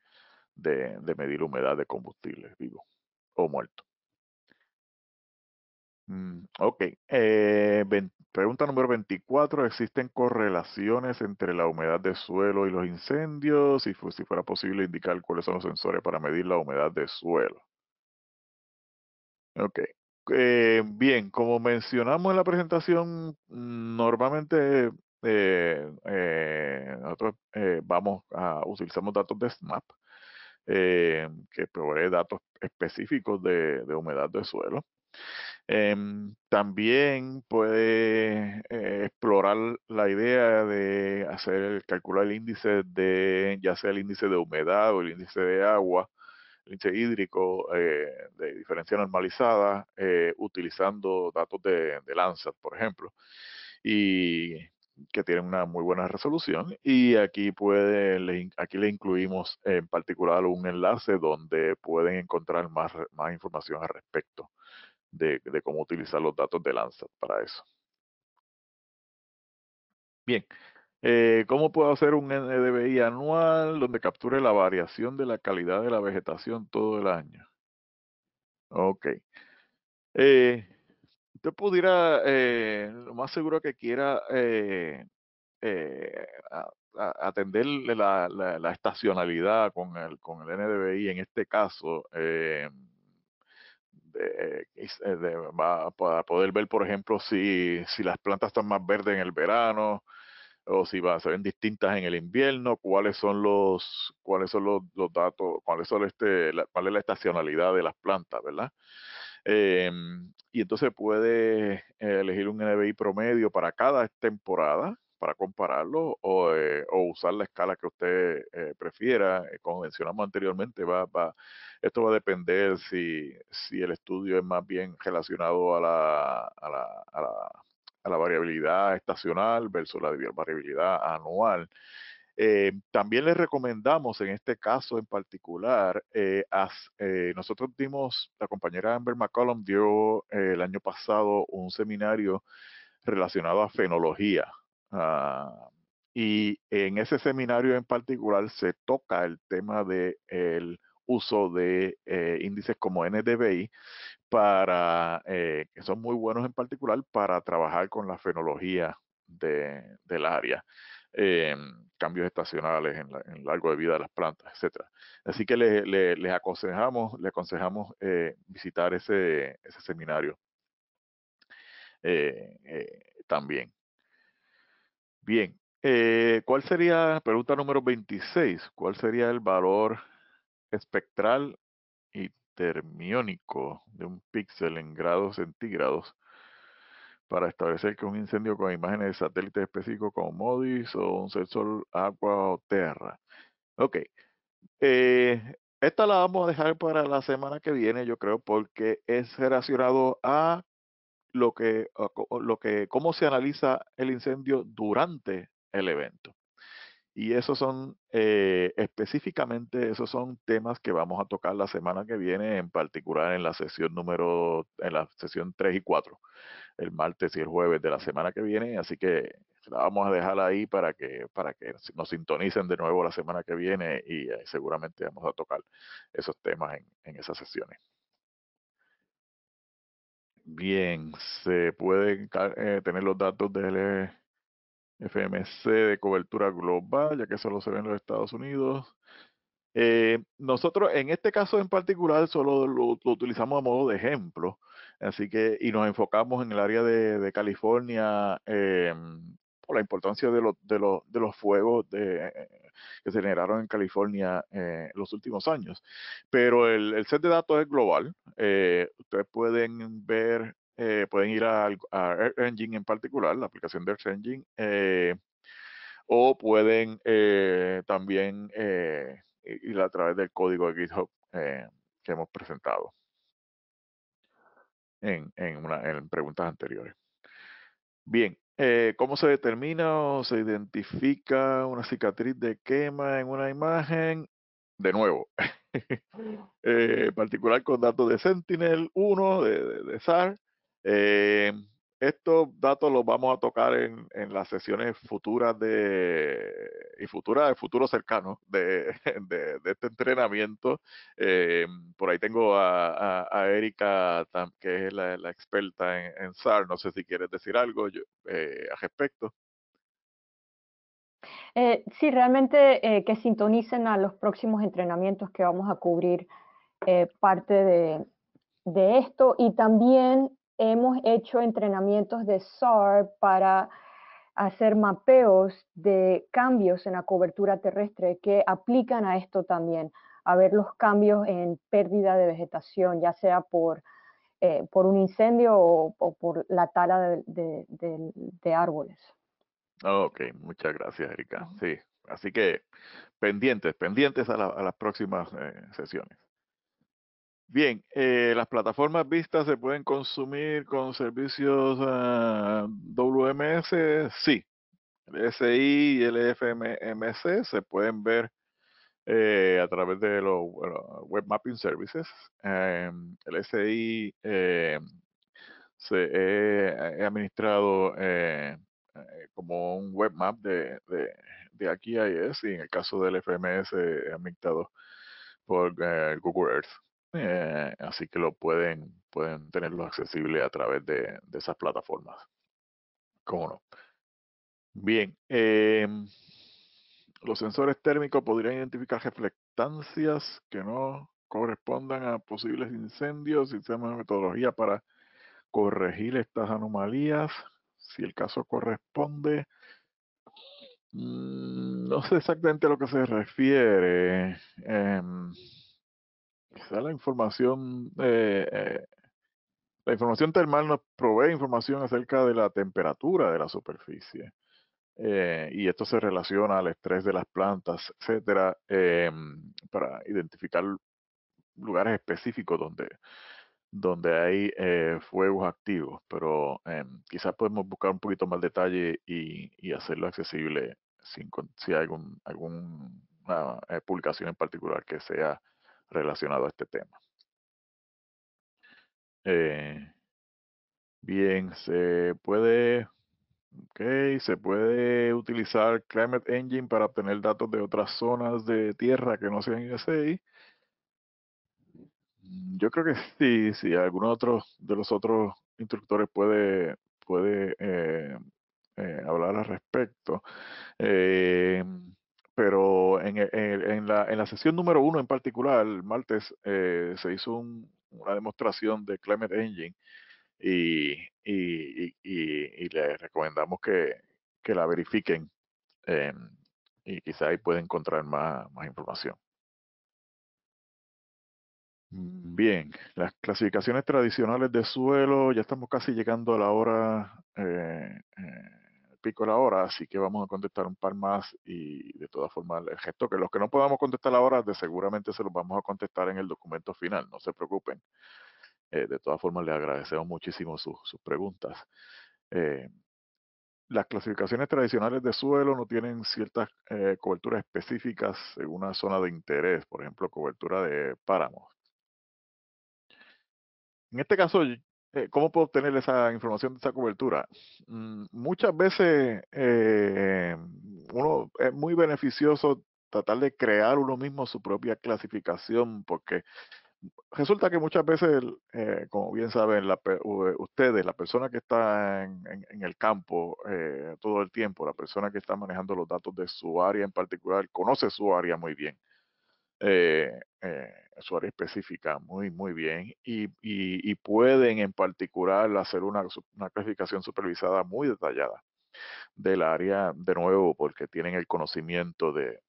de medir humedad de combustible vivo o muerto. Mm, ok. Eh, pregunta número 24. ¿Existen correlaciones entre la humedad de suelo y los incendios? Y si fuera posible indicar cuáles son los sensores para medir la humedad de suelo. Ok. Eh, bien, como mencionamos en la presentación, normalmente eh, nosotros vamos a utilizamos datos de SNAP que provee datos específicos de, de humedad de suelo. Em, también puede eh, explorar la idea de hacer calcular el índice de, ya sea el índice de humedad o el índice de agua, el índice hídrico eh, de diferencia normalizada, eh, utilizando datos de, Landsat, por ejemplo, y que tienen una muy buena resolución. Y aquí puede, le, aquí le incluimos en particular un enlace donde pueden encontrar más, más información al respecto de, cómo utilizar los datos de Landsat para eso. Bien, eh, ¿Cómo puedo hacer un NDVI anual donde capture la variación de la calidad de la vegetación todo el año? Ok. Eh, usted pudiera, eh, lo más seguro que quiera eh, eh, atender la, estacionalidad con el, con el NDVI en este caso. Eh, eh, eh, va, para poder ver, por ejemplo, si, las plantas están más verdes en el verano o si va, se ven distintas en el invierno, cuáles son los, cuáles son los, datos, cuáles son este, cuál es la estacionalidad de las plantas, ¿verdad? Em, y entonces puede elegir un NBI promedio para cada temporada para compararlo eh, o, usar la escala que usted eh, prefiera. Eh, como mencionamos anteriormente, va, va, esto va a depender si, si el estudio es más bien relacionado a la, a la, a la, variabilidad estacional versus la variabilidad anual. también les recomendamos en este caso en particular, nosotros dimos, la compañera Amber McCollum dio el año pasado un seminario relacionado a fenología, Ah, y en ese seminario en particular se toca el tema del uso de eh, índices como NDBI para, eh, que son muy buenos en particular para trabajar con la fenología de, del área. Eh, cambios estacionales en, largo de vida de las plantas, etcétera. Así que les aconsejamos, les aconsejamos visitar ese, ese seminario también. Bien, eh, ¿cuál sería, pregunta número 26, cuál sería el valor espectral y termiónico de un píxel en grados centígrados para establecer que un incendio con imágenes de satélites específicos como MODIS o un sensor agua o tierra? Ok, eh, esta la vamos a dejar para la semana que viene, yo creo, porque es relacionado a lo que, ah, lo que, cómo se analiza el incendio durante el evento. Y esos son eh, específicamente, esos son temas que vamos a tocar la semana que viene, en particular en la sesión número, en la sesión 3 y 4, el martes y el jueves de la semana que viene. Así que la vamos a dejar ahí para que, para que nos sintonicen de nuevo la semana que viene y eh, seguramente vamos a tocar esos temas en, en esas sesiones bien, se pueden eh, tener los datos del FMC de cobertura global, ya que solo se ven en los Estados Unidos. Eh, nosotros en este caso en particular solo lo, utilizamos a modo de ejemplo, así que y nos enfocamos en el área de, California, em, por la importancia de, de, de los fuegos que se generaron en California eh, en los últimos años. Pero el, set de datos es global. Eh, ustedes pueden ver, eh, pueden ir a, a, Earth Engine en particular, la aplicación de Earth Engine, o pueden también ir a través del código de GitHub que hemos presentado en, una, en preguntas anteriores. Bien, eh, ¿Cómo se determina o se identifica una cicatriz de quema en una imagen? De nuevo, eh, particular con datos de Sentinel 1, de, de SAR, eh, estos datos los vamos a tocar en, en las sesiones futuras de y futuras de futuro cercano de, de, de este entrenamiento. Eh, por ahí tengo a, a, Erika, que es la, experta en, SAR. No sé si quieres decir algo eh, al respecto. Eh, sí, realmente que sintonicen a los próximos entrenamientos que vamos a cubrir parte de, de esto y también hemos hecho entrenamientos de SAR para hacer mapeos de cambios en la cobertura terrestre que aplican a esto también, a ver los cambios en pérdida de vegetación, ya sea por, eh, por un incendio o, por la tala de, árboles. Ok, muchas gracias, Erika. Sí, así que pendientes, pendientes a, las próximas eh, sesiones. Bien, eh, las plataformas vistas se pueden consumir con servicios ah, WMS, sí. El SI y el FMMC se pueden ver eh, a través de los Web Mapping Services. Eh, el SI se ha administrado como un web map de, aquí a y en el caso del FMS administrado por Google Earth. Eh, así que lo pueden, pueden tenerlo accesible a través de, esas plataformas. ¿Cómo no? Bien, em, los sensores térmicos podrían identificar reflectancias que no correspondan a posibles incendios, tenemos de metodología para corregir estas anomalías, si el caso corresponde. Mm, no sé exactamente a lo que se refiere. Eh, quizás la información, eh, eh, la información termal nos provee información acerca de la temperatura de la superficie. Eh, y esto se relaciona al estrés de las plantas, etcétera, em, para identificar lugares específicos donde, donde hay eh, fuegos activos. Pero em, quizás podemos buscar un poquito más detalle y, hacerlo accesible sin, si hay algún, alguna publicación en particular que sea relacionado a este tema. Eh, bien, se puede, okay, se puede utilizar Climate Engine para obtener datos de otras zonas de tierra que no sean USAID. Mm, yo creo que sí, si alguno de los otros instructores puede, puede eh, eh, hablar al respecto pero e, en, en, la, en la sesión número uno en particular, el martes, eh, se hizo un, una demostración de Climate Engine y, y, les recomendamos que, la verifiquen eh, y quizá ahí pueden encontrar más, información. Mm. Bien, las clasificaciones tradicionales de suelo, ya estamos casi llegando a la hora eh, eh pico la hora, así que vamos a contestar un par más y de todas formas el gesto que los que no podamos contestar ahora, de seguramente se los vamos a contestar en el documento final, no se preocupen. Eh, de todas formas, les agradecemos muchísimo sus preguntas. Eh, las clasificaciones tradicionales de suelo no tienen ciertas eh, coberturas específicas en una zona de interés, por ejemplo, cobertura de páramos. En este caso, eh, ¿Cómo puedo obtener esa información de esa cobertura? Mm, muchas veces eh, uno es muy beneficioso tratar de crear uno mismo su propia clasificación, porque resulta que muchas veces, eh, como bien saben ustedes, la persona que está en, el campo todo el tiempo, la persona que está manejando los datos de su área en particular, conoce su área muy bien. Eh, eh, su área específica muy, muy bien y, pueden en particular hacer una, clasificación supervisada muy detallada del área de nuevo porque tienen el conocimiento de,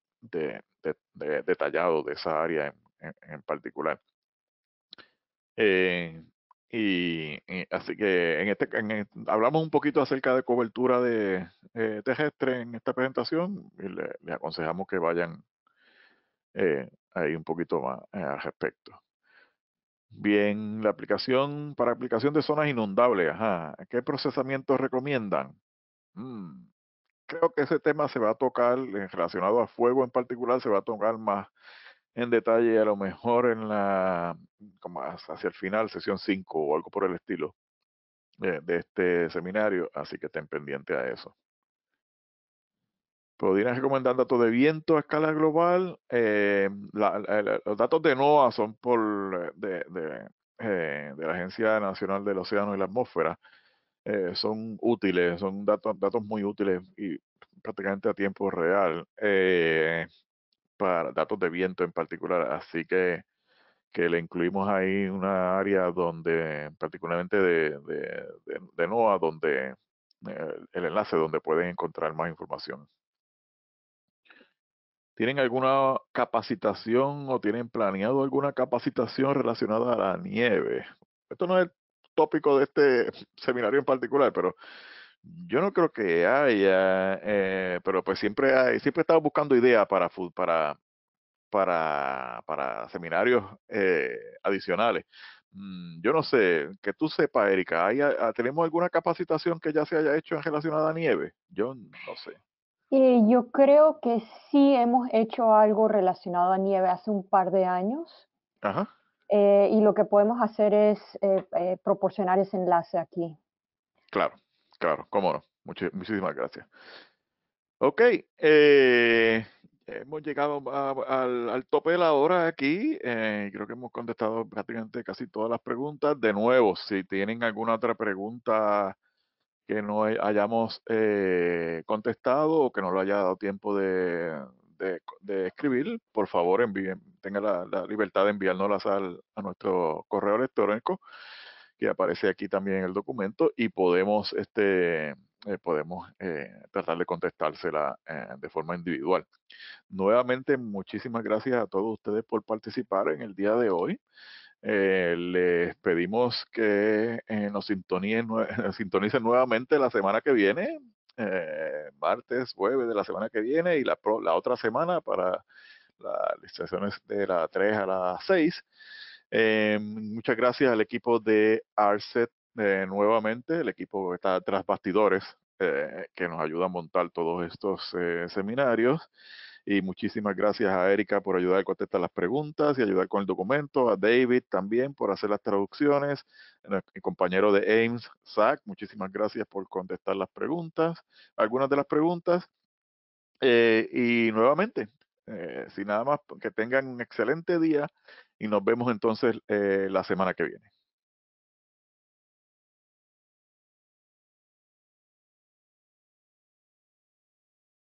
detallado de esa área en, particular. Eh, y, así que en este, hablamos un poquito acerca de cobertura de eh, terrestre en esta presentación y le, aconsejamos que vayan eh, ahí un poquito más eh, al respecto. Bien, la aplicación para aplicación de zonas inundables, ajá. ¿Qué procesamiento recomiendan? Mm, creo que ese tema se va a tocar, eh, relacionado a fuego en particular, se va a tocar más en detalle, a lo mejor en la, como hacia el final, sesión 5 o algo por el estilo de, de este seminario, así que estén pendientes a eso. Podrías recomendar datos de viento a escala global. Eh, los datos de NOAA son por eh, eh, de, la Agencia Nacional del Océano y la Atmósfera. son útiles, son datos, datos muy útiles y prácticamente a tiempo real para datos de viento en particular. Así que, que le incluimos ahí una área donde, particularmente de, de, de NOAA, donde el enlace donde pueden encontrar más información. ¿Tienen alguna capacitación o tienen planeado alguna capacitación relacionada a la nieve? Esto no es el tópico de este seminario en particular, pero yo no creo que haya, eh, pero pues siempre hay, siempre he estado buscando ideas para, para, para, para seminarios eh, adicionales. Mm, yo no sé, que tú sepas, Erika, ¿tenemos alguna capacitación que ya se haya hecho en relación a la nieve? Yo no sé. Eh, yo creo que sí hemos hecho algo relacionado a nieve hace un par de años. Ajá. Eh, y lo que podemos hacer es eh, proporcionar ese enlace aquí. Claro, claro, cómo no. muchísimas gracias. Ok, hemos llegado al, al, tope de la hora aquí. creo que hemos contestado prácticamente casi todas las preguntas. De nuevo, si tienen alguna otra pregunta que no hayamos eh, contestado o que no lo haya dado tiempo de, escribir, por favor envíen, tenga la, libertad de enviárnoslas a nuestro correo electrónico que aparece aquí también en el documento y podemos este eh, podemos eh, tratar de contestársela de forma individual. Nuevamente, muchísimas gracias a todos ustedes por participar en el día de hoy. Eh, les pedimos que eh, nos sintonicen nuevamente la semana que viene, eh, martes, jueves de la semana que viene y la, la otra semana para las licitaciones de las 3 a las 6. muchas gracias al equipo de Arset nuevamente, el equipo que está tras bastidores que nos ayuda a montar todos estos seminarios. Y muchísimas gracias a Erika por ayudar a contestar las preguntas y ayudar con el documento, a David también por hacer las traducciones, el compañero de Ames, Zach, muchísimas gracias por contestar las preguntas, algunas de las preguntas. Eh, y nuevamente, eh, sin nada más, que tengan un excelente día y nos vemos entonces eh, la semana que viene.